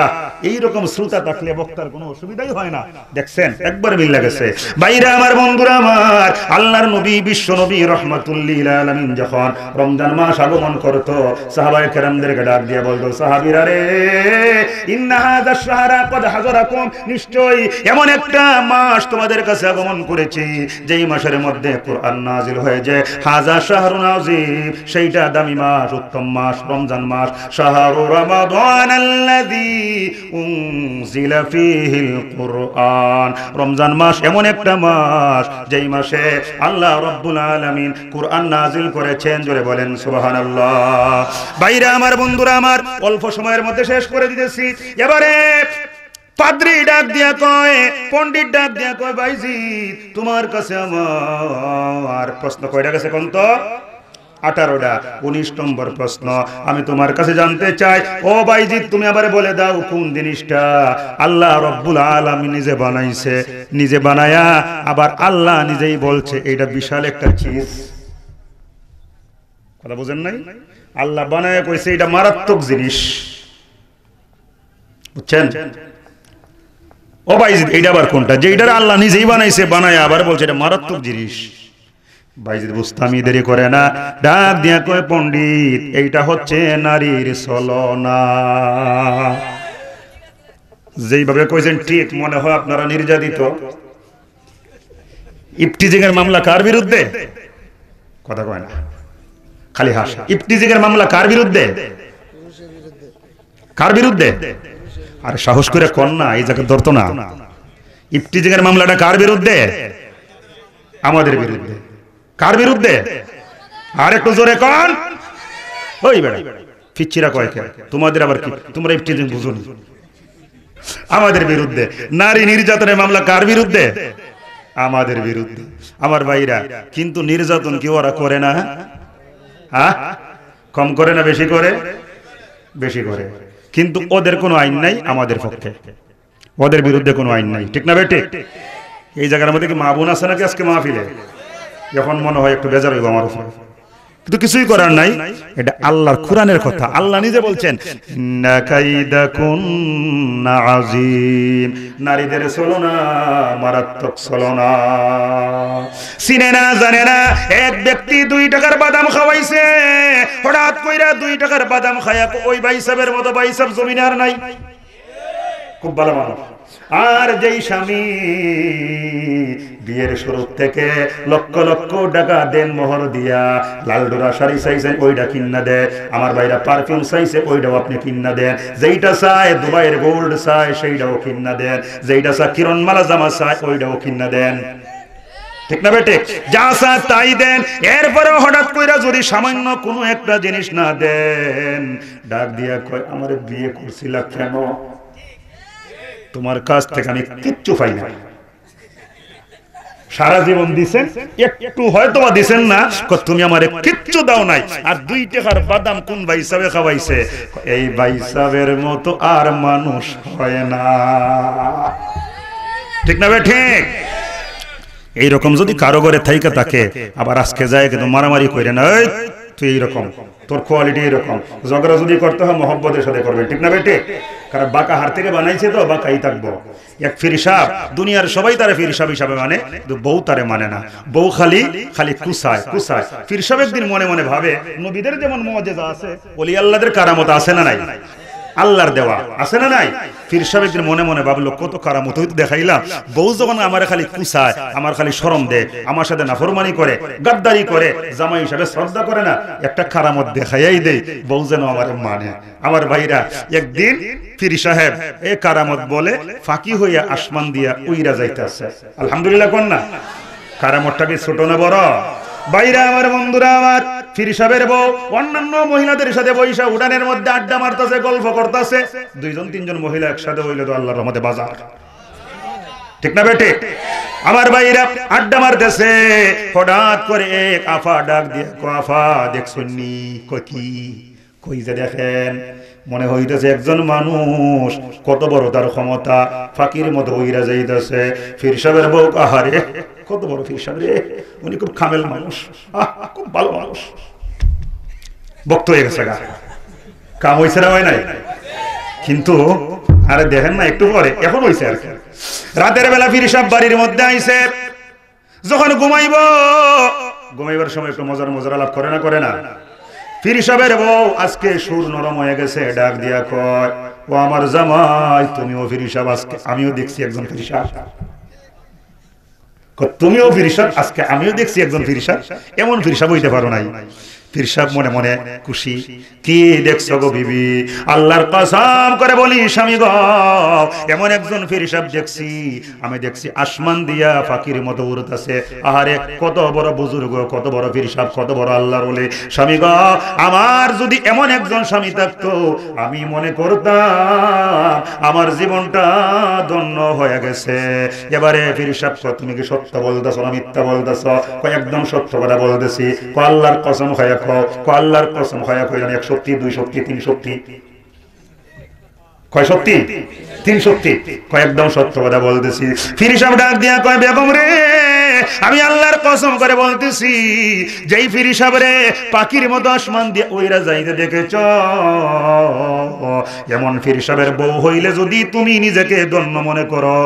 এইরকম শ্রোতা থাকলে বক্তার কোনো অসুবিধাই হয় না দেখছেন একবার মিল্লা গেছে বাইরে আমার বন্ধুরা আমার আল্লাহর নবী বিশ্ব নবী রহমাতুল্লিল আলমিন যখন রমজান মাস আগমন করতো সাহাবায়ে কেরামদের ডাক দিয়ে বলতো সাহাবিরা রে নিশ্চয়ই এমন একটা মাস তোমাদের কাছে আগমন করেছি যেই মাসের মধ্যে কোরআন নাজিল হয়ে যায় হাজার শাহরুন সেইটা দামি মাস উত্তম মাস রমজান মাস শাহরু রমাদান রমজান মাস এমন একটা মাস যেই মাসে আল্লাহ রব্বুল আলমিন কোরআন নাজিল করেছেন জোরে বলেন সুবাহান বাইরে আমার বন্ধুরা আমার অল্প সময়ের মধ্যে শেষ করে দিতেছি এবারে পাদ্রি ডাক দিয়া কয় পন্ডিত ডাক দিয়া কয় ভাইজি তোমার কাছে আমার প্রশ্ন কয়টা কাছে কোন তো আঠারোটা উনিশ নম্বর প্রশ্ন আমি তোমার কাছে জানতে চাই ও বাইজিৎ তুমি আবার বলে দাও কোন জিনিসটা আল্লাহ রব্বুল আলমী নিজে বানাইছে নিজে বানায়া আবার আল্লাহ নিজেই বলছে এটা বিশাল একটা চিজ কথা বোঝেন নাই আল্লাহ বানায় কইছে এটা মারাত্মক জিনিস বুঝছেন ও ভাই এটা আবার কোনটা যে এটার আল্লাহ নিজেই বানাইছে বানায় আবার বলছে এটা মারাত্মক জিনিস বাইজির বুস্তামি দেরি করে না ডাক দিয়া কয় পণ্ডিত এইটা হচ্ছে নারীর সলনা যেইভাবে কইছেন ঠিক মনে হয় আপনারা নির্যাতিত ইফটিজিং এর মামলা কার বিরুদ্ধে কথা কয় না খালি হাস ইফটিজিং এর মামলা কার বিরুদ্ধে কার বিরুদ্ধে আর সাহস করে কন না এই জায়গা ধরতো না ইফটিজিং এর মামলাটা কার বিরুদ্ধে আমাদের বিরুদ্ধে কার বিরুদ্ধে আর একটু জোরে কন ওই বেড়া ফিচিরা কয়েক তোমাদের আবার কি তোমরা ইফটিজিং বুঝো আমাদের বিরুদ্ধে নারী নির্যাতনের মামলা কার বিরুদ্ধে আমাদের বিরুদ্ধে আমার ভাইরা কিন্তু নির্যাতন কি ওরা করে না হ্যাঁ? কম করে না বেশি করে বেশি করে কিন্তু ওদের কোনো আইন নাই আমাদের পক্ষে ওদের বিরুদ্ধে কোনো আইন নাই ঠিক না বেটে এই জায়গার মধ্যে কি মা বোন আছে নাকি আজকে মাহফিলে এখন মনে হয় একটু বেজার হইব আমার উপরে কিন্তু কিছুই করার নাই এটা আল্লাহর কোরআনের কথা আল্লাহ নিজে বলছেন আজিম নারীদের চলনা মারাত্মক চলনা চিনে না জানে না এক ব্যক্তি দুই টাকার বাদাম খাওয়াইছে হঠাৎ কইরা দুই টাকার বাদাম খাইয়া ওই বাইসাবের মতো বাইসাব জমিন আর নাই খুব ভালো মানুষ আর যেই স্বামী বিয়ের শুরু থেকে লক্ষ লক্ষ টাকা দেন মোহর দিয়া লাল ডোরা শাড়ি চাইছেন ওইটা কিন্না দেয় আমার ভাইরা পারফিউম চাইছে ওইটাও আপনি কিন্না দেন যেইটা চায় দুবাইয়ের গোল্ড চায় সেইটাও কিন্না দেন যেইটা চা কিরণমালা জামা চায় ওইটাও কিন্না দেন ঠিক না বেটে যা স্যার তাই দেন এরপরে হঠাৎ কইরা যদি সামান্য কোনো একটা জিনিস না দেন ডাক দিয়া কয় আমার বিয়ে করছিলা কেন তোমার কাছ থেকে আমি কিচ্ছু পাই না সারা জীবন দিছেন একটু হয়তো বা দিছেন না তুমি আমারে কিচ্ছু দাও নাই আর দুই টাকার বাদাম কোন ভাই হিসাবে খাওয়াইছে এই ভাই হিসাবের মতো আর মানুষ হয় না ঠিক না ভাই ঠিক এইরকম যদি কারো ঘরে থাইকা থাকে আবার আজকে যায় কিন্তু মারামারি করে না তুই এইরকম তোর কোয়ালিটি এরকম ঝগড়া যদি করতে হয় মোহব্বতের সাথে করবেন ঠিক না বেটে কারণ বাঁকা হার থেকে বানাইছে তো বাঁকাই থাকবো এক ফিরিসাব দুনিয়ার সবাই তারা ফিরিসাব হিসাবে মানে বউ তারে মানে না বউ খালি খালি কুসায় কুসায় ফিরসাব দিন মনে মনে ভাবে নবীদের যেমন মজেজা আছে বলি আল্লাহদের কারামত আছে না নাই আল্লাহর দেওয়া আছে না নাই ফির সাহেবের মনে মনে ভাবলো কত কারামত মতো দেখাইলাম বউ যখন আমার খালি কুসায় আমার খালি সরম দেয় আমার সাথে নাফরমানি করে গাদ্দারি করে জামাই হিসাবে শ্রদ্ধা করে না একটা কারামত দেখাইয়াই দেয় বউ যেন আমার মানে আমার ভাইরা একদিন ফিরি সাহেব এ কারামত বলে ফাঁকি হইয়া আসমান দিয়া উইরা যাইতে আছে আলহামদুলিল্লাহ কন্যা কারামতটা কি ছোট না বড় বাইরা আমার বন্ধুরা আমার ফির সাহেবের বউ অন্যান্য মহিলাদের সাথে বৈশা উড়ানের মধ্যে আড্ডা মারতেছে গল্প করতেছে দুইজন তিনজন মহিলা একসাথে হইলে তো আল্লাহর রহমতে বাজার ঠিক না বেটে আমার বাইরা আড্ডা মারতেছে হঠাৎ করে এক আফা ডাক দিয়ে আফা দেখছনি কি কইজে দেখেন মনে হইতেছে একজন মানুষ কত বড় তার ক্ষমতা ফাঁকির মতো হইরা যাইতেছে ফির বউ আহারে কত বড় ফির রে উনি খুব খামেল মানুষ আহ খুব ভালো মানুষ বক্ত হয়ে গেছে গা কাম হয়েছে না হয় নাই কিন্তু আরে দেখেন না একটু পরে এখন হয়েছে আর রাতের বেলা ফির সাহেব বাড়ির মধ্যে আইসে যখন ঘুমাইব ঘুমাইবার সময় একটু মজার মজার লাভ করে না করে না ফির সাহেবের বউ আজকে সুর নরম হয়ে গেছে ডাক দিয়া কয় ও আমার জামাই তুমিও ফিরি আজকে আমিও দেখছি একজন ফিরি তুমিও ফিরিসাব আজকে আমিও দেখছি একজন ফিরিসাব এমন ফিরিসাব হইতে পারো নাই পীর সাহেব মনে মনে খুশি কি দেখছ গো বিবি আল্লাহর কসম করে বলি স্বামী গো এমন একজন পীর সাহেব দেখছি আমি দেখছি আসমান দিয়া ফাকির মতো উড়ত আছে আহারে কত বড় বুজুর্গ কত বড় পীর সাহেব কত বড় আল্লাহর ওলি স্বামী গো আমার যদি এমন একজন স্বামী থাকতো আমি মনে করতাম আমার জীবনটা ধন্য হয়ে গেছে এবারে পীর সাহেব তুমি কি সত্য বলতেছো না মিথ্যা বলতেছো একদম সত্য কথা বলতেছি আল্লাহর কসম হয়ে দেখো আল্লাহর কসম কইলেন এক দুই তিন কয় তিন সত্য কথা বলতেছি ডাক দিয়া কয় বেগম রে আমি আল্লাহর কসম করে বলতেছি যেই ফিরি রে পাখির মতো আসমান দিয়ে ওইরা যাইতে দেখেছ এমন ফির সাহের বউ হইলে যদি তুমি নিজেকে ধন্য মনে করো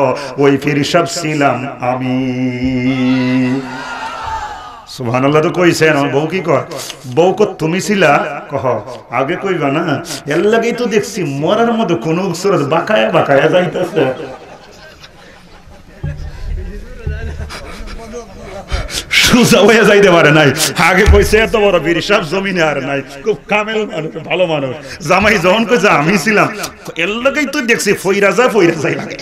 ওই ফির সাহেব ছিলাম আমি আগে তো যাইতে পারে নাই আগে কইছে এত বড় বীর সব জমিনে আর নাই খুব কামেল মানুষ ভালো মানুষ জামাই যখন কইছে আমি ছিলাম এর লগেই তো দেখছি ফইরা যা ফইরা যাই লাগে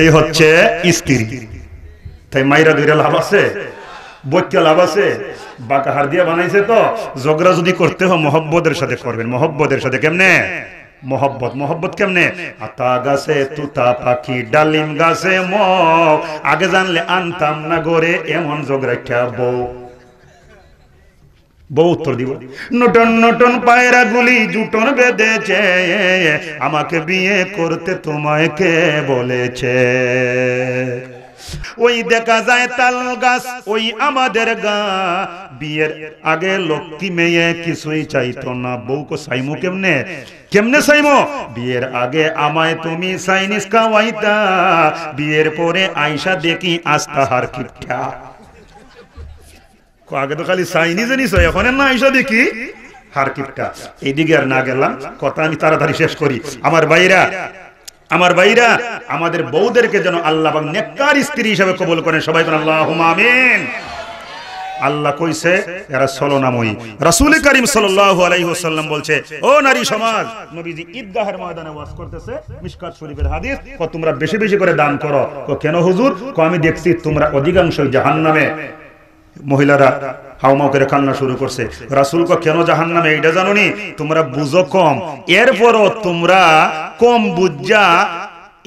এই হচ্ছে স্ত্রী তাই মাইরা দুইরা লাভ আছে বৈক্যা লাভ আছে বাঁকা হার দিয়ে বানাইছে তো ঝগড়া যদি করতে হয় মহব্বতের সাথে করবেন মহব্বতের সাথে কেমনে মহব্বত মহব্বত কেমনে আতা গাছে তুতা পাখি ডালিম গাছে ম আগে জানলে আনতাম না গরে এমন ঝগড়া খাবো বউ উত্তর দিব নটন নটন পায়রা গুলি জুটন বেঁধেছে আমাকে বিয়ে করতে তোমায় কে বলেছে ওই দেখা যায় তাল গাছ ওই আমাদের গা বিয়ের আগে লক্ষ্মী মেয়ে কিছুই চাইত না বউকে সাইমু কেমনে কেমনে সাইমো বিয়ের আগে আমায় তুমি সাইনিস কাওয়াইতা বিয়ের পরে আয়সা দেখি আস্তাহার কিপটা আগে তো খালি চাইনিজে নিছ এখন না আয়সা দেখি হার কিটা এইদিকে আর না গেলাম কথা আমি তাড়াতাড়ি শেষ করি আমার ভাইরা আমার বাইরা আমাদের বউদেরকে যেন আল্লাহ বা নেককার স্ত্রী হিসাবে কবল করেন সবাই করেন আল্লাহ আল্লাহ কইছে এরা সলনাময়ী রাসূল করিম সাল্লাল্লাহু আলাইহি ওয়াসাল্লাম বলছে ও নারী সমাজ নবীজি ঈদগাহের ময়দানে ওয়াজ করতেছে মিশকাত শরীফের হাদিস ক তোমরা বেশি বেশি করে দান করো কেন হুজুর ক আমি দেখছি তোমরা অধিকাংশ জাহান নামে মহিলারা হাউমাউ করে কান্না শুরু করছে রাসুল কেন জাহান নামে এইটা জানো তোমরা বুঝো কম এরপরও তোমরা কম বুঝা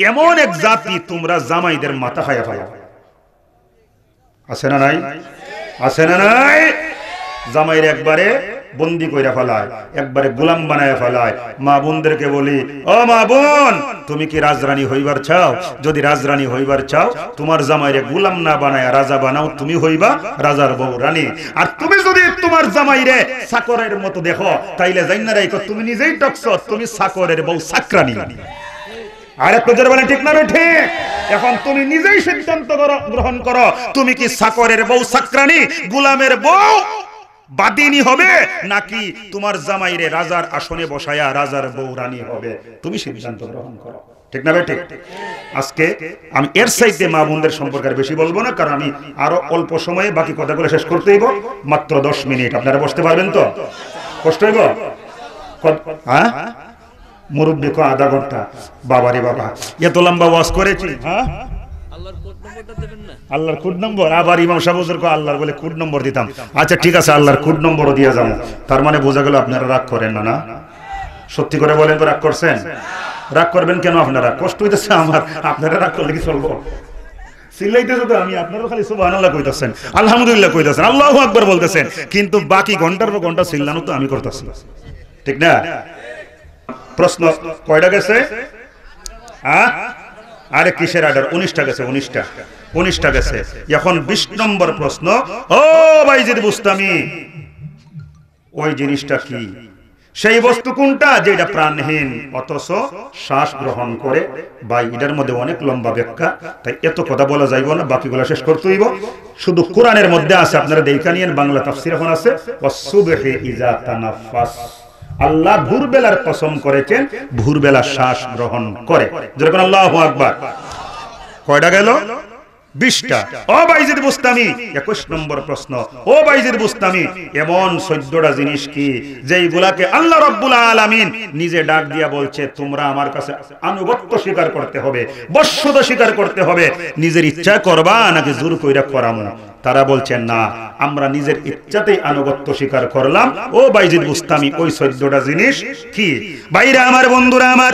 এমন এক জাতি তোমরা জামাইদের মাথা হায়া খায়া আছে না নাই আছে না নাই জামাইরে একবারে বন্দি কইরা ফেলায় একবারে গোলাম বানায় ফেলায় মা বোনদেরকে বলি ও মা বোন তুমি কি রাজরানী হইবার চাও যদি রাজরানী হইবার চাও তোমার জামাইরে গোলাম না বানায় রাজা বানাও তুমি হইবা রাজার বউ রানী আর তুমি যদি তোমার জামাইরে সাকরের মতো দেখো তাইলে জাইনা রাইকো তুমি নিজেই টকছ তুমি সাকরের বউ সাকরানী আর একটু জোরে বলেন মানে ঠিক না ঠিক এখন তুমি নিজেই সিদ্ধান্ত গ্রহণ করো তুমি কি সাকরের বউ সাকরানি গুলামের বউ বাদিনী হবে নাকি তোমার জামাইরে রাজার আসনে বসায়া রাজার বৌরানি হবে তুমি সিদ্ধান্ত গ্রহণ করো ঠিক না ঠিক আজকে আমি এর সাইডে মা বোনদের সম্পর্কে বেশি বলবো না কারণ আমি আরো অল্প সময়ে বাকি কথাগুলো শেষ করতে মাত্র দশ মিনিট আপনারা বসতে পারবেন তো কষ্ট হইব হ্যাঁ মুরব্বী আধা ঘন্টা বাবারে বাবা এত লম্বা ওয়াজ করেছি হ্যাঁ আল্লাহর কুট নম্বর আবার ইমাম সাহেবজের আল্লাহর বলে কুট নম্বর দিতাম আচ্ছা ঠিক আছে আল্লাহর কুট নম্বরও দিয়ে যাবো তার মানে বোঝা গেল আপনারা রাগ করেন না না সত্যি করে বলেন রাগ করছেন রাগ করবেন কেন আপনারা কষ্ট হইতেছে আমার আপনারা রাগ করলে কি চলবো আমি আপনারও খালি আলহামদুলিল্লাহ বলতেছেন কিন্তু বাকি ঘন্টার পর ঘন্টা চিল্লানো তো আমি করতেছি ঠিক না প্রশ্ন কয়টা গেছে আরে কিসের আর্ডার উনিশটা গেছে উনিশটা উনিশটা গেছে এখন বিশ নম্বর প্রশ্ন ও বাইজির বুস্তামি ওই জিনিসটা কি সেই বস্তু কোনটা যেটা প্রাণহীন অথচ শ্বাস গ্রহণ করে বা এটার মধ্যে অনেক লম্বা ব্যাখ্যা তাই এত কথা বলা যাইব না বাকিগুলো শেষ করতে হইব শুধু কোরআনের মধ্যে আছে আপনারা দেখা নিয়েন বাংলা তাফসির এখন আছে ইজা তানাফাস আল্লাহ ভোরবেলার কসম করেছেন ভোরবেলা শ্বাস গ্রহণ করে যেরকম আল্লাহ আকবার কয়টা গেল বিশটা অবাইজিদ বুস্তানি একুশ নম্বর প্রশ্ন অবাইজিদ বুস্তানি এমন চোদ্দটা জিনিস কি যেইগুলাকে আল্লাহ নিজে ডাক দিয়া বলছে তোমরা আমার কাছে আনুগত্য স্বীকার করতে হবে স্বীকার করতে হবে নিজের ইচ্ছা করবা নাকি জোর কইরা করামো তারা বলছেন না আমরা নিজের ইচ্ছাতেই আনুগত্য স্বীকার করলাম ও বাইজিদ বুস্তামি ওই চোদ্দটা জিনিস কি আমার বন্ধুরা আমার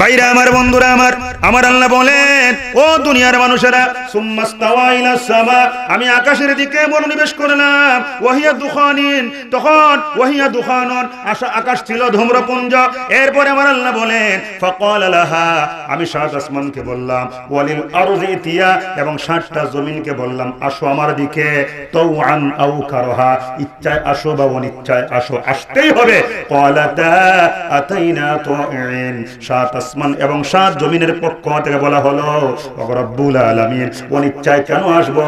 ভাইরা আমার বন্ধুরা আমার আমার আল্লাহ বলেন ও দুনিয়ার মানুষেরা আমি আকাশের দিকে মনোনিবেশ করলাম ওহিয়া দুখানিন তখন ওহিয়া দুখানন আশা আকাশ ছিল ধূম্রপুঞ্জ এরপরে আমার আল্লাহ বলেন ফকল আলাহা আমি সাত আসমানকে বললাম ওয়ালিল আরজ ইতিয়া এবং সাতটা জমিনকে বললাম আসো আমার দিকে তৌ আন আউ কারোহা ইচ্ছায় আসো বা অনিচ্ছায় আসো আসতেই হবে কলাতা আতাইনা তো সাত আসমান এবং সাত জমিনের পক্ষ পক্ষ থেকে বলা হলো রব্বুল আলমিন অনিচ্ছায় কেন আসব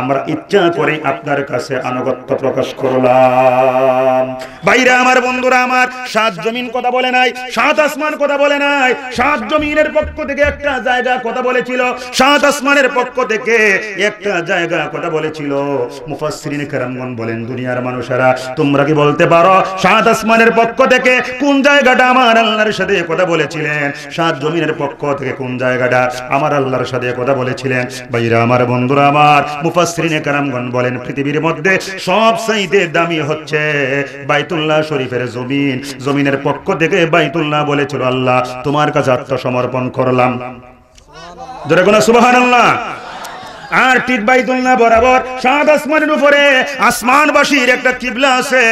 আমরা ইচ্ছা করে আপনার কাছে আনুগত্য প্রকাশ করলাম বাইরে আমার বন্ধুরা আমার সাত জমিন কথা বলে নাই সাত আসমান কথা বলে নাই সাত জমিনের পক্ষ থেকে একটা জায়গা কথা বলেছিল সাত আসমানের পক্ষ থেকে একটা জায়গা কথা বলেছিল মুফাসরিন কেরামগন বলেন দুনিয়ার মানুষেরা তোমরা কি বলতে পারো সাত আসমানের পক্ষ থেকে কোন জায়গাটা আমার আল্লাহর সাথে কথা বলেছিলেন সাত জমিনের পক্ষ থেকে কোন জায়গাটা আমার আল্লাহর সাথে কথা বলেছিলেন বাইরা আমার বন্ধুরা আমার মুফাসরিনে কারামগণ বলেন পৃথিবীর মধ্যে সব সাইতে দামি হচ্ছে বাইতুল্লাহ শরীফের জমিন জমিনের পক্ষ থেকে বাইতুল্লাহ বলেছিল আল্লাহ তোমার কাছে আত্মসমর্পণ করলাম জোরে কোন সুবাহ আল্লাহ আর ঠিক বাইতুল্লাহ বরাবর সাত আসমানের উপরে আসমানবাসীর একটা কিবলা আছে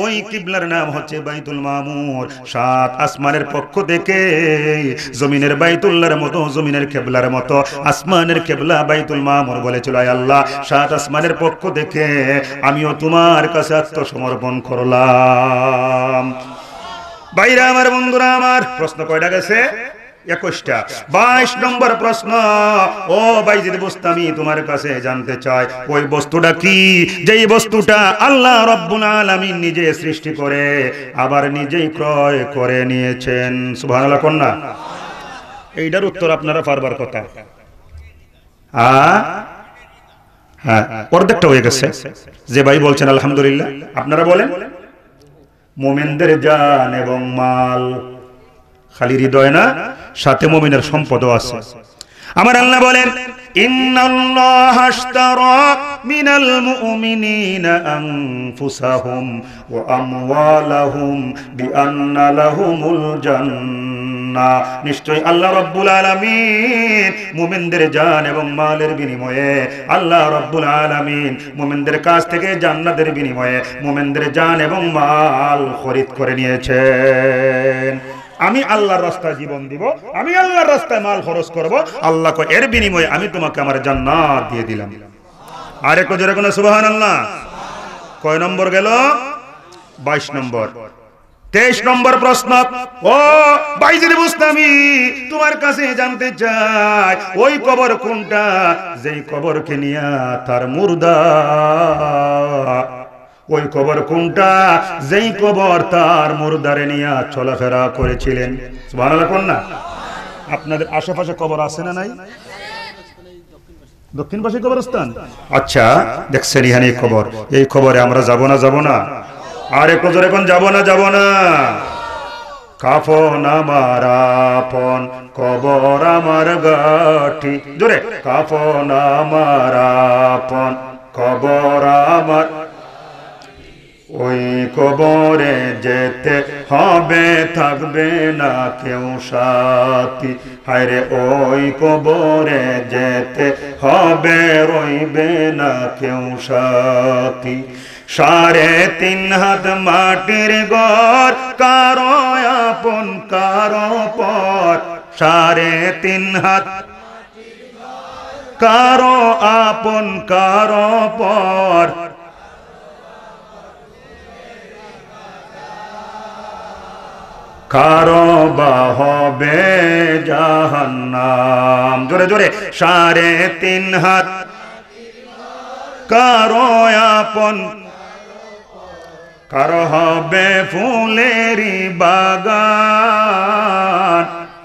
ওই কিবলার নাম হচ্ছে বাইতুল মামুর সাত আসমানের পক্ষ থেকে জমিনের বাইতুল্লার মতো জমিনের কেবলার মতো আসমানের কেবলা বাইতুল মামুর বলেছিল আল্লাহ সাত আসমানের পক্ষ দেখে আমিও তোমার কাছে আত্মসমর্পণ করলাম বাইরে আমার বন্ধুরা আমার প্রশ্ন কয়টা গেছে একুশটা বাইশ নম্বর প্রশ্ন ও বাইজিদ বুস্তামি তোমার কাছে জানতে চাই ওই বস্তুটা কি যেই বস্তুটা আল্লাহ রব্বুল আলামিন নিজে সৃষ্টি করে আবার নিজেই ক্রয় করে নিয়েছেন সুবহানাল্লাহ কন্যা এইটার উত্তর আপনারা পারবার কথা হ্যাঁ অর্ধেকটা হয়ে গেছে যে ভাই বলছেন আলহামদুলিল্লাহ আপনারা বলেন মোমেনদের জান এবং মাল খালি হৃদয় না সাথে মমিনের সম্পদও আছে আমার আল্লাহ বলেন إن নিশ্চয়ই আল্লাহ রব্বুল আলামিন মুমিনদের জান এবং মালের বিনিময়ে আল্লাহ রব্বুল আলামিন মুমিনদের কাছ থেকে জান্নাদের বিনিময়ে মুমিনদের জান এবং মাল খরিদ করে নিয়েছেন আমি আল্লাহর রাস্তায় জীবন দিব আমি আল্লাহর রাস্তায় মাল খরচ করব আল্লাহ কয় এর বিনিময়ে আমি তোমাকে আমার জান্নাত দিয়ে দিলাম আরে কো যেরকম কোনো আল্লাহ কয় নম্বর গেল বাইশ নম্বর তেইশ নম্বর প্রশ্ন ও বাইজির মুস্তামি তোমার কাছে জানতে চাই ওই কবর কোনটা যেই কবরকে নিয়া তার মুর্দা ওই কবর কোনটা যেই কবর তার মুরদারে নিয়ে চলাফেরা করেছিলেন ভালো না আপনাদের আশেপাশে কবর আছে না নাই দক্ষিণ পাশে কবরস্থান আচ্ছা দেখছেন ইহানি খবর এই খবরে আমরা যাব না যাব না আর এক জোর এখন যাব না যাব না কাফন আমার আপন কবর আমার গাঠি জোরে কাফন আমার আপন কবর আমার ওই কবরে যেতে হবে থাকবে না কেউ সাথি হায়রে ওই কবরে যেতে হবে রইবে না কেউ সাথি সাড়ে তিন হাত মাটির গর কারো আপন কারো পর সাড়ে তিন হাত কারো আপন কারো পর কারো বা হবে জাহান্নাম জোরে জোরে সাড়ে তিন হাত কারো আপন কারো হবে ফুলেরি বাগান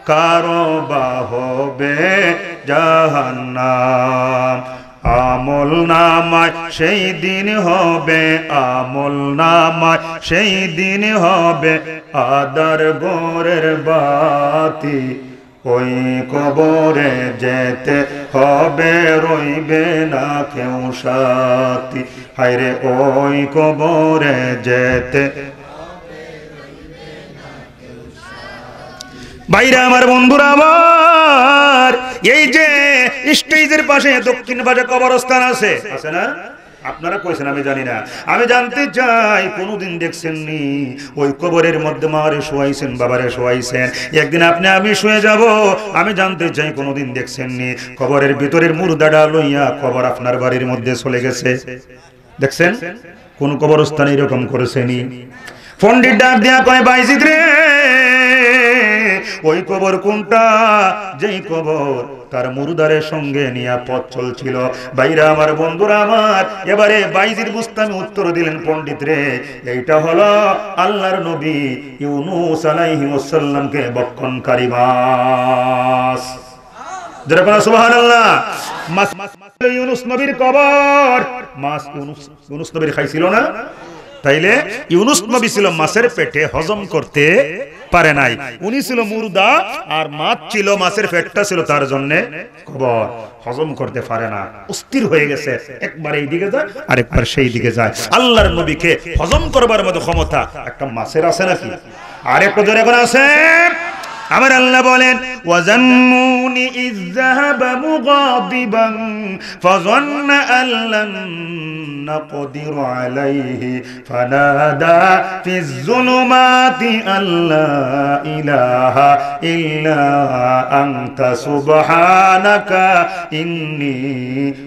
কারো বা হবে জাহান্নাম আমল নামায় সেই দিন হবে আমল নামায় সেই দিন হবে আদার বোরের বাতি ওই কবরে যেতে হবে রইবে না কেউ সাতি হাইরে ওই কবরে যেতে বাইরে আমার বন্ধুরা আমার এই যে স্টেজের পাশে দক্ষিণ বাজে কবরস্থান আছে আছে না আপনারা কইছেন আমি জানি না আমি জানতে চাই কোনোদিন দেখছেননি ওই কবরের মধ্যে মারে শোয়াইছেন বাবারে শোয়াইছেন একদিন আপনি আমি শুয়ে যাব আমি জানতে চাই কোনোদিন দেখছেননি কবরের ভিতরের মুরদাডা লইয়া কবর আপনার বাড়ির মধ্যে চলে গেছে দেখছেন কোন কবরস্থানে এরকম করেছেনি পণ্ডিত ডাক দেয়া কয় বাইজিত ওই কবর কোনটা যেই কবর তার মুরুদারের সঙ্গে নিয়ে পথ চলছিল বাইরা আমার বন্ধুরা আমার এবারে বাইজির বুস্তামি উত্তর দিলেন পন্ডিত রে এইটা হলো আল্লাহর নবী ইউনুস আলাইহি বক্ষণকারী মাস মাস ইউনুস নবীর কবর মাস ইউনুস ইউনুস নবীর খাইছিল না তাইলে ইউনুস নবী ছিল মাছের পেটে হজম করতে পারে নাই উনি ছিল মুর্দা আর মাছ ছিল মাছের পেটটা ছিল তার জন্য কবর হজম করতে পারে না অস্থির হয়ে গেছে একবার এই দিকে যায় আর একবার সেই দিকে যায় আল্লাহর নবীকে হজম করবার মতো ক্ষমতা একটা মাছের আছে নাকি আর একটু জোরে করে আছে আবার আল্লাহ বলেন ওয়াজান্নুনি ইয যাহাবা মুগাদিবান ফাযান্না আল্লান نقدر عليه فنادى في الظلمات أن لا إله إلا أنت سبحانك إني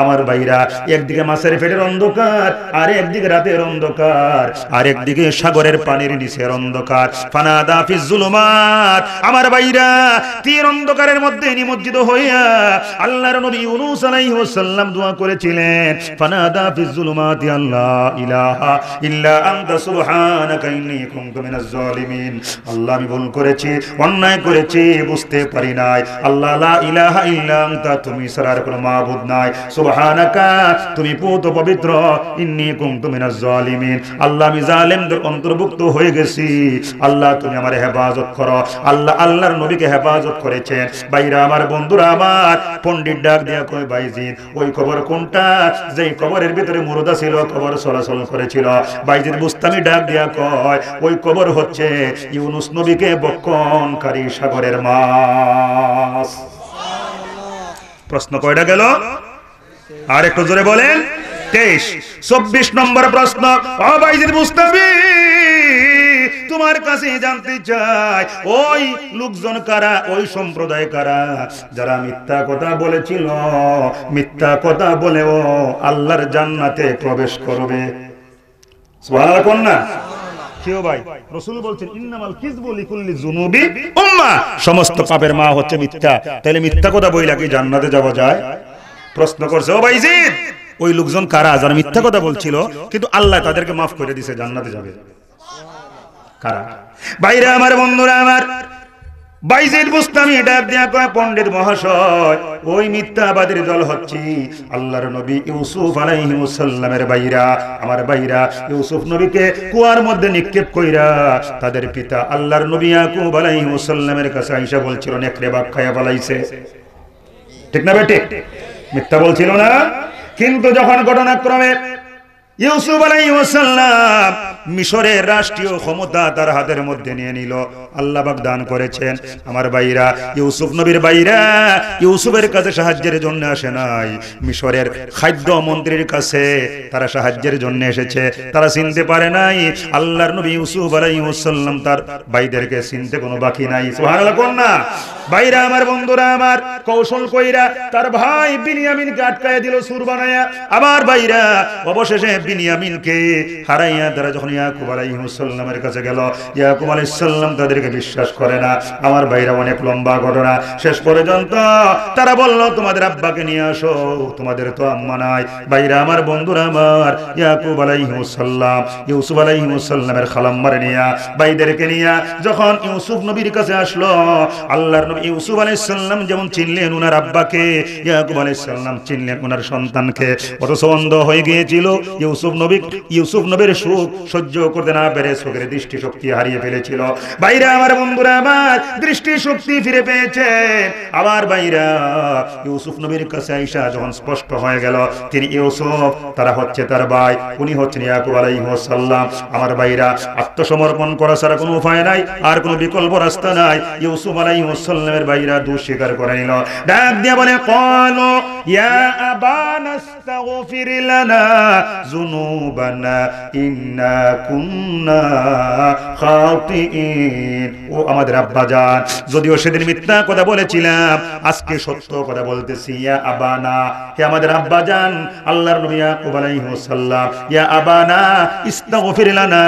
আমার ভাইরা একদিকে মাছের ফেটের অন্ধকার আর একদিকে রাতের অন্ধকার আর একদিকে সাগরের পানির নিচের অন্ধকার আমার ভাইরা তীর অন্ধকারের মধ্যে নিমজ্জিত হইয়া আল্লাহর নবী ইউনুস আলাইহি ওয়াসাল্লাম দোয়া করেছিলেন ফানাদা দাফিজ জুলুমাতি আল্লাহ ইলাহা ইল্লা আনতা সুবহানাকা ইন্নী কুনতু মিনাজ জালিমিন আল্লাহ আমি ভুল করেছি অন্যায় করেছি বুঝতে পারি নাই আল্লাহ লা ইলাহা ইল্লা আনতা তুমি ছাড়া আর কোনো মাবুদ নাই সুবহান সুবহানাকা তুমি পুত পবিত্র আল্লাহ আমি জালেমদের অন্তর্ভুক্ত হয়ে গেছি আল্লাহ তুমি আমার হেফাজত করো আল্লাহ আল্লাহর নবীকে হেফাজত করেছেন আমার বন্ধুরা আমার ডাক দিয়া কয় ওই কোনটা কবরের ভিতরে মুরদা ছিল কবর চলাচল করেছিল বুস্তামি ডাক দিয়া কয় ওই কবর হচ্ছে ইউনুস নবীকে বক্ষণকারী সাগরের মাছ প্রশ্ন কয়টা গেল আর একটু জোরে বলেন তেইশ চব্বিশ নম্বর প্রশ্ন মুস্তাবি তোমার কাছে জানতে চাই ওই লোকজন কারা ওই সম্প্রদায় কারা যারা মিথ্যা কথা বলেছিল মিথ্যা কথা বলেও আল্লাহর জান্নাতে প্রবেশ করবে কন্যা সমস্ত পাপের মা হচ্ছে মিথ্যা তাহলে মিথ্যা কথা বই লাগে জান্নাতে যাওয়া যায় প্রশ্ন করছে ও বাইজিদ ওই লোকজন কারা যারা মিথ্যা কথা বলছিল কিন্তু আল্লাহ তাদেরকে মাফ করে দিছে জান্নাতে যাবে কারা বাইরে আমার বন্ধুরা আমার ইউসুফ নবীকে কুয়ার মধ্যে নিক্ষেপ কইরা তাদের পিতা আল্লাহর নবী ইয়াকুব কাছে আইসা বলছিল নেকড়ে বা খায়া বলাইছে ঠিক না বেটে মিথ্যা বলছিল না কিন্তু যখন ঘটনাক্রমে ইউসুফ আলাইসাল্লাম মিশরের রাষ্ট্রীয় ক্ষমতা তার হাতের মধ্যে নিয়ে নিল আল্লাহ দান করেছেন আমার ভাইরা ইউসুফ নবীর ভাইরা ইউসুফের কাছে সাহায্যের জন্য আসে নাই মিশরের খাদ্য মন্ত্রীর কাছে তারা সাহায্যের জন্য এসেছে তারা চিনতে পারে নাই আল্লাহর নবী ইউসুফ আলাইসাল্লাম তার ভাইদেরকে চিনতে কোনো বাকি নাই সুবহানাল্লাহ না আমার বন্ধুরা আমার কৌশল কইরা তার ভাই বিনিয়ামিনকে আটকায় দিল সুর বানায়া আবার ভাইরা অবশেষে বিনিয়ামিনকে হারাইয়া তারা যখন ইয়াকুব আলাইহিমসাল্লামের কাছে গেল ইয়াকুব আলাইসাল্লাম তাদেরকে বিশ্বাস করে না আমার ভাইরা অনেক লম্বা ঘটনা শেষ পর্যন্ত তারা বলল তোমাদের আব্বাকে নিয়ে আসো তোমাদের তো আম্মা নাই ভাইরা আমার বন্ধুরা আমার ইয়াকুব আলাইহিমসাল্লাম ইউসুফ আলাইহিমসাল্লামের খালাম্মারে নিয়া ভাইদেরকে নিয়া যখন ইউসুফ নবীর কাছে আসলো আল্লাহর নবী ইউসুফ আলাইসাল্লাম যেমন চিনলেন উনার আব্বাকে ইয়াকুব আলাইসাল্লাম চিনলেন উনার সন্তানকে অথচ অন্ধ হয়ে গিয়েছিল ইউসুফ ইউসুফ নবী ইউসুফ নবীর সুখ সহ্য করতে না পেরে চোখের দৃষ্টিশক্তি হারিয়ে ফেলেছিল বাইরে আমার বন্ধুরা আমার দৃষ্টিশক্তি ফিরে পেয়েছে আবার বাইরা ইউসুফ নবীর কাছে আইসা যখন স্পষ্ট হয়ে গেল তিনি ইউসুফ তারা হচ্ছে তার ভাই উনি হচ্ছেন ইয়াকুব আলাইহিসাল্লাম আমার ভাইরা আত্মসমর্পণ করা ছাড়া কোনো উপায় নাই আর কোনো বিকল্প রাস্তা নাই ইউসুফ আলাইহিসাল্লামের ভাইরা দুঃস্বীকার করে নিল ডাক দিয়ে বলে কল ইয়া আবানাস্তাগফির লানা ذنوبنا إنا كنا خاطئين ও আমাদের আব্বা যান যদিও সেদিন মিথ্যা কথা বলেছিলাম আজকে সত্য কথা বলতেছি ইয়া আবানা হে আমাদের আব্বা যান আল্লাহর নবী ইয়াকুব আলাইহিস সালাম ইয়া আবানা ইস্তাগফির লানা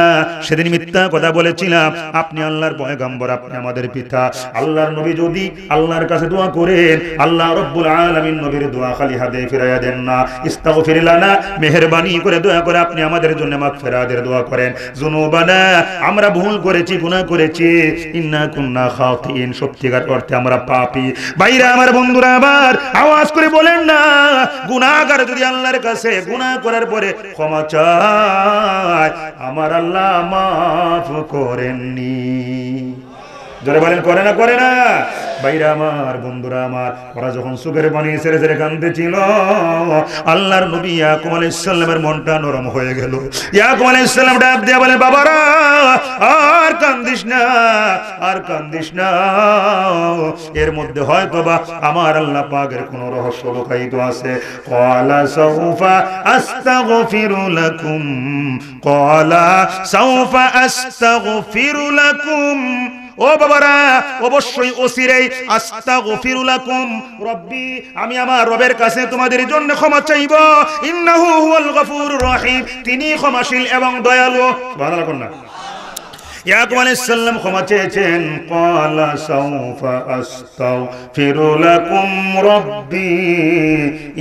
সেদিন মিথ্যা কথা বলেছিলাম আপনি আল্লাহর পয়গম্বর আপনি আমাদের পিতা আল্লাহর নবী যদি আল্লাহর কাছে দোয়া করেন আল্লাহ রব্বুল আলামিন নবীর দোয়া খালি হাতে ফিরাইয়া দেন না ইস্তাগফির লানা মেহেরবানি করে দয়া করে আপনি আমাদের জন্য মাগ ফেরাদের দোয়া করেন জুনুবানা আমরা ভুল করেছি গুনাহ করেছি ইন্না কুন্না খাতিন সত্যিকার অর্থে আমরা পাপী বাইরে আমার বন্ধুরা আবার আওয়াজ করে বলেন না গুনাহগার যদি আল্লাহর কাছে গুনাহ করার পরে ক্ষমা চায় আমার আল্লাহ মাফ করেননি জোরে বলেন করে না করে না বাইরে আমার বন্ধুরা আমার ওরা যখন সুখের পানি ছেড়ে ছেড়ে ছিল আল্লাহর নবী ইয়াকুম ইসলামের মনটা নরম হয়ে গেল ইয়া আলাইহিস সালাম ডাক দিয়া বলে বাবারা আর কান্দিস না আর কান্দিস না এর মধ্যে হয় বাবা আমার আল্লাহ পাগের কোনো রহস্য লুকায়িত আছে কলা সৌফা আস্তাগফিরু লাকুম কলা সৌফা আস্তাগফিরু লাকুম ও বাবারা অবশ্যই ওসিরে আস্তা গফিরুলাকুম রব্বি আমি আমার রবের কাছে তোমাদের জন্য ক্ষমা চাইব ইন্নাহু হুয়াল গফুর রহিম তিনি ক্ষমাশীল এবং দয়ালু সুবহানাল্লাহ না ইয়াকুব আলাইহিস সালাম ক্ষমা চেয়েছেন ক্বালা সাউফা আস্তাগফিরু লাকুম রাব্বি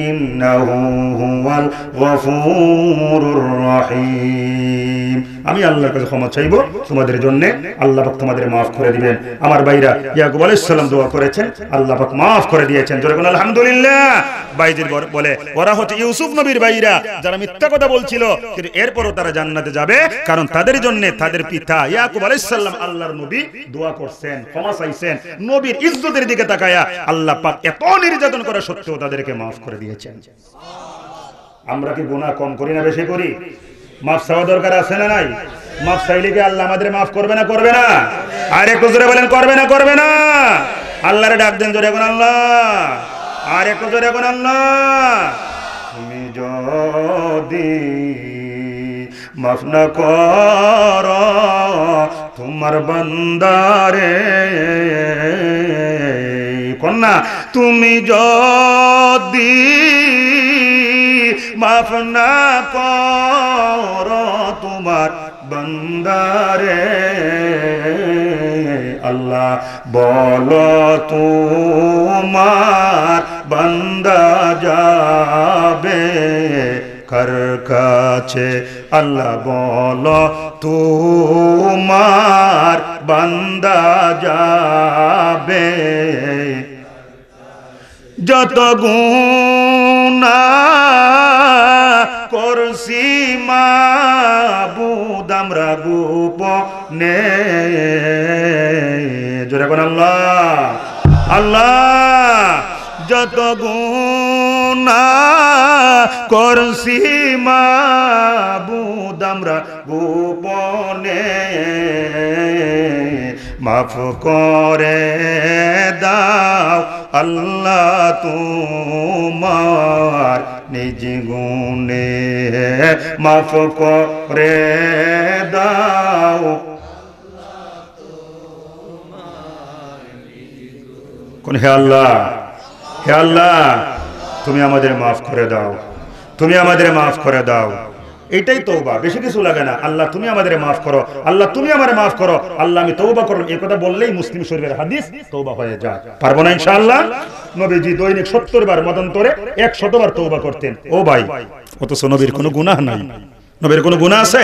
ইন্নাহু হুয়াল গফুরুর রহিম আমি আল্লাহর কাছে ক্ষমা চাইব তোমাদের জন্য আল্লাহ পাক তোমাদের maaf করে দিবেন আমার ভাইরা ইয়াকুব আলাইহিস সালাম দোয়া করেছেন আল্লাহ পাক maaf করে দিয়েছেন জোরে বলুন আলহামদুলিল্লাহ ভাইদের বলে ওরা হচ্ছে ইউসুফ নবীর ভাইরা যারা মিথ্যা কথা বলছিল কিন্তু এরপরও তারা জান্নাতে যাবে কারণ তাদের জন্য তাদের পিতা ইয়াকুব আল্লাহর নবী দোয়া করছেন ক্ষমা চাইছেন নবীর ইজ্জতের দিকে তাকায়া আল্লাহ পাক এত নির্যাতন করা সত্ত্বেও তাদেরকে মাফ করে দিয়েছেন আমরা কি কম করি না বেশি করি মাফ চাওয়া দরকার আছে না নাই মাফ চাইলে কি আল্লাহ আমাদের মাফ করবে না করবে না আর একটু বলেন করবে না করবে না আল্লাহরে ডাক দেন জোরে এখন আল্লাহ আর এখন আল্লাহ তুমি যদি মাফ না কর তোমার বন্দারে কন্যা তুমি যদি মাফ না কর তোমার বন্দারে আল্লাহ বল তোমার বন্দা যাবে কার কাছে আল্লাহ বল তোমার বান্দা যাবে যত গুণা করছি মাদামরা আমরা নে জোরে আল্লাহ আল্লাহ যত গুণ না করছি মাবুদ গোপনে মাফ করে দাও আল্লাহ তোমার নিজ গুণে মাফ করে দাও কোন হে আল্লাহ হে আল্লাহ তুমি আমাদের মাফ করে দাও তুমি আমাদের মাফ করে দাও এটাই তৌবা বেশি কিছু লাগে না আল্লাহ তুমি আমাদের মাফ করো আল্লাহ তুমি আমার মাফ করো আল্লাহ আমি তৌবা করলাম এই কথা বললেই মুসলিম শরীরের হাদিস তৌবা হয়ে যায় পারবো না ইনশাআল্লাহ নবীজি দৈনিক সত্তর বার মদন্তরে এক শতবার তৌবা করতেন ও ভাই অথচ নবীর কোনো গুণাহ নাই নবীর কোনো গুণা আছে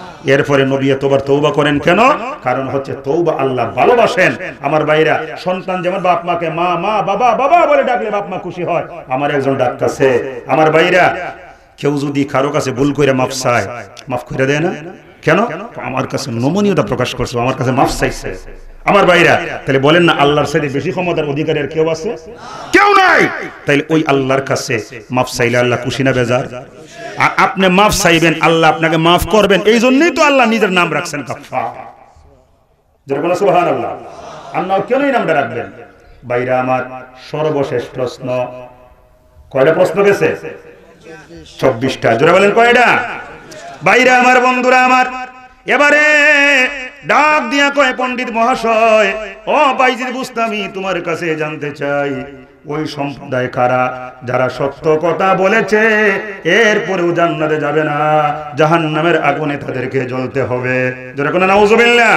এরপরে নবী তোবার তৌবা করেন কেন কারণ হচ্ছে তৌবা আল্লাহ ভালোবাসেন আমার বাইরা সন্তান যেমন বাপ মাকে মা মা বাবা বাবা বলে ডাকলে বাপ মা খুশি হয় আমার একজন ডাক্তারছে আমার বাইরা কেউ যদি কারো কাছে ভুল করে মাফ চায় মাফ করে দেয় না কেন আমার কাছে নমনীয়তা প্রকাশ করছে আমার কাছে মাফ চাইছে আমার বাইরা তাহলে বলেন না আল্লাহর সাথে বেশি ক্ষমতার অধিকারের কেউ আছে কেউ নাই তাইলে ওই আল্লাহর কাছে মাফ চাইলে আল্লাহ খুশি না বেজার আর আপনি মাফ চাইবেন আল্লাহ আপনাকে মাফ করবেন এই জন্যই তো আল্লাহ নিজের নাম রাখছেন কাফা আমার বন্ধুরা আমার এবারে ডাক দিয়া কয় পণ্ডিত মহাশয় ও বাইজির বুস্তামি তোমার কাছে জানতে চাই ওই সম্প্রদায় কারা যারা সত্য কথা বলেছে এরপরেও জান্নাতে যাবে না জাহান নামের আগুনে তাদেরকে জ্বলতে হবে যেরকম নাউজুবিল্লা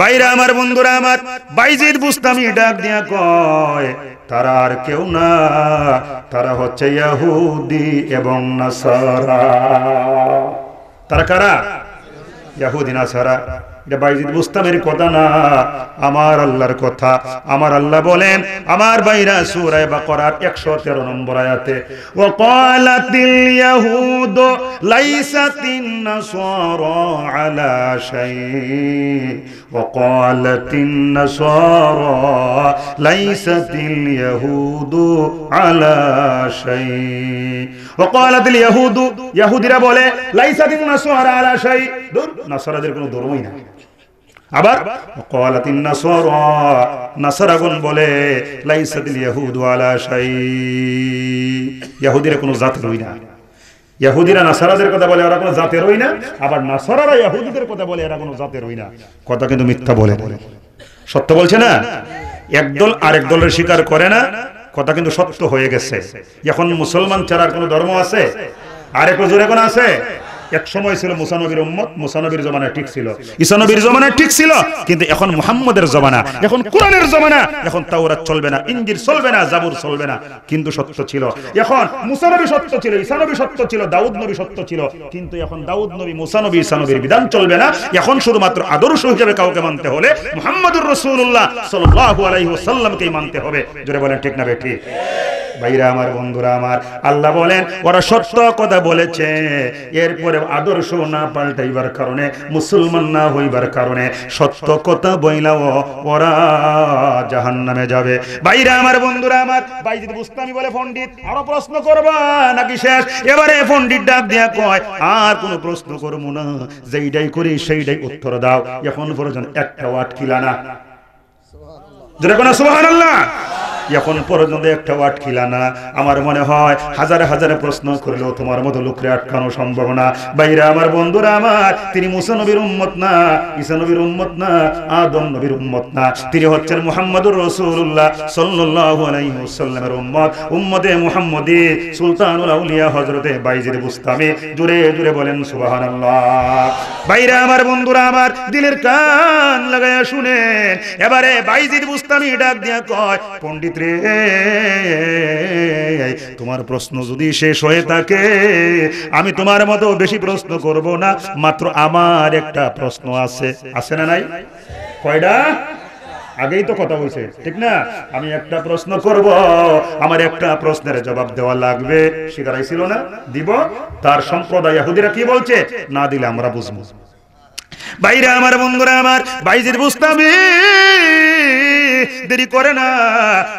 বাইরা আমার বন্ধুরা আমার বাইজিদ বুস্তামি ডাক দিয়া কয় তারা আর কেউ না তারা হচ্ছে ইয়াহুদি এবং নাসারা তারা কারা ইয়াহুদিনা সারা এটা বাইজিদ বুস্তামের কথা না আমার আল্লাহর কথা আমার আল্লাহ বলেন আমার বাইরা সুরায় বা করার একশো তেরো নম্বর আয়াতে ও কলাতিল ইয়াহুদ লাইসাতিন নাসর আলা শাই ও কলাতিন নাসর লাইসাতিল ইয়াহুদ আলা শাই ওয়াকালাতিল ইয়াহুদু ইয়াহুদিরা বলে নাসওয়ারা আলা শাই দূর নাসরাদের কোনো ধর্মই না আবার ওয়াকালাতিন নাসওয়ারা বলে ইয়াহুদু আলা শাই ইয়াহুদিরা কোনো জাত না নাসারাদের কথা বলে ওরা কোনো জাতের হই না আবার নাসারারা কথা বলে এরা কোনো জাতের হই না কথা কিন্তু মিথ্যা বলে সত্য বলছে না একদল আরেক দলের স্বীকার করে না কথা কিন্তু সত্য হয়ে গেছে এখন মুসলমান ছাড়ার কোনো ধর্ম আছে আর জোরে কোন আছে এক সময় ছিল মুসানবীর উম্মত মুসানবীর জমানা ঠিক ছিল ইসানবীর জমানা ঠিক ছিল কিন্তু এখন মুহাম্মদের জমানা এখন কোরআনের জমানা এখন তাওরাত চলবে না ইঞ্জির চলবে না জাবুর চলবে না কিন্তু সত্য ছিল এখন মুসানবী সত্য ছিল ইসানবী সত্য ছিল দাউদ নবী সত্য ছিল কিন্তু এখন দাউদ নবী মুসানবী ইসানবীর বিধান চলবে না এখন শুধুমাত্র আদর্শ হিসেবে কাউকে মানতে হলে মুহাম্মদুর রাসূলুল্লাহ সাল্লাল্লাহু আলাইহি ওয়াসাল্লামকেই মানতে হবে জোরে বলেন ঠিক না বেঠিক ভাইরা আমার বন্ধুরা আমার আল্লাহ বলেন ওরা সত্য কথা বলেছে এরপরে আদর্শ না পাল্টাইবার কারণে মুসলমান না হইবার কারণে সত্য কথা বইলাও ওরা জাহান নামে যাবে বাইরে আমার বন্ধুরা আমার বুঝতে আমি বলে পন্ডিত আরো প্রশ্ন করবা নাকি শেষ এবারে পন্ডিত ডাক দেয়া কয় আর কোনো প্রশ্ন করবো না যেইটাই করি সেইটাই উত্তর দাও এখন পর্যন্ত একটা ওয়াট না যেটা কোনো সুবাহ আল্লাহ এখন পর্যন্ত একটা আটকিলা না আমার মনে হয় হাজার হাজার প্রশ্ন করলেও তোমার মতো লোকরে আটকানো সম্ভব না বাইরা আমার বন্ধুরা আমার তিনি মুসা উম্মত না ঈসা উম্মত না আদম নবীর উম্মত না তিনি হচ্ছেন মোহাম্মদুর রসুল্লাহ সাল্লাহ উম্মত উম্মদে মুহাম্মদে সুলতানুল আউলিয়া হজরতে বাইজির বুস্তামে জুড়ে জুড়ে বলেন সুবহানাল্লাহ বাইরা আমার বন্ধুরা আমার দিলের কান লাগায় শুনেন এবারে বাইজির বুস্তামি ডাক দিয়া কয় পণ্ডিত পণ্ডিত রে তোমার প্রশ্ন যদি শেষ হয়ে থাকে আমি তোমার মতো বেশি প্রশ্ন করব না মাত্র আমার একটা প্রশ্ন আছে আছে না নাই কয়টা আগেই তো কথা বলছে ঠিক না আমি একটা প্রশ্ন করব আমার একটা প্রশ্নের জবাব দেওয়া লাগবে শিকারাই ছিল না দিব তার সম্প্রদায় ইহুদিরা কি বলছে না দিলে আমরা বুঝবো বাইরে আমার বন্ধুরা আমার বাইজির বুস্তাবি দেরি করে না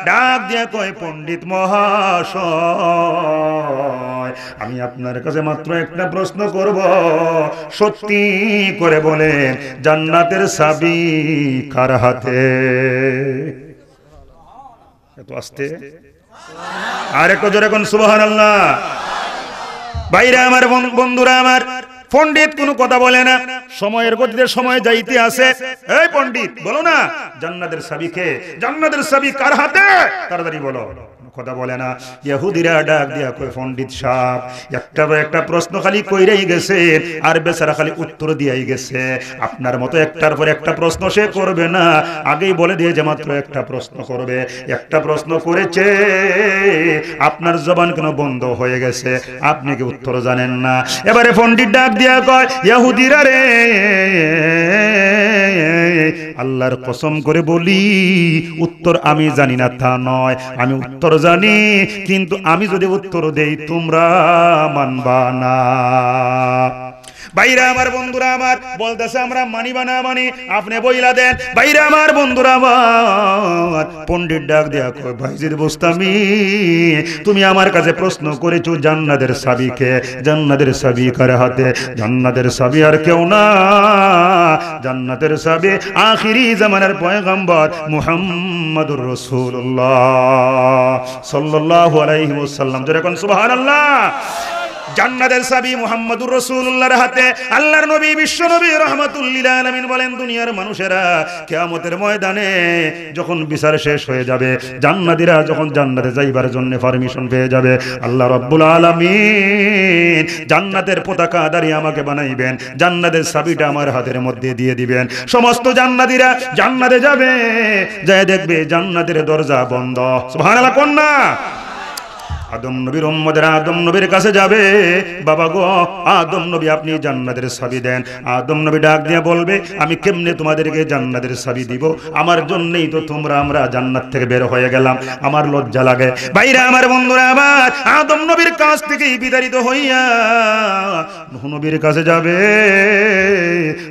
ডাক দিয়া কয় পণ্ডিত মহাশয় আমি আপনার কাছে মাত্র একটা প্রশ্ন করব সত্যি করে বলেন জান্নাতের সাবি কার হাতে এত আসতে আর একটু জোরে কোন সুবহানাল্লাহ আল্লাহ বাইরে আমার বন্ধুরা আমার পন্ডিত কোনো কথা বলে না সময়ের গতিতে সময় যাইতে আসে এই পন্ডিত বলো না জান্নাদের সাবিকে জান্নাদের সাবি কার হাতে তাড়াতাড়ি বলো কথা বলে না ইয়াহুদিরা ডাক দিয়া কয় পণ্ডিত সাহ একটা একটা প্রশ্ন খালি কইরাই গেছে আর বেচারা খালি উত্তর দিয়াই গেছে আপনার মতো একটার পর একটা প্রশ্ন সে করবে না আগেই বলে দিয়ে যে মাত্র একটা প্রশ্ন করবে একটা প্রশ্ন করেছে আপনার জবান কেন বন্ধ হয়ে গেছে আপনি কি উত্তর জানেন না এবারে পণ্ডিত ডাক দিয়া কয় ইয়াহুদিরা রে আল্লাহর কসম করে বলি উত্তর আমি জানি না তা নয় আমি উত্তর জানি কিন্তু আমি যদি উত্তর দেই তোমরা মানবা না বাইরা আমার বন্ধুরা আমার বলতেছে আমরা মানিবা না মানি আপনি বইলা দেন বাইরা আমার বন্ধুরা আমার পন্ডিত ডাক দেয়া কয় ভাইজির বোস্তামি তুমি আমার কাছে প্রশ্ন করেছো জান্নাদের সাবিকে জান্নাদের সাবি হাতে জান্নাতের সাবি আর কেউ না জান্নাতের সাবি আখিরি জামানার পয়গম্বর মুহাম্মাদুর রাসূলুল্লাহ সাল্লাল্লাহু আলাইহি ওয়াসাল্লাম যেরকম আল্লাহ জান্নাতের সাবি মুহাম্মদুর রসুল্লাহর হাতে আল্লাহর নবী বিশ্ব নবী রহমাতুল্লিল বলেন দুনিয়ার মানুষেরা কেয়ামতের ময়দানে যখন বিচার শেষ হয়ে যাবে জান্নাতিরা যখন জান্নাতে যাইবার জন্য পারমিশন পেয়ে যাবে আল্লাহ রব্বুল আলমিন জান্নাতের পতাকা দাঁড়িয়ে আমাকে বানাইবেন জান্নাতের সাবিটা আমার হাতের মধ্যে দিয়ে দিবেন সমস্ত জান্নাতিরা জান্নাতে যাবে যায় দেখবে জান্নাতের দরজা বন্ধ সুবহানাল্লাহ কন্যা আদম নবীর উম্মদের আদম নবীর কাছে যাবে বাবা গো আদম নবী আপনি জান্নাতের সাবি দেন আদম নবী ডাক দিয়ে বলবে আমি কেমনে তোমাদেরকে জান্নাতের সাবি দিব আমার জন্যই তো তোমরা আমরা জান্নাত থেকে বের হয়ে গেলাম আমার লজ্জা লাগে বাইরে আমার বন্ধুরা আবার আদম নবীর কাছ থেকেই বিতাড়িত হইয়া নুহ নবীর কাছে যাবে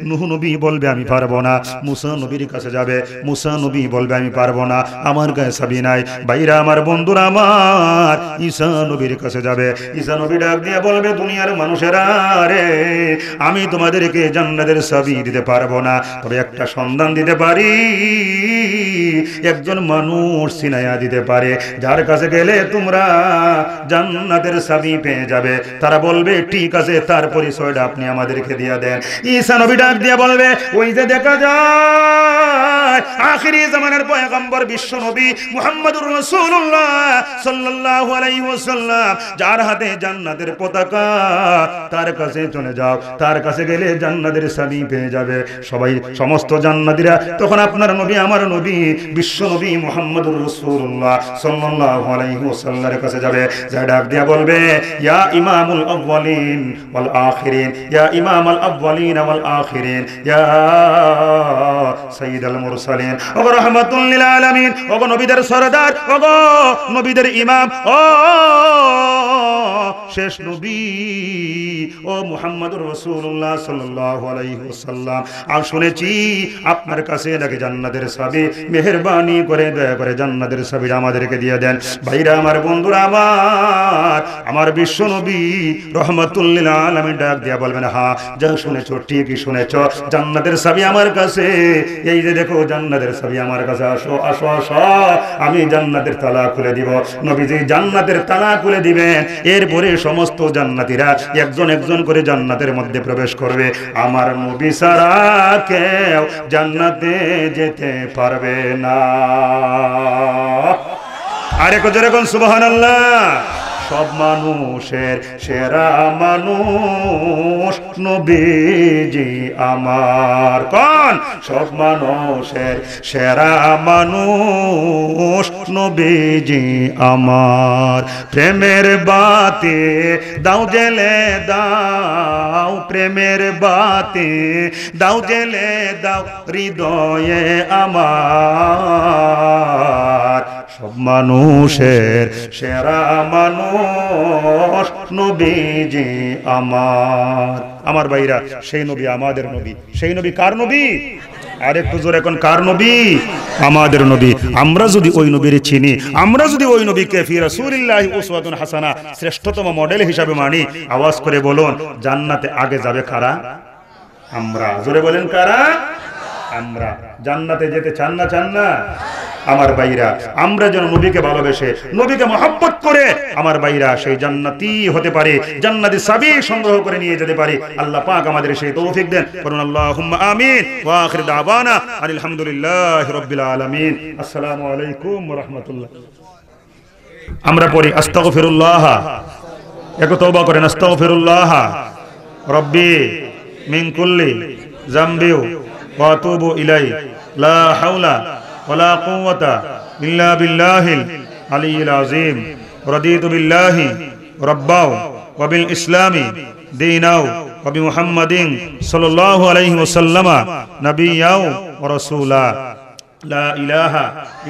নুহ নবী বলবে আমি পারবো না মুসা নবীর কাছে যাবে মুসা নবী বলবে আমি পারবো না আমার গায়ে সাবি নাই বাইরে আমার বন্ধুরা আমার ঈসা নবীর কাছে যাবে ঈসা নবী ডাক দিয়ে বলবে দুনিয়ার মানুষেরা রে আমি তোমাদেরকে জান্নাতের সাবি দিতে পারবো না তবে একটা সন্ধান দিতে পারি একজন মানুষ সিনায়া দিতে পারে যার কাছে গেলে তোমরা জান্নাতের সাবি পেয়ে যাবে তারা বলবে ঠিক আছে তার পরিচয়টা আপনি আমাদেরকে দিয়ে দেন ঈসা নবী ডাক দিয়ে বলবে ওই যে দেখা যায় আখিরি জামানের পয়গম্বর বিশ্ব নবী মুহাম্মদুর রাসূলুল্লাহ সাল্লাল্লাহু আলাইহি ওয়াসাল্লাম যার হাতে জান্নাতের পতাকা তার কাছে চলে যাও তার কাছে গেলে জান্নাতের সাবি পেয়ে যাবে সবাই সমস্ত জান্নাতীরা তখন আপনার নবী আমার নবী বিশ্বনবী মোহাম্মদুর রসুল্লাহ সাল্লাল্লাহু আলাইহি ওয়াসাল্লামের কাছে যাবে যা ডাক দিয়া বলবে ইয়া ইমামুল আউয়ালিন ওয়াল আখিরিন ইয়া ইমামুল আউয়ালিন ওয়াল আখিরিন ইয়া সাইয়্যিদাল মুরসালিন ও রাহমাতুল লিল আলামিন ও নবীদের সরদার ও নবীদের ইমাম ও শেষ নবী ও মুহাম্মদ রসুল্লাহ সাল্লাম আর শুনেছি আপনার কাছে নাকি জান্নাতের সাবি মেহরবানি করে দয়া করে জান্নাতের সাবি আমাদেরকে দিয়ে দেন ভাইরা আমার বন্ধুরা আমার আমার বিশ্ব নবী রহমতুল্লিল আমি ডাক দিয়া বলবেন হা যা শুনেছ ঠিকই শুনেছ জান্নাতের সাবি আমার কাছে এই যে দেখো জান্নাতের সাবি আমার কাছে আসো আসো আসো আমি জান্নাতের তালা খুলে দিব নবীজি জান্নাতের তালা খুলে দিবেন এরপর করে সমস্ত জান্নাতিরা একজন একজন করে জান্নাতের মধ্যে প্রবেশ করবে আমার নবী সারা কেউ জান্নাতে যেতে পারবে না আরেক যেরকম সুবাহ আল্লাহ সব মানুষের সেরা মানুষ নবীজি আমার কন সব মানুষের সেরা মানুষ নবীজি আমার প্রেমের বাতে দাও জেলে দাও প্রেমের বাতে দাও জেলে দাও হৃদয়ে আমার সব মানুষের সেরা মানুষ নবী আমার আমার ভাইরা সেই নবী আমাদের নবী সেই নবী কার নবী আর একটু জোর এখন কার নবী আমাদের নবী আমরা যদি ওই নবীর চিনি আমরা যদি ওই নবীকে ফিরাসুলিল্লাহ উসওয়াতুন হাসানা শ্রেষ্ঠতম মডেল হিসাবে মানি আওয়াজ করে বলুন জান্নাতে আগে যাবে কারা আমরা জোরে বলেন কারা আমরা জান্নাতে যেতে চান না চান না আমার বাইরা আমরা যেন নবীকে ভালোবেসে নবীকে মহাব্বত করে আমার বাইরা সেই জান্নাতি হতে পারে জান্নাতি সাবি সংগ্রহ করে নিয়ে যেতে পারে আল্লাহ পাক আমাদের সেই তৌফিক দেন বলুন আল্লাহুম্মা আমিন ওয়া আখির দাওয়ানা আলহামদুলিল্লাহি রাব্বিল আলামিন আসসালামু আলাইকুম ওয়া রাহমাতুল্লাহ আমরা পড়ি আস্তাগফিরুল্লাহ এক তওবা করেন আস্তাগফিরুল্লাহ রব্বি মিন কুল্লি জামবিউ ওয়া তুবু ইলাই লা হাওলা ولا قوة إلا بالله العلي العظيم رضيت بالله ربا وبالإسلام دينا وبمحمد صلى الله عليه وسلم نبيا ورسولا لا إله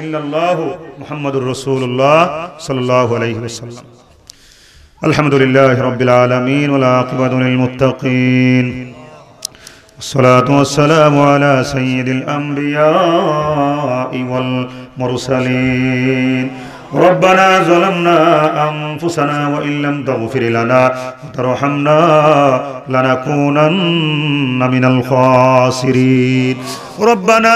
إلا الله محمد رسول الله صلى الله عليه وسلم الحمد لله رب العالمين والعاقبة للمتقين الصلاة والسلام على سيد الأنبياء والمرسلين ربنا ظلمنا أنفسنا وإن لم تغفر لنا وترحمنا لنكونن من الخاسرين ربنا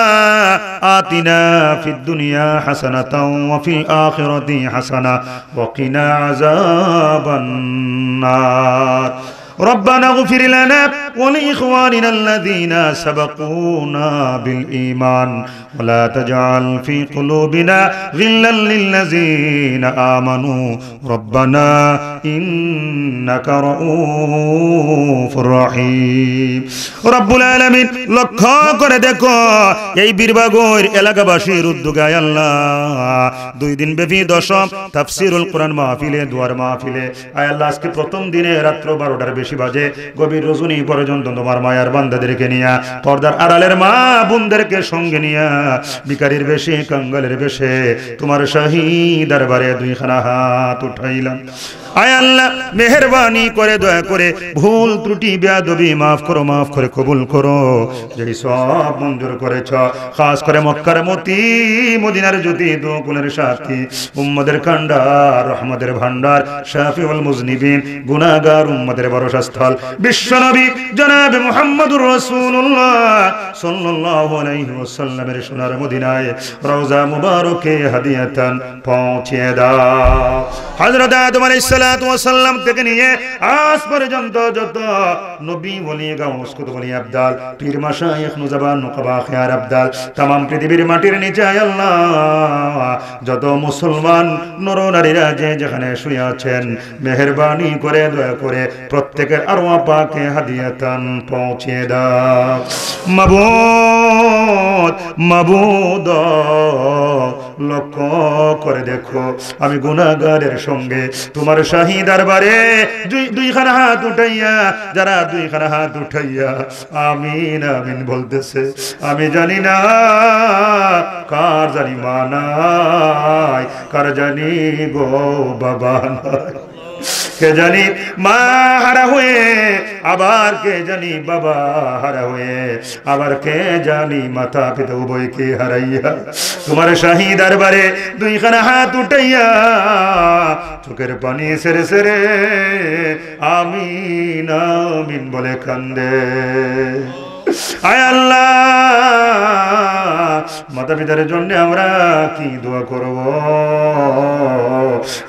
آتنا في الدنيا حسنة وفي الآخرة حسنة وقنا عذاب النار ربنا اغفر لنا ولإخواننا الذين سبقونا بالإيمان ولا تجعل في قلوبنا غلا للذين آمنوا ربنا إنك رؤوف رحيم رب العالمين লক্ষ্য করে দেখো এই বীরবাগর এলাকাবাসীর উদ্যোগে আল্লাহ দুই দিন বেবি দশম তাফসিরুল কোরআন মাহফিলে দুয়ার মাহফিলে আয় আল্লাহ আজকে প্রথম দিনে রাত্র বারোটার বেশি বাজে গভীর রজনী পর্যন্ত তোমার মায়ার বান্দাদেরকে নিয়া পর্দার আড়ালের মা বোনদেরকে সঙ্গে নিয়া বিকারির বেশে কাঙ্গালের বেশে তোমার শাহী দরবারে দুইখানা হাত উঠাইলাম আয় আল্লাহ মেহরবানি করে দয়া করে ভুল ত্রুটি বেয়াদবি মাফ করো মাফ করে কবুল করো যদি সব মঞ্জুর করেছ খাস করে মক্কার মতি মদিনার জ্যোতি দোকুলের সাথী উম্মদের কান্ডার রহমদের ভান্ডার শাফিউল মুজনিবিন গুনাগার উম্মদের ভরসাস্থল বিশ্বনবী জনাব মুহাম্মদুর রাসূলুল্লাহ সাল্লাল্লাহু আলাইহি ওয়াসাল্লামের সোনার মদিনায় রওজা মুবারকে হাদিয়াতান পৌঁছে দাও হযরত আদম আলাইহিস সাল্লাম থেকে নিয়ে আজ পর্যন্ত যত নবী বলি গাউসকুত বলি পীর পৃথিবীর মাটির নিচে আল্লাহ যত মুসলমান নর নারীরা যে যেখানে শুয়ে আছেন করে দয়া করে প্রত্যেকের আরো পাকে হাদিয়াতান পৌঁছে দা মাবুদ মাবুদ লক্ষ্য করে দেখো আমি গুণাগারের সঙ্গে তোমার শাহী দরবারে দুইখানা হাত উঠাইয়া যারা দুইখানা হাত উঠাইয়া আমিন আমিন বলতেছে আমি জানি না কার জানি মানায় কার জানি গো বাবা নয় কে জানি মা হারা হয়ে আবার কে জানি বাবা হারা হয়ে আবার কে জানি মাথা পিতা উভয় কে হারাইয়া তোমার শাহী দরবারে দুইখানা হাত উঠাইয়া চোখের পানি সেরে সেরে আমিন আমিন বলে কান্দে আয় আল্লাহ মাতা পিতার জন্য আমরা কি দোয়া করব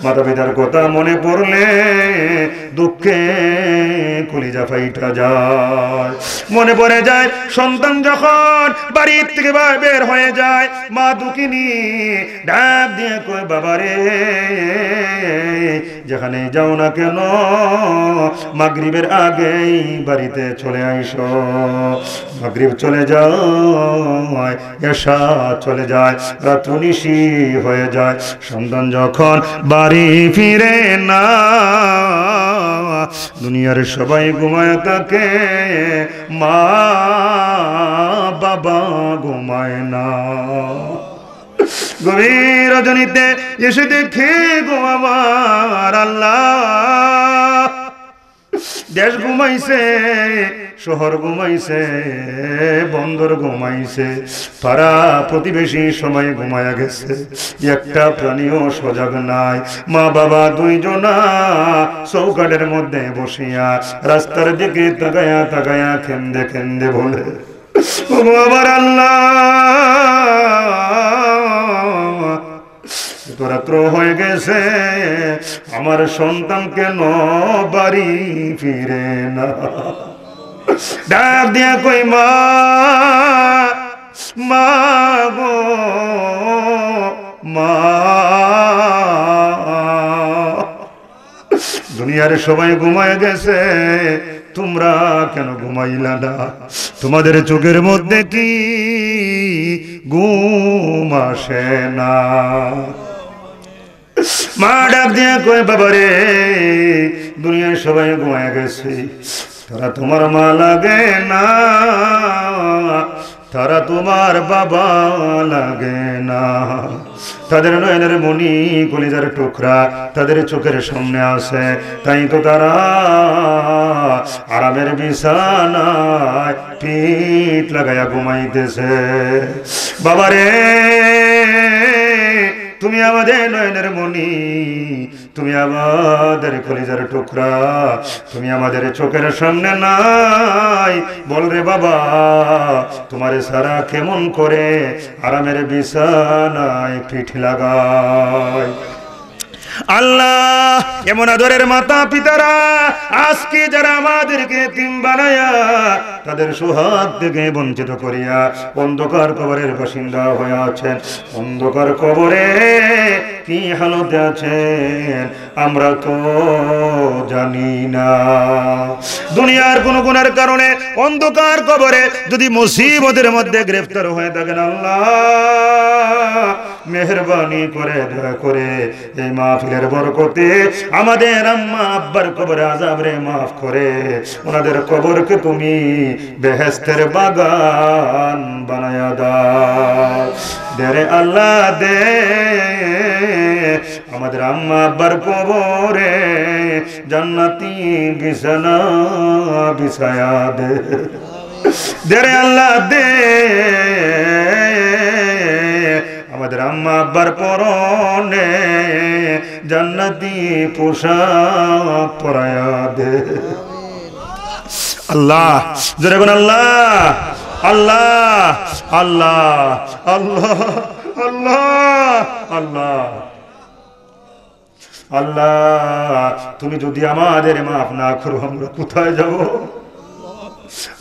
মাতা পিতার কথা মনে পড়লে দুঃখে কলিজা ফাইটা যায় মনে পড়ে যায় সন্তান যখন বাড়ির থেকে বের হয়ে যায় মা দুঃখিনী ডাক দিয়ে কয় বাবারে যেখানে যাও না কেন মাগরিবের আগেই বাড়িতে চলে আইস মাগরিব চলে যাও এসা চলে যায় রাত নিশি হয়ে যায় সন্তান যখন বাড়ি ফিরে না দুনিয়ার সবাই ঘুমায় তাকে মা বাবা ঘুমায় না গভীর রজনীতে এসে দেখে গোয়াবার আল্লাহ দেশ ঘুমাইছে শহর ঘুমাইছে বন্দর ঘুমাইছে পাড়া প্রতিবেশী সময় ঘুমায় গেছে একটা প্রাণীও সজাগ নাই মা বাবা দুইজনা চৌকাটের মধ্যে বসিয়া রাস্তার দিকে তাকায়া তাকায়া খেন্দে খেন্দে বলে আমার আল্লাহ তোরা প্রো হয়ে গেছে আমার সন্তান কেন বাড়ি ফিরে না ডাক দিয়া কই মা মা গো মা দুনিয়ার সবাই ঘুমায় গেছে তোমরা কেন ঘুমাইলা না তোমাদের চোখের মধ্যে কি ঘুম আসে না মা ডাক দিয়ে কয়ে বাবারে দুনিয়ায় সবাই ঘুমায় গেছে তারা তোমার মা লাগে না তারা তোমার বাবা লাগে না তাদের নয়নের মনি কলিজার টুকরা তাদের চোখের সামনে আসে তাই তো তারা আরামের বিছানায় পিঠ লাগাইয়া ঘুমাইতেছে বাবারে তুমি আমাদের নয়নের মনি তুমি আমাদের কলিজার টুকরা তুমি আমাদের চোখের সামনে নাই বল রে বাবা তোমার সারা কেমন করে আরামের বিছানায় পিঠ লাগায় আল্লাহ এমন আদরের মাতা পিতারা আজকে যারা আমাদেরকে বানায়া তাদের থেকে বঞ্চিত করিয়া অন্ধকার কবরের বাসিন্দা হয়ে আছেন অন্ধকার কবরে কি হালতে আছেন আমরা তো জানি না দুনিয়ার কোন গুণের কারণে অন্ধকার কবরে যদি মুসিবতের মধ্যে গ্রেফতার হয়ে থাকেন আল্লাহ মেহরবানি করে দয়া করে এই মাহফিলের বরকতে আমাদের আম্মা আব্বার কবরে আজাব রে মাফ করে ওনাদের কবরকে তুমি বেহেস্তের বাগান বানায়া দা দেরে আল্লাহ দে আমাদের আম্মা আব্বার কবরে জান্নাতি বিছানা বিছায়া দে দেরে আল্লাহ দে আমাদের আম্মা আব্বার পরনে জান্নাতি পোশাক পরায়া দে আল্লাহ জোরে বল আল্লাহ আল্লাহ আল্লাহ আল্লাহ আল্লাহ আল্লাহ আল্লাহ তুমি যদি আমাদের মাফ না করো আমরা কোথায় যাবো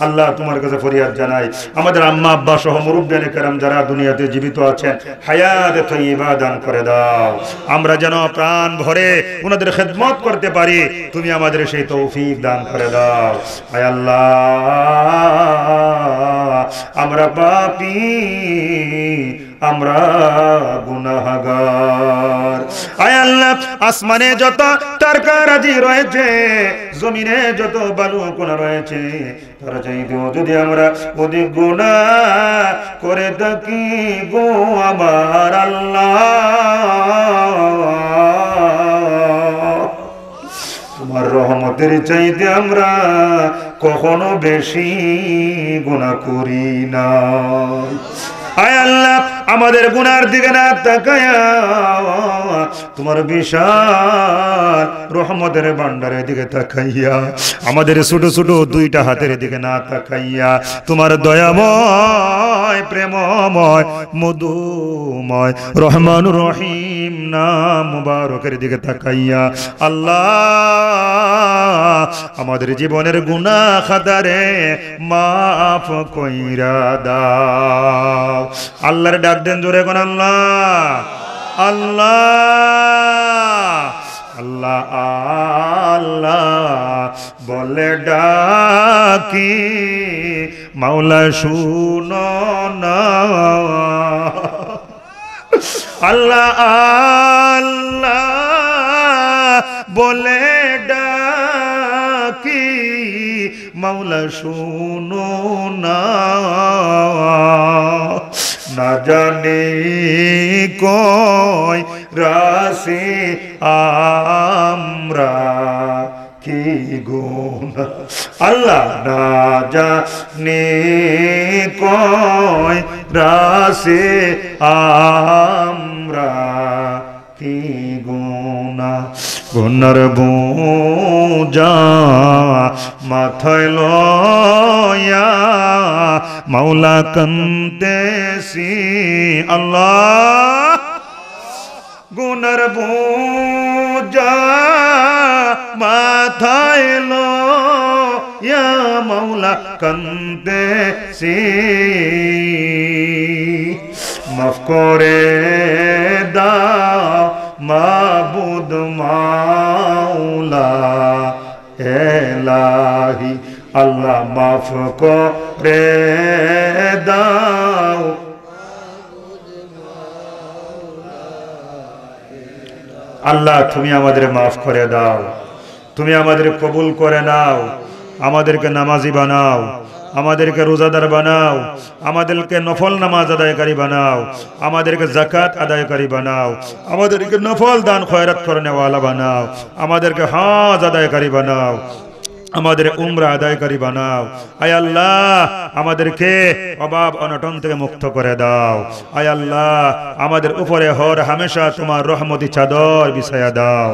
আল্লাহ তোমার কাছে ফরিয়াদ জানাই আমাদের আম্মা আব্বা সহ মুরুব্বান কেরাম যারা দুনিয়াতে জীবিত আছেন হায়াত তৈবা দান করে দাও আমরা যেন প্রাণ ভরে ওনাদের খেদমত করতে পারি তুমি আমাদের সেই তৌফিক দান করে দাও হায় আল্লাহ আমরা পাপি আমরা গুনাহগার আয় আল্লাহ আসমানে যত তরকারাজি রয়েছে জমিনে যত বালু রয়েছে তার চাইতেও যদি আমরা অধিক গুণা করে থাকি গো আমার আল্লাহ তোমার রহমতের চাইতে আমরা কখনো বেশি গুণা করি না আয় আল্লাহ আমাদের গুনার দিকে না তাকাইয়া তোমার বিশাল রহমতের ভান্ডারের দিকে তাকাইয়া আমাদের ছোট ছোট দুইটা হাতের দিকে না তাকাইয়া তোমার দয়াময় প্রেমময় মধুময় রহমান রহিম নাম বারকের দিকে তাকাইয়া আল্লাহ আমাদের জীবনের গুণা খাতারে মাফ কইরা দাও আল্লাহর ডাক দেন জোরে কোন আল্লাহ আল্লাহ আল্লাহ আল্লাহ বলে ডাকি মাওলা শুন আল্লাহ আল্লাহ বলে ডাকি মাওলা শুন না জানি কয় রাশি আমরা কি গুণা আল্লাহ না জানি কয় রাশি আমরা কি গুণা গুণর বুজা মাথায় লয়া মাওলা কন্দেসি আল্লাহ গুণর বুজা মাথায় লয়া মাওলা কন্দেসি মাফ করে দা মাবুদ মা ইলাহি আল্লাহ মাফ করে দাও আল্লাহ তুমি আমাদের মাফ করে দাও তুমি আমাদের কবুল করে নাও আমাদেরকে নামাজি বানাও আমাদেরকে রোজাদার বানাও আমাদেরকে নফল নামাজ আদায়কারী বানাও আমাদেরকে জাকাত আদায়কারী বানাও আমাদেরকে নফল দান খয়রাত করে নেওয়ালা বানাও আমাদেরকে হাজ আদায়কারী বানাও আমাদের উমরা আদায়কারী বানাও আয় আল্লাহ আমাদেরকে অভাব অনটন থেকে মুক্ত করে দাও আয় আল্লাহ আমাদের উপরে হর হামেশা তোমার রহমতি চাদর বিছায়া দাও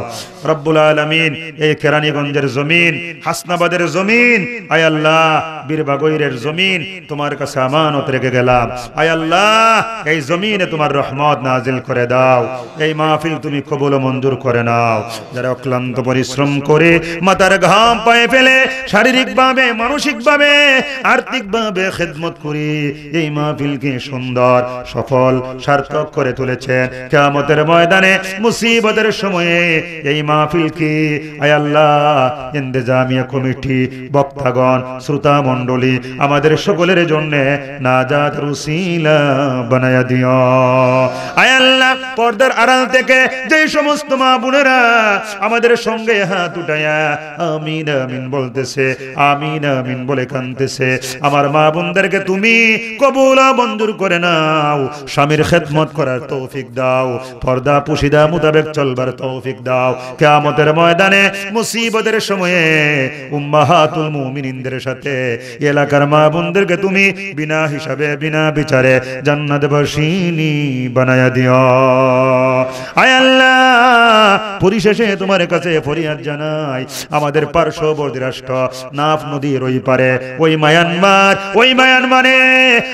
রব্বুল আলমিন এই কেরানীগঞ্জের জমিন হাসনাবাদের জমিন আয় আল্লাহ বীরবাগৈরের জমিন তোমার কাছে আমানত রেখে গেলাম আয় আল্লাহ এই জমিনে তোমার রহমত নাজিল করে দাও এই মাহফিল তুমি কবুল মঞ্জুর করে নাও যারা অক্লান্ত পরিশ্রম করে মাতার ঘাম পায়ে ফেলে ছেলে শারীরিক ভাবে মানসিক ভাবে আর্থিক ভাবে খেদমত করে এই মাহফিলকে সুন্দর সফল সার্থক করে তুলেছেন কেয়ামতের ময়দানে মুসিবতের সময়ে এই মাহফিলকে আয়াল্লাহ ইন্দেজামিয়া কমিটি বক্তাগণ শ্রোতা মণ্ডলী আমাদের সকলের জন্যে নাজাদ রুসিলা বানায়া দিও আয়াল্লাহ পর্দার আড়াল থেকে যে সমস্ত মা বোনেরা আমাদের সঙ্গে হাত উঠায়া আমিন আমিন বলতেছে আমিন আমিন বলে কানতেছে আমার মা বোনদেরকে তুমি কবুলা মঞ্জুর করে নাও স্বামীর খেদমত করার তৌফিক দাও পর্দা পুশিদা মোতাবেক চলবার তৌফিক দাও কেয়ামতের ময়দানে মুসিবতের সময়ে উম্মাহাতুল মুমিনিনদের সাথে এলাকার মা বোনদেরকে তুমি বিনা হিসাবে বিনা বিচারে জান্নাত বাসিনী বানায়া দিও আয় পরিশেষে তোমার কাছে ফরিয়াদ জানাই আমাদের পার্শ্ববর্তী রাষ্ট্র নাফ নদীর ওই পারে ওই মায়ানমার ওই মায়ানমারে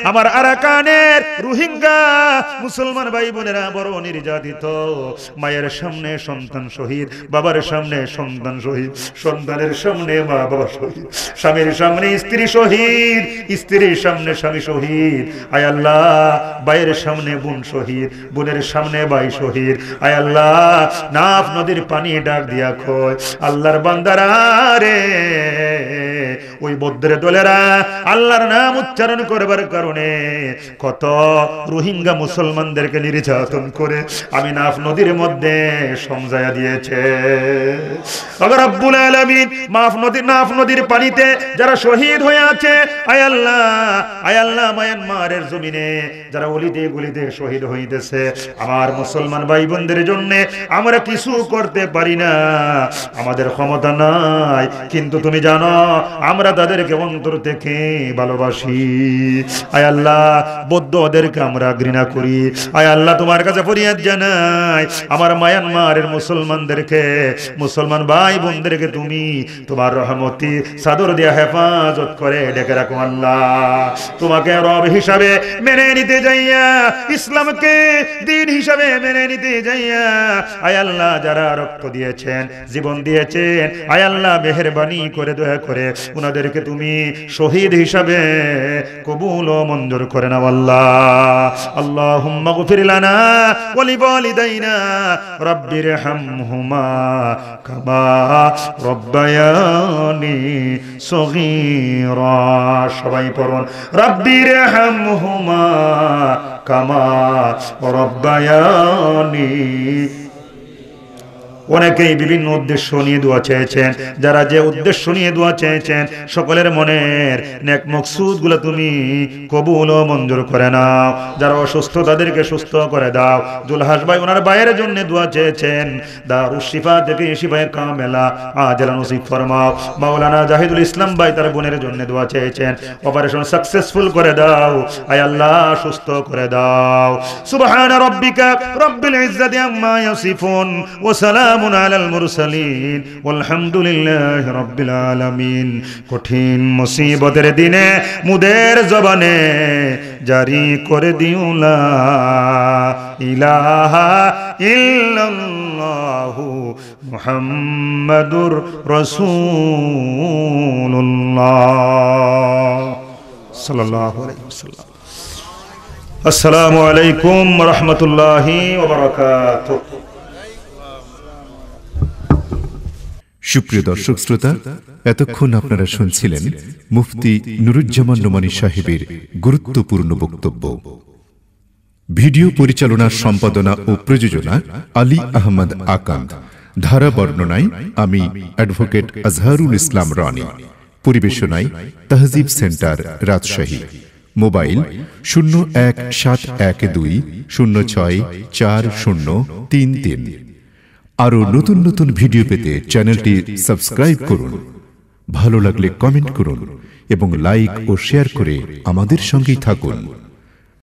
আমার আরাকানের রোহিঙ্গা মুসলমান ভাই বোনেরা বড় নির্যাতিত মায়ের সামনে সন্তান শহীদ বাবার সামনে সন্তান শহীদ সন্তানের সামনে মা বাবা শহীদ স্বামীর সামনে স্ত্রী শহীদ স্ত্রীর সামনে স্বামী শহীদ আয়াল্লা বাইয়ের সামনে বোন শহীদ বোনের সামনে ভাই শহীদ নদীর আয় আল্লাহ নাফ নদীর পানি ডাক দিয়া খোয় আল্লাহর বান্দারা রে ওই বদ্রে দলেরা আল্লাহর নাম উচ্চারণ করবার কারণে কত রোহিঙ্গা মুসলমানদেরকে নির্যাতন করে আমি নাফ নদীর মধ্যে সমজায়া দিয়েছে আমার মুসলমান ভাই বোনদের আমরা কিছু করতে পারি না আমাদের ক্ষমতা নাই কিন্তু তুমি জানো আমরা তাদেরকে অন্তর থেকে ভালোবাসি আয় আল্লাহ বৌদ্ধ ওদেরকে আমরা ঘৃণা করি আয় আল্লাহ তোমার কাছে ফরিয়াদ জানাই আমার মায়ানমারের মুসলমানদেরকে মুসলমান ভাই বোনদেরকে তুমি তোমার রহমতি সাদর দিয়া হেফাজত করে ডেকে রাখো আল্লাহ তোমাকে রব হিসাবে মেনে নিতে যাইয়া ইসলামকে দিন হিসাবে মেনে নিতে যাইয়া আয় আল্লাহ যারা রক্ত দিয়েছেন জীবন দিয়েছেন আয় আল্লাহ মেহরবানি করে দয়া করে ওনাদেরকে তুমি শহীদ হিসাবে কবুল ও মঞ্জুর করে নাও আল্লাহ আল্লাহ হুম্মা গফিরলানা ওয়ালি ওয়ালিদাইনা রব্বির হামহুমা কাবা রব্বায়ানি সগীরা সবাই পড়ুন রব্বির হামহুমা কামা রব্বায়ানি অনেকেই বিভিন্ন উদ্দেশ্য নিয়ে দোয়া চেয়েছেন যারা যে উদ্দেশ্য নিয়ে দোয়া চেয়েছেন সকলের মনের নেক মকসুদ গুলো তুমি কবুল ও মঞ্জুর করে নাও যারা অসুস্থ তাদেরকে সুস্থ করে দাও জুলহাস ভাই ওনার বাইরের জন্য দোয়া চেয়েছেন দারু শিফা দেবী শিফায় কামেলা আজলা নসিব ফরমাও মাওলানা জাহিদুল ইসলাম ভাই তার বোনের জন্য দোয়া চেয়েছেন অপারেশন সাকসেসফুল করে দাও আয় আল্লাহ সুস্থ করে দাও সুবহান রাব্বিকা রব্বিল ইজ্জাতি আম্মা ইয়াসিফুন ওয়া সালাম সালামুন আলাল মুরসালিন আলহামদুলিল্লাহ রব্বিল আলামিন কঠিন মুসিবতের দিনে মুদের জবানে জারি করে দিউলা লা ইলাহা ইল্লাল্লাহু মুহাম্মাদুর রাসূলুল্লাহ সাল্লাল্লাহু আলাইহি ওয়াসাল্লাম আসসালামু আলাইকুম রহমতুল্লাহি ওবরাকাতুহু সুপ্রিয় দর্শক শ্রোতা এতক্ষণ আপনারা শুনছিলেন মুফতি নুরুজ্জামান নোমানি সাহেবের গুরুত্বপূর্ণ বক্তব্য ভিডিও পরিচালনা সম্পাদনা ও প্রযোজনা আলী আহমদ আকান্ত ধারা বর্ণনায় আমি অ্যাডভোকেট আজহারুল ইসলাম রানী পরিবেশনায় তহজিব সেন্টার রাজশাহী মোবাইল শূন্য এক সাত এক দুই শূন্য ছয় চার শূন্য তিন তিন আরও নতুন নতুন ভিডিও পেতে চ্যানেলটি সাবস্ক্রাইব করুন ভালো লাগলে কমেন্ট করুন এবং লাইক ও শেয়ার করে আমাদের সঙ্গেই থাকুন